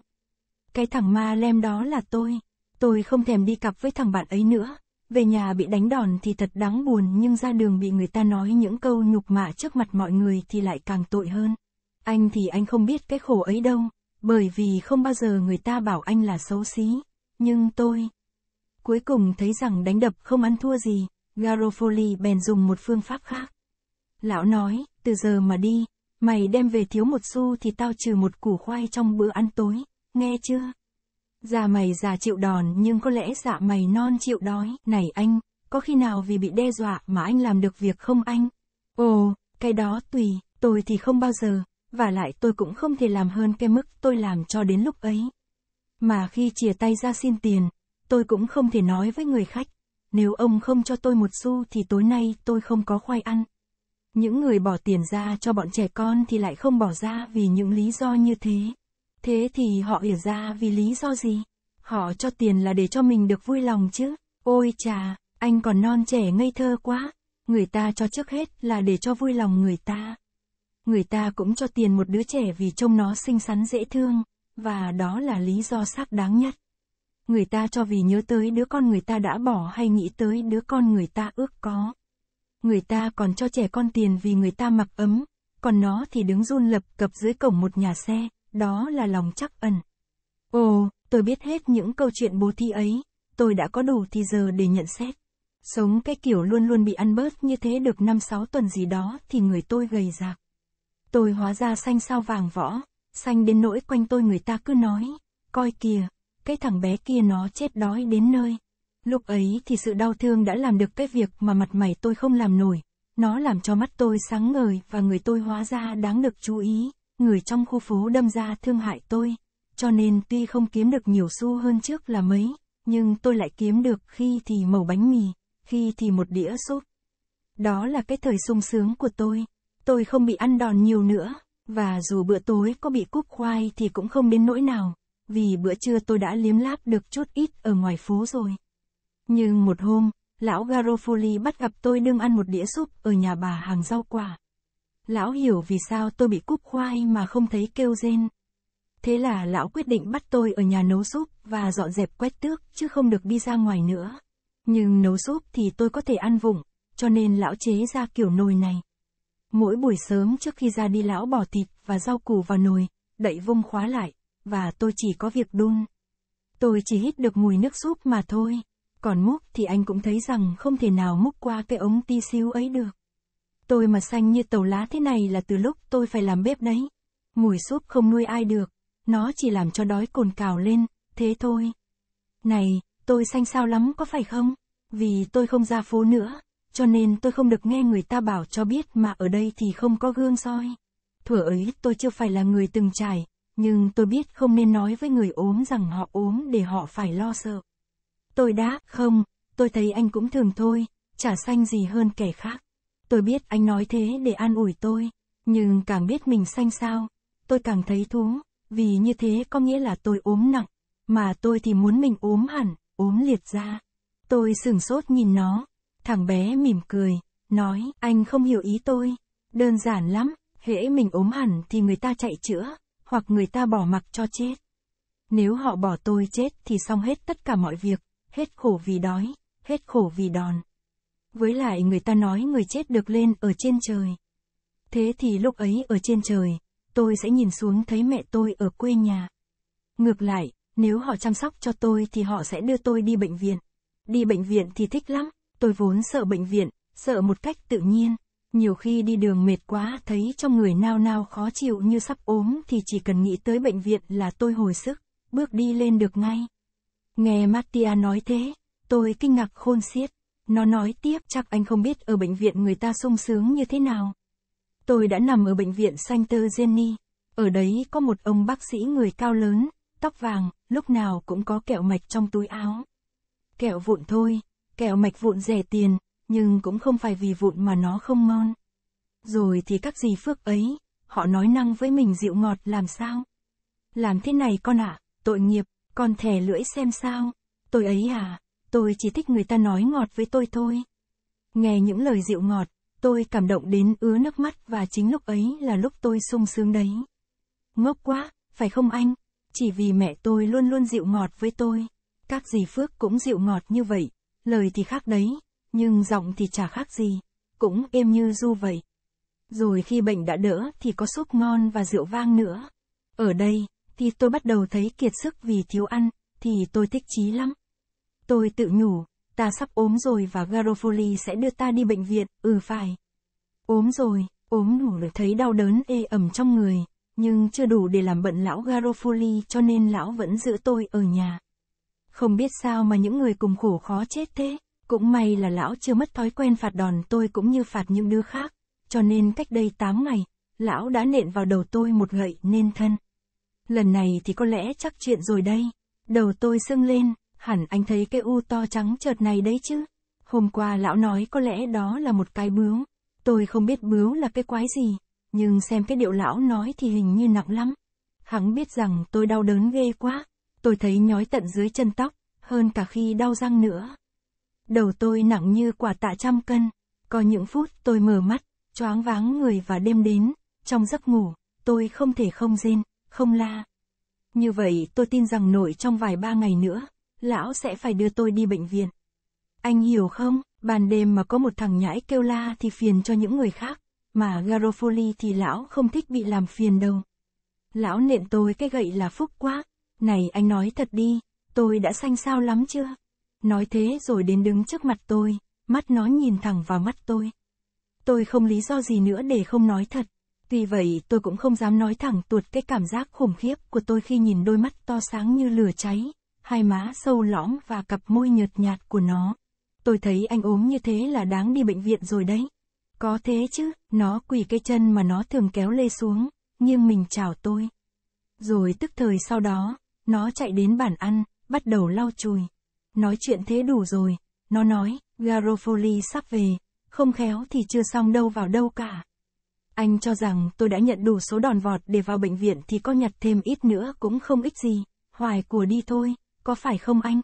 Cái thằng ma lem đó là tôi, tôi không thèm đi cặp với thằng bạn ấy nữa. Về nhà bị đánh đòn thì thật đáng buồn nhưng ra đường bị người ta nói những câu nhục mạ trước mặt mọi người thì lại càng tội hơn. Anh thì anh không biết cái khổ ấy đâu. Bởi vì không bao giờ người ta bảo anh là xấu xí, nhưng tôi cuối cùng thấy rằng đánh đập không ăn thua gì, Garofoli bèn dùng một phương pháp khác. Lão nói, từ giờ mà đi, mày đem về thiếu một xu thì tao trừ một củ khoai trong bữa ăn tối, nghe chưa? Già mày già chịu đòn nhưng có lẽ dạ mày non chịu đói. Này anh, có khi nào vì bị đe dọa mà anh làm được việc không anh? Ồ, cái đó tùy, tôi thì không bao giờ và lại tôi cũng không thể làm hơn cái mức tôi làm cho đến lúc ấy. Mà khi chia tay ra xin tiền, tôi cũng không thể nói với người khách, nếu ông không cho tôi một xu thì tối nay tôi không có khoai ăn. Những người bỏ tiền ra cho bọn trẻ con thì lại không bỏ ra vì những lý do như thế. Thế thì họ ỉa ra vì lý do gì? Họ cho tiền là để cho mình được vui lòng chứ. Ôi chà, anh còn non trẻ ngây thơ quá. Người ta cho trước hết là để cho vui lòng người ta người ta cũng cho tiền một đứa trẻ vì trông nó xinh xắn dễ thương, và đó là lý do xác đáng nhất. Người ta cho vì nhớ tới đứa con người ta đã bỏ hay nghĩ tới đứa con người ta ước có. Người ta còn cho trẻ con tiền vì người ta mặc ấm, còn nó thì đứng run lập cập dưới cổng một nhà xe, đó là lòng chắc ẩn. Ồ, tôi biết hết những câu chuyện bố thi ấy, tôi đã có đủ thì giờ để nhận xét. Sống cái kiểu luôn luôn bị ăn bớt như thế được 5-6 tuần gì đó thì người tôi gầy rạc. Tôi hóa ra xanh sao vàng võ, xanh đến nỗi quanh tôi người ta cứ nói, coi kìa, cái thằng bé kia nó chết đói đến nơi. Lúc ấy thì sự đau thương đã làm được cái việc mà mặt mày tôi không làm nổi, nó làm cho mắt tôi sáng ngời và người tôi hóa ra đáng được chú ý, người trong khu phố đâm ra thương hại tôi, cho nên tuy không kiếm được nhiều xu hơn trước là mấy, nhưng tôi lại kiếm được khi thì mẩu bánh mì, khi thì một đĩa súp. Đó là cái thời sung sướng của tôi tôi không bị ăn đòn nhiều nữa, và dù bữa tối có bị cúp khoai thì cũng không đến nỗi nào, vì bữa trưa tôi đã liếm láp được chút ít ở ngoài phố rồi. Nhưng một hôm, lão Garofoli bắt gặp tôi đương ăn một đĩa súp ở nhà bà hàng rau quả. Lão hiểu vì sao tôi bị cúp khoai mà không thấy kêu rên. Thế là lão quyết định bắt tôi ở nhà nấu súp và dọn dẹp quét tước chứ không được đi ra ngoài nữa. Nhưng nấu súp thì tôi có thể ăn vụng, cho nên lão chế ra kiểu nồi này. Mỗi buổi sớm trước khi ra đi lão bỏ thịt và rau củ vào nồi, đậy vung khóa lại, và tôi chỉ có việc đun. Tôi chỉ hít được mùi nước súp mà thôi, còn múc thì anh cũng thấy rằng không thể nào múc qua cái ống ti siêu ấy được. Tôi mà xanh như tàu lá thế này là từ lúc tôi phải làm bếp đấy. Mùi súp không nuôi ai được, nó chỉ làm cho đói cồn cào lên, thế thôi. Này, tôi xanh sao lắm có phải không? Vì tôi không ra phố nữa cho nên tôi không được nghe người ta bảo cho biết mà ở đây thì không có gương soi. Thuở ấy tôi chưa phải là người từng trải, nhưng tôi biết không nên nói với người ốm rằng họ ốm để họ phải lo sợ. Tôi đã, không, tôi thấy anh cũng thường thôi, chả xanh gì hơn kẻ khác. Tôi biết anh nói thế để an ủi tôi, nhưng càng biết mình xanh sao, tôi càng thấy thú, vì như thế có nghĩa là tôi ốm nặng, mà tôi thì muốn mình ốm hẳn, ốm liệt ra. Tôi sửng sốt nhìn nó, Thằng bé mỉm cười, nói, anh không hiểu ý tôi. Đơn giản lắm, hễ mình ốm hẳn thì người ta chạy chữa, hoặc người ta bỏ mặc cho chết. Nếu họ bỏ tôi chết thì xong hết tất cả mọi việc, hết khổ vì đói, hết khổ vì đòn. Với lại người ta nói người chết được lên ở trên trời. Thế thì lúc ấy ở trên trời, tôi sẽ nhìn xuống thấy mẹ tôi ở quê nhà. Ngược lại, nếu họ chăm sóc cho tôi thì họ sẽ đưa tôi đi bệnh viện. Đi bệnh viện thì thích lắm. Tôi vốn sợ bệnh viện, sợ một cách tự nhiên. Nhiều khi đi đường mệt quá thấy trong người nao nao khó chịu như sắp ốm thì chỉ cần nghĩ tới bệnh viện là tôi hồi sức, bước đi lên được ngay. Nghe Mattia nói thế, tôi kinh ngạc khôn xiết. Nó nói tiếp chắc anh không biết ở bệnh viện người ta sung sướng như thế nào. Tôi đã nằm ở bệnh viện Center Jenny. Ở đấy có một ông bác sĩ người cao lớn, tóc vàng, lúc nào cũng có kẹo mạch trong túi áo. Kẹo vụn thôi, kẹo mạch vụn rẻ tiền, nhưng cũng không phải vì vụn mà nó không ngon. Rồi thì các gì phước ấy, họ nói năng với mình dịu ngọt làm sao? Làm thế này con ạ, à, tội nghiệp, con thè lưỡi xem sao, tôi ấy à, tôi chỉ thích người ta nói ngọt với tôi thôi. Nghe những lời dịu ngọt, tôi cảm động đến ứa nước mắt và chính lúc ấy là lúc tôi sung sướng đấy. Ngốc quá, phải không anh? Chỉ vì mẹ tôi luôn luôn dịu ngọt với tôi. Các dì Phước cũng dịu ngọt như vậy, lời thì khác đấy, nhưng giọng thì chả khác gì, cũng êm như du vậy. Rồi khi bệnh đã đỡ thì có súp ngon và rượu vang nữa. Ở đây, thì tôi bắt đầu thấy kiệt sức vì thiếu ăn, thì tôi thích chí lắm. Tôi tự nhủ, ta sắp ốm rồi và Garofoli sẽ đưa ta đi bệnh viện, ừ phải. Ốm rồi, ốm đủ được thấy đau đớn ê ẩm trong người, nhưng chưa đủ để làm bận lão Garofoli cho nên lão vẫn giữ tôi ở nhà. Không biết sao mà những người cùng khổ khó chết thế. Cũng may là lão chưa mất thói quen phạt đòn tôi cũng như phạt những đứa khác. Cho nên cách đây 8 ngày, lão đã nện vào đầu tôi một gậy nên thân. Lần này thì có lẽ chắc chuyện rồi đây. Đầu tôi sưng lên, hẳn anh thấy cái u to trắng chợt này đấy chứ. Hôm qua lão nói có lẽ đó là một cái bướu. Tôi không biết bướu là cái quái gì, nhưng xem cái điệu lão nói thì hình như nặng lắm. Hắn biết rằng tôi đau đớn ghê quá, tôi thấy nhói tận dưới chân tóc, hơn cả khi đau răng nữa. Đầu tôi nặng như quả tạ trăm cân, có những phút tôi mở mắt, choáng váng người và đêm đến, trong giấc ngủ, tôi không thể không rên, không la. Như vậy tôi tin rằng nội trong vài ba ngày nữa, lão sẽ phải đưa tôi đi bệnh viện. Anh hiểu không, ban đêm mà có một thằng nhãi kêu la thì phiền cho những người khác, mà Garofoli thì lão không thích bị làm phiền đâu. Lão nện tôi cái gậy là phúc quá, này anh nói thật đi, tôi đã xanh sao lắm chưa? Nói thế rồi đến đứng trước mặt tôi, mắt nó nhìn thẳng vào mắt tôi. Tôi không lý do gì nữa để không nói thật. Tuy vậy tôi cũng không dám nói thẳng tuột cái cảm giác khủng khiếp của tôi khi nhìn đôi mắt to sáng như lửa cháy, hai má sâu lõm và cặp môi nhợt nhạt của nó. Tôi thấy anh ốm như thế là đáng đi bệnh viện rồi đấy. Có thế chứ, nó quỳ cái chân mà nó thường kéo lê xuống, nghiêng mình chào tôi. Rồi tức thời sau đó, nó chạy đến bàn ăn, bắt đầu lau chùi. Nói chuyện thế đủ rồi, nó nói, Garofoli sắp về, không khéo thì chưa xong đâu vào đâu cả. Anh cho rằng tôi đã nhận đủ số đòn vọt để vào bệnh viện thì có nhặt thêm ít nữa cũng không ích gì, hoài của đi thôi, có phải không anh?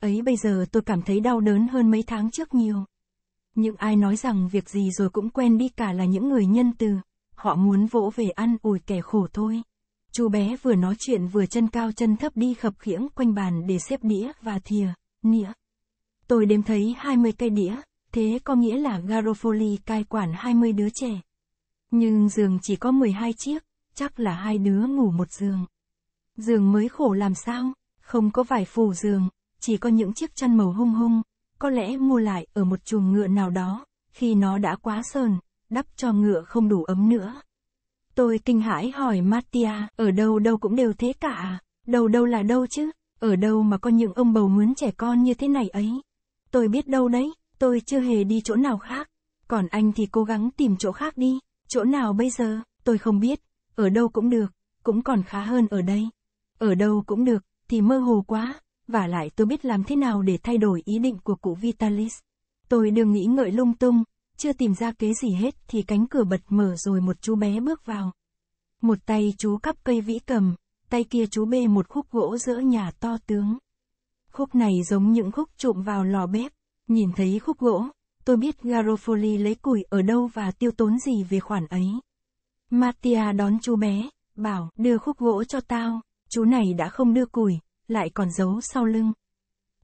Ấy bây giờ tôi cảm thấy đau đớn hơn mấy tháng trước nhiều. những ai nói rằng việc gì rồi cũng quen đi cả là những người nhân từ, họ muốn vỗ về ăn ủi kẻ khổ thôi. Chú bé vừa nói chuyện vừa chân cao chân thấp đi khập khiễng quanh bàn để xếp đĩa và thìa, nĩa. Tôi đếm thấy 20 cây đĩa, thế có nghĩa là Garofoli cai quản 20 đứa trẻ. Nhưng giường chỉ có 12 chiếc, chắc là hai đứa ngủ một giường. Giường mới khổ làm sao, không có vải phủ giường, chỉ có những chiếc chăn màu hung hung, có lẽ mua lại ở một chuồng ngựa nào đó, khi nó đã quá sờn, đắp cho ngựa không đủ ấm nữa. Tôi kinh hãi hỏi Mattia, ở đâu đâu cũng đều thế cả, à? đâu đâu là đâu chứ, ở đâu mà có những ông bầu mướn trẻ con như thế này ấy. Tôi biết đâu đấy, tôi chưa hề đi chỗ nào khác, còn anh thì cố gắng tìm chỗ khác đi, chỗ nào bây giờ, tôi không biết, ở đâu cũng được, cũng còn khá hơn ở đây. Ở đâu cũng được, thì mơ hồ quá, và lại tôi biết làm thế nào để thay đổi ý định của cụ Vitalis. Tôi đừng nghĩ ngợi lung tung, chưa tìm ra kế gì hết thì cánh cửa bật mở rồi một chú bé bước vào. Một tay chú cắp cây vĩ cầm, tay kia chú bê một khúc gỗ giữa nhà to tướng. Khúc này giống những khúc trộm vào lò bếp. Nhìn thấy khúc gỗ, tôi biết Garofoli lấy củi ở đâu và tiêu tốn gì về khoản ấy. Mattia đón chú bé, bảo đưa khúc gỗ cho tao, chú này đã không đưa củi, lại còn giấu sau lưng.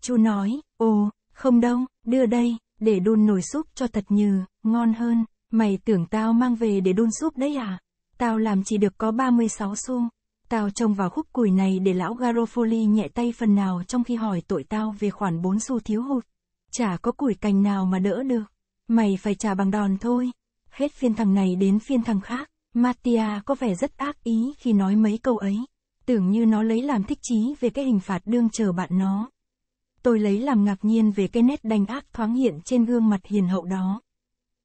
Chú nói, ồ, không đâu, đưa đây, để đun nồi súp cho thật nhừ, ngon hơn, mày tưởng tao mang về để đun súp đấy à? Tao làm chỉ được có 36 xu. Tao trông vào khúc củi này để lão Garofoli nhẹ tay phần nào trong khi hỏi tội tao về khoản 4 xu thiếu hụt. Chả có củi cành nào mà đỡ được. Mày phải trả bằng đòn thôi. Hết phiên thằng này đến phiên thằng khác. Mattia có vẻ rất ác ý khi nói mấy câu ấy. Tưởng như nó lấy làm thích chí về cái hình phạt đương chờ bạn nó. Tôi lấy làm ngạc nhiên về cái nét đanh ác thoáng hiện trên gương mặt hiền hậu đó.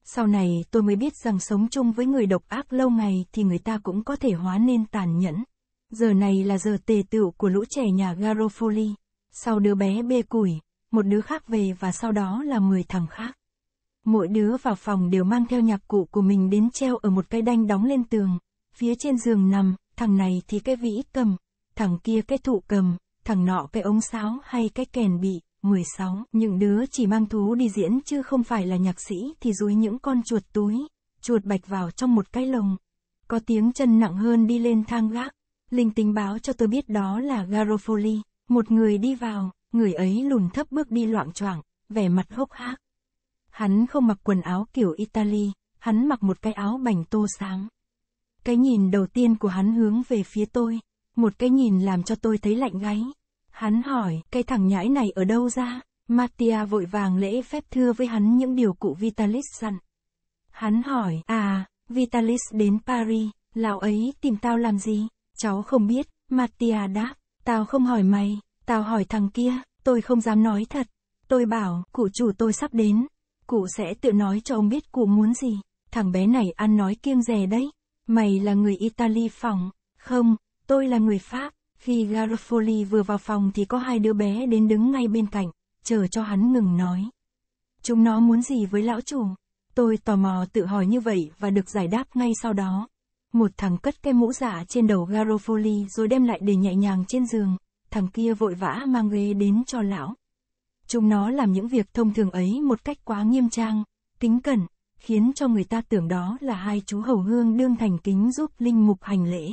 Sau này tôi mới biết rằng sống chung với người độc ác lâu ngày thì người ta cũng có thể hóa nên tàn nhẫn. Giờ này là giờ tề tựu của lũ trẻ nhà Garofoli. Sau đứa bé bê củi, một đứa khác về và sau đó là 10 thằng khác. Mỗi đứa vào phòng đều mang theo nhạc cụ của mình đến treo ở một cây đanh đóng lên tường. Phía trên giường nằm, thằng này thì cái vĩ cầm, thằng kia cái thụ cầm, thằng nọ cái ống sáo hay cái kèn bị, 16. Những đứa chỉ mang thú đi diễn chứ không phải là nhạc sĩ thì dúi những con chuột túi, chuột bạch vào trong một cái lồng. Có tiếng chân nặng hơn đi lên thang gác. Linh tính báo cho tôi biết đó là Garofoli, một người đi vào, người ấy lùn thấp bước đi loạn choạng, vẻ mặt hốc hác. Hắn không mặc quần áo kiểu Italy, hắn mặc một cái áo bành tô sáng. Cái nhìn đầu tiên của hắn hướng về phía tôi, một cái nhìn làm cho tôi thấy lạnh gáy. Hắn hỏi, cái thằng nhãi này ở đâu ra? Mattia vội vàng lễ phép thưa với hắn những điều cụ Vitalis dặn. Hắn hỏi, à, Vitalis đến Paris, lão ấy tìm tao làm gì? Cháu không biết, Mattia đáp, tao không hỏi mày, tao hỏi thằng kia, tôi không dám nói thật. Tôi bảo, cụ chủ tôi sắp đến, cụ sẽ tự nói cho ông biết cụ muốn gì. Thằng bé này ăn nói kiêng rè đấy. Mày là người Italy phòng, không, Tôi là người Pháp, khi Garofoli vừa vào phòng thì có hai đứa bé đến đứng ngay bên cạnh, chờ cho hắn ngừng nói. Chúng nó muốn gì với lão chủ? Tôi tò mò tự hỏi như vậy và được giải đáp ngay sau đó. Một thằng cất cái mũ giả trên đầu Garofoli rồi đem lại để nhẹ nhàng trên giường, thằng kia vội vã mang ghế đến cho lão. Chúng nó làm những việc thông thường ấy một cách quá nghiêm trang, kính cẩn, khiến cho người ta tưởng đó là hai chú hầu hương đương thành kính giúp linh mục hành lễ.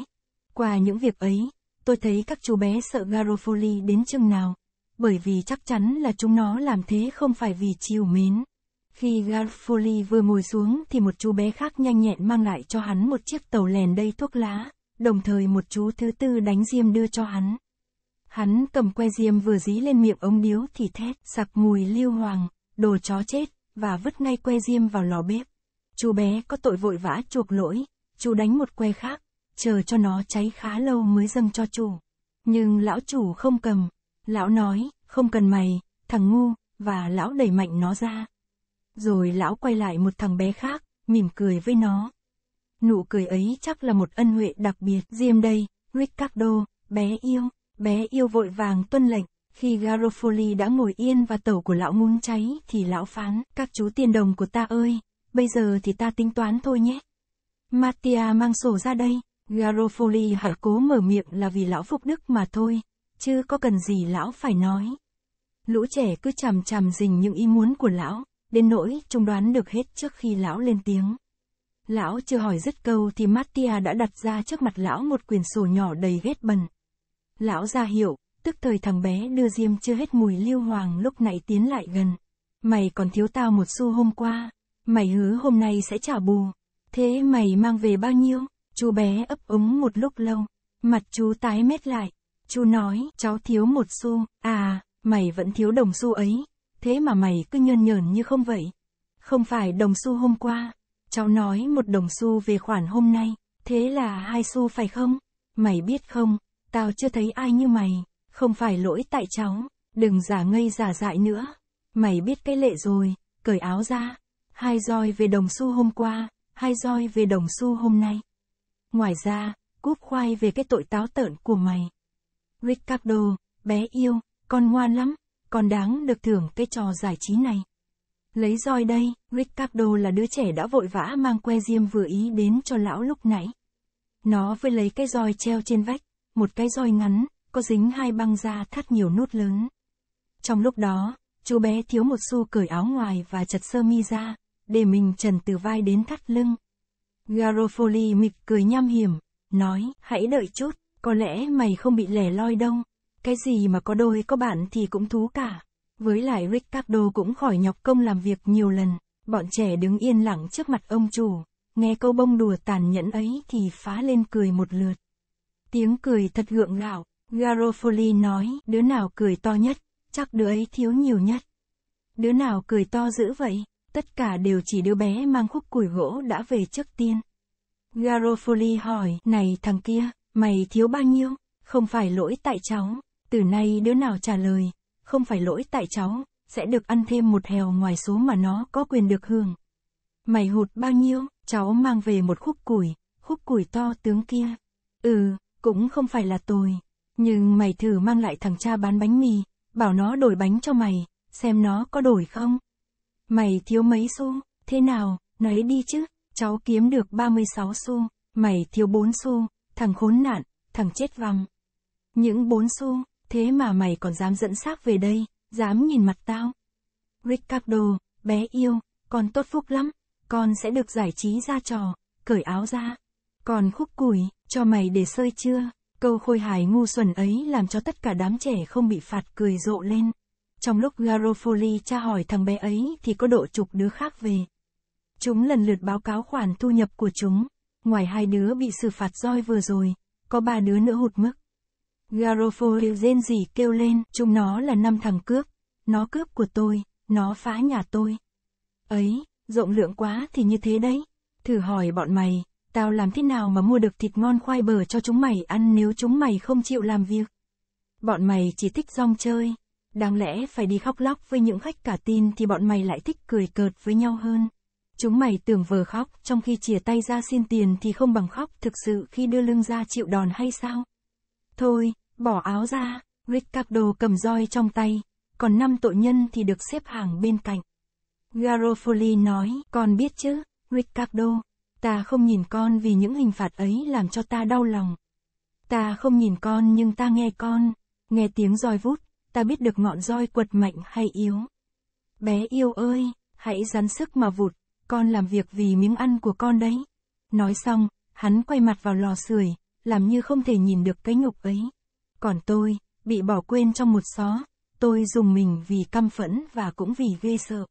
Qua những việc ấy, tôi thấy các chú bé sợ Garofoli đến chừng nào, bởi vì chắc chắn là chúng nó làm thế không phải vì chiều mến. Khi Garofoli vừa ngồi xuống thì một chú bé khác nhanh nhẹn mang lại cho hắn một chiếc tàu lèn đầy thuốc lá, đồng thời một chú thứ tư đánh diêm đưa cho hắn. Hắn cầm que diêm vừa dí lên miệng ông điếu thì thét, sặc mùi lưu hoàng, đồ chó chết, và vứt ngay que diêm vào lò bếp. Chú bé có tội vội vã chuộc lỗi, chú đánh một que khác, chờ cho nó cháy khá lâu mới dâng cho chủ. Nhưng lão chủ không cầm, lão nói, không cần mày, thằng ngu, và lão đẩy mạnh nó ra. Rồi lão quay lại một thằng bé khác, mỉm cười với nó. Nụ cười ấy chắc là một ân huệ đặc biệt. Diêm đây, Ricardo, bé yêu, bé yêu vội vàng tuân lệnh. Khi Garofoli đã ngồi yên và tẩu của lão muốn cháy thì lão phán, các chú tiền đồng của ta ơi, bây giờ thì ta tính toán thôi nhé. Mattia mang sổ ra đây. Garofoli hả cố mở miệng là vì lão phúc đức mà thôi, chứ có cần gì lão phải nói. Lũ trẻ cứ chằm chằm dình những ý muốn của lão, đến nỗi trông đoán được hết trước khi lão lên tiếng. Lão chưa hỏi dứt câu thì Mattia đã đặt ra trước mặt lão một quyển sổ nhỏ đầy ghét bẩn. Lão ra hiệu, tức thời thằng bé đưa diêm chưa hết mùi lưu hoàng lúc nãy tiến lại gần. Mày còn thiếu tao một xu hôm qua, mày hứa hôm nay sẽ trả bù. Thế mày mang về bao nhiêu? chú bé ấp úng một lúc lâu. Mặt chú tái mét lại. Chú nói, cháu thiếu một xu, à, mày vẫn thiếu đồng xu ấy. Thế mà mày cứ nhơn nhởn như không vậy. Không phải đồng xu hôm qua. Cháu nói một đồng xu về khoản hôm nay. Thế là hai xu phải không? Mày biết không, tao chưa thấy ai như mày. Không phải lỗi tại cháu. Đừng giả ngây giả dại nữa. Mày biết cái lệ rồi, cởi áo ra. Hai roi về đồng xu hôm qua, hai roi về đồng xu hôm nay. Ngoài ra, cúp khoai về cái tội táo tợn của mày. Ricardo, bé yêu, con ngoan lắm, con đáng được thưởng cái trò giải trí này. Lấy roi đây, Ricardo là đứa trẻ đã vội vã mang que diêm vừa ý đến cho lão lúc nãy. Nó vừa lấy cái roi treo trên vách, một cái roi ngắn, có dính hai băng da thắt nhiều nút lớn. Trong lúc đó, chú bé thiếu một xu cởi áo ngoài và chật sơ mi ra, để mình trần từ vai đến thắt lưng. Garofoli mịch cười nham hiểm, nói, hãy đợi chút, có lẽ mày không bị lẻ loi đâu. Cái gì mà có đôi có bạn thì cũng thú cả. Với lại Ricardo cũng khỏi nhọc công làm việc nhiều lần, bọn trẻ đứng yên lặng trước mặt ông chủ, nghe câu bông đùa tàn nhẫn ấy thì phá lên cười một lượt. Tiếng cười thật gượng gạo, Garofoli nói, đứa nào cười to nhất, chắc đứa ấy thiếu nhiều nhất. Đứa nào cười to dữ vậy? Tất cả đều chỉ đứa bé mang khúc củi gỗ đã về trước tiên. Garofoli hỏi, này thằng kia, mày thiếu bao nhiêu? Không phải lỗi tại cháu. Từ nay đứa nào trả lời, không phải lỗi tại cháu, sẽ được ăn thêm một hèo ngoài số mà nó có quyền được hưởng. Mày hụt bao nhiêu, cháu mang về một khúc củi, khúc củi to tướng kia. Ừ, cũng không phải là tôi Nhưng mày thử mang lại thằng cha bán bánh mì, bảo nó đổi bánh cho mày, xem nó có đổi không. Mày thiếu mấy xu, thế nào, nói đi chứ, cháu kiếm được 36 xu, mày thiếu 4 xu, thằng khốn nạn, thằng chết vòng. Những 4 xu, thế mà mày còn dám dẫn xác về đây, dám nhìn mặt tao. Ricardo, bé yêu, con tốt phúc lắm, con sẽ được giải trí ra trò, cởi áo ra. Còn khúc củi, cho mày để sơi chưa? Câu khôi hài ngu xuẩn ấy làm cho tất cả đám trẻ không bị phạt cười rộ lên. Trong lúc Garofoli tra hỏi thằng bé ấy thì có độ chục đứa khác về. Chúng lần lượt báo cáo khoản thu nhập của chúng. Ngoài hai đứa bị xử phạt roi vừa rồi, có ba đứa nữa hụt mức. Garofoli rên rỉ kêu lên, chúng nó là năm thằng cướp. Nó cướp của tôi, nó phá nhà tôi. Ấy, rộng lượng quá thì như thế đấy. Thử hỏi bọn mày, tao làm thế nào mà mua được thịt ngon khoai bờ cho chúng mày ăn nếu chúng mày không chịu làm việc? Bọn mày chỉ thích rong chơi. Đáng lẽ phải đi khóc lóc với những khách cả tin thì bọn mày lại thích cười cợt với nhau hơn. Chúng mày tưởng vờ khóc, trong khi chìa tay ra xin tiền thì không bằng khóc thực sự khi đưa lưng ra chịu đòn hay sao? Thôi, bỏ áo ra, Ricardo cầm roi trong tay, còn năm tội nhân thì được xếp hàng bên cạnh. Garofoli nói, con biết chứ, Ricardo, ta không nhìn con vì những hình phạt ấy làm cho ta đau lòng. Ta không nhìn con nhưng ta nghe con, nghe tiếng roi vút ta biết được ngọn roi quật mạnh hay yếu. Bé yêu ơi, hãy rắn sức mà vụt, con làm việc vì miếng ăn của con đấy. Nói xong, hắn quay mặt vào lò sưởi, làm như không thể nhìn được cái nhục ấy. Còn tôi, bị bỏ quên trong một xó, tôi dùng mình vì căm phẫn và cũng vì ghê sợ.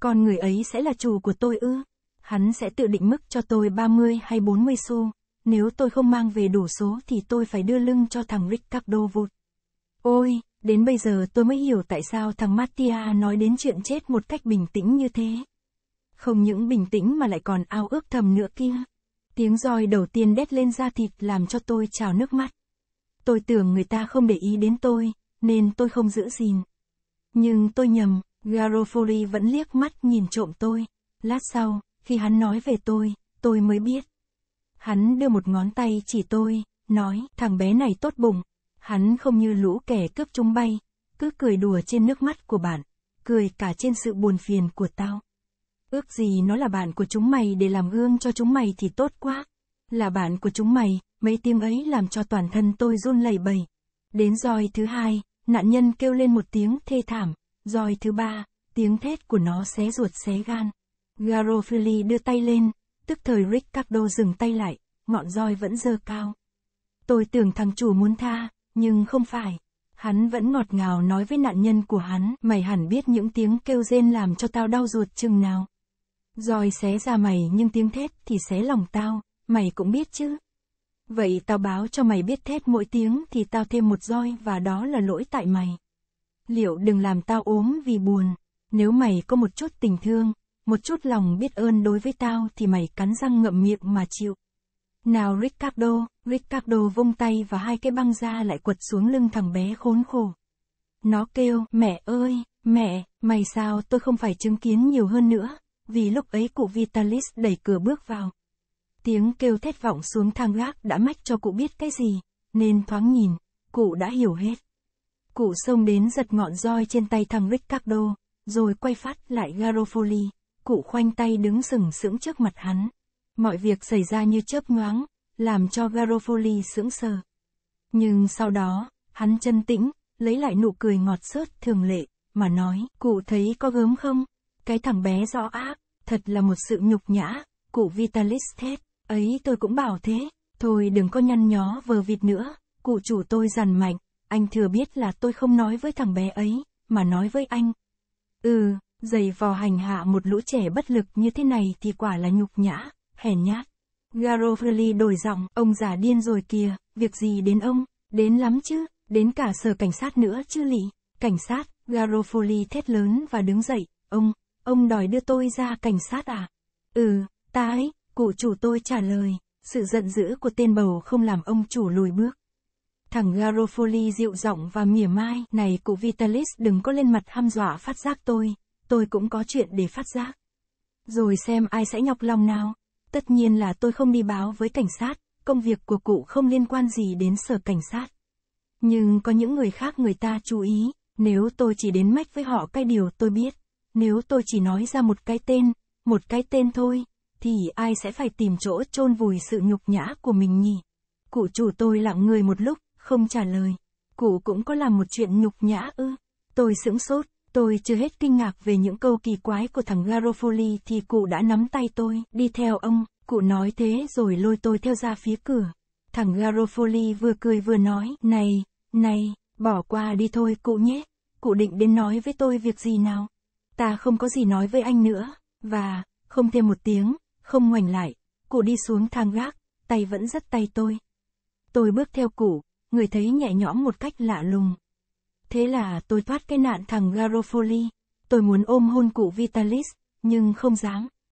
Con người ấy sẽ là chủ của tôi ư? Hắn sẽ tự định mức cho tôi 30 hay 40 xu, nếu tôi không mang về đủ số thì tôi phải đưa lưng cho thằng Ricardo vụt. Ôi, Đến bây giờ tôi mới hiểu tại sao thằng Mattia nói đến chuyện chết một cách bình tĩnh như thế. Không những bình tĩnh mà lại còn ao ước thầm nữa kia. Tiếng roi đầu tiên đét lên da thịt làm cho tôi trào nước mắt. Tôi tưởng người ta không để ý đến tôi, nên tôi không giữ gìn. Nhưng tôi nhầm, Garofoli vẫn liếc mắt nhìn trộm tôi. Lát sau, khi hắn nói về tôi, tôi mới biết. Hắn đưa một ngón tay chỉ tôi, nói, thằng bé này tốt bụng, Hắn không như lũ kẻ cướp chúng bay, cứ cười đùa trên nước mắt của bạn, cười cả trên sự buồn phiền của tao. Ước gì nó là bạn của chúng mày để làm gương cho chúng mày thì tốt quá. Là bạn của chúng mày, mấy tiếng ấy làm cho toàn thân tôi run lẩy bẩy. Đến roi thứ hai, nạn nhân kêu lên một tiếng thê thảm. Roi thứ ba, tiếng thét của nó xé ruột xé gan. Garofili đưa tay lên, tức thời Ricardo dừng tay lại, ngọn roi vẫn dơ cao. Tôi tưởng thằng chủ muốn tha, nhưng không phải. Hắn vẫn ngọt ngào nói với nạn nhân của hắn, mày hẳn biết những tiếng kêu rên làm cho tao đau ruột chừng nào. Rồi xé ra mày nhưng tiếng thét thì xé lòng tao, mày cũng biết chứ. Vậy tao báo cho mày biết thét mỗi tiếng thì tao thêm một roi và đó là lỗi tại mày. Liệu đừng làm tao ốm vì buồn, nếu mày có một chút tình thương, một chút lòng biết ơn đối với tao thì mày cắn răng ngậm miệng mà chịu. Nào Ricardo, Ricardo vung tay và hai cái băng da lại quật xuống lưng thằng bé khốn khổ. Nó kêu, mẹ ơi, mẹ, mày sao tôi không phải chứng kiến nhiều hơn nữa, vì lúc ấy cụ Vitalis đẩy cửa bước vào. Tiếng kêu thét vọng xuống thang gác đã mách cho cụ biết cái gì, nên thoáng nhìn, cụ đã hiểu hết. Cụ xông đến giật ngọn roi trên tay thằng Ricardo, rồi quay phát lại Garofoli, cụ khoanh tay đứng sừng sững trước mặt hắn. Mọi việc xảy ra như chớp nhoáng, làm cho Garofoli sững sờ. Nhưng sau đó, hắn chân tĩnh, lấy lại nụ cười ngọt xớt thường lệ, mà nói, cụ thấy có gớm không? Cái thằng bé rõ ác, thật là một sự nhục nhã, cụ Vitalis thét, ấy tôi cũng bảo thế, thôi đừng có nhăn nhó vờ vịt nữa, cụ chủ tôi dằn mạnh, anh thừa biết là tôi không nói với thằng bé ấy, mà nói với anh. Ừ, giày vò hành hạ một lũ trẻ bất lực như thế này thì quả là nhục nhã hèn nhát. garofoli đổi giọng, ông già điên rồi kìa, việc gì đến ông, đến lắm chứ, đến cả sở cảnh sát nữa chứ lị. Cảnh sát, Garofoli thét lớn và đứng dậy, ông, ông đòi đưa tôi ra cảnh sát à? Ừ, ta ấy, cụ chủ tôi trả lời, sự giận dữ của tên bầu không làm ông chủ lùi bước. Thằng Garofoli dịu giọng và mỉa mai, này cụ Vitalis đừng có lên mặt ham dọa phát giác tôi, tôi cũng có chuyện để phát giác. Rồi xem ai sẽ nhọc lòng nào. Tất nhiên là tôi không đi báo với cảnh sát, công việc của cụ không liên quan gì đến sở cảnh sát. Nhưng có những người khác người ta chú ý, nếu tôi chỉ đến mách với họ cái điều tôi biết, nếu tôi chỉ nói ra một cái tên, một cái tên thôi, thì ai sẽ phải tìm chỗ chôn vùi sự nhục nhã của mình nhỉ? Cụ chủ tôi lặng người một lúc, không trả lời. Cụ cũng có làm một chuyện nhục nhã ư? Tôi sững sốt, Tôi chưa hết kinh ngạc về những câu kỳ quái của thằng Garofoli thì cụ đã nắm tay tôi, đi theo ông, cụ nói thế rồi lôi tôi theo ra phía cửa. Thằng Garofoli vừa cười vừa nói, này, này, bỏ qua đi thôi cụ nhé, cụ định đến nói với tôi việc gì nào. Ta không có gì nói với anh nữa, và, không thêm một tiếng, không ngoảnh lại, cụ đi xuống thang gác, tay vẫn dắt tay tôi. Tôi bước theo cụ, người thấy nhẹ nhõm một cách lạ lùng. Thế là tôi thoát cái nạn thằng Garofoli. Tôi muốn ôm hôn cụ Vitalis, nhưng không dám.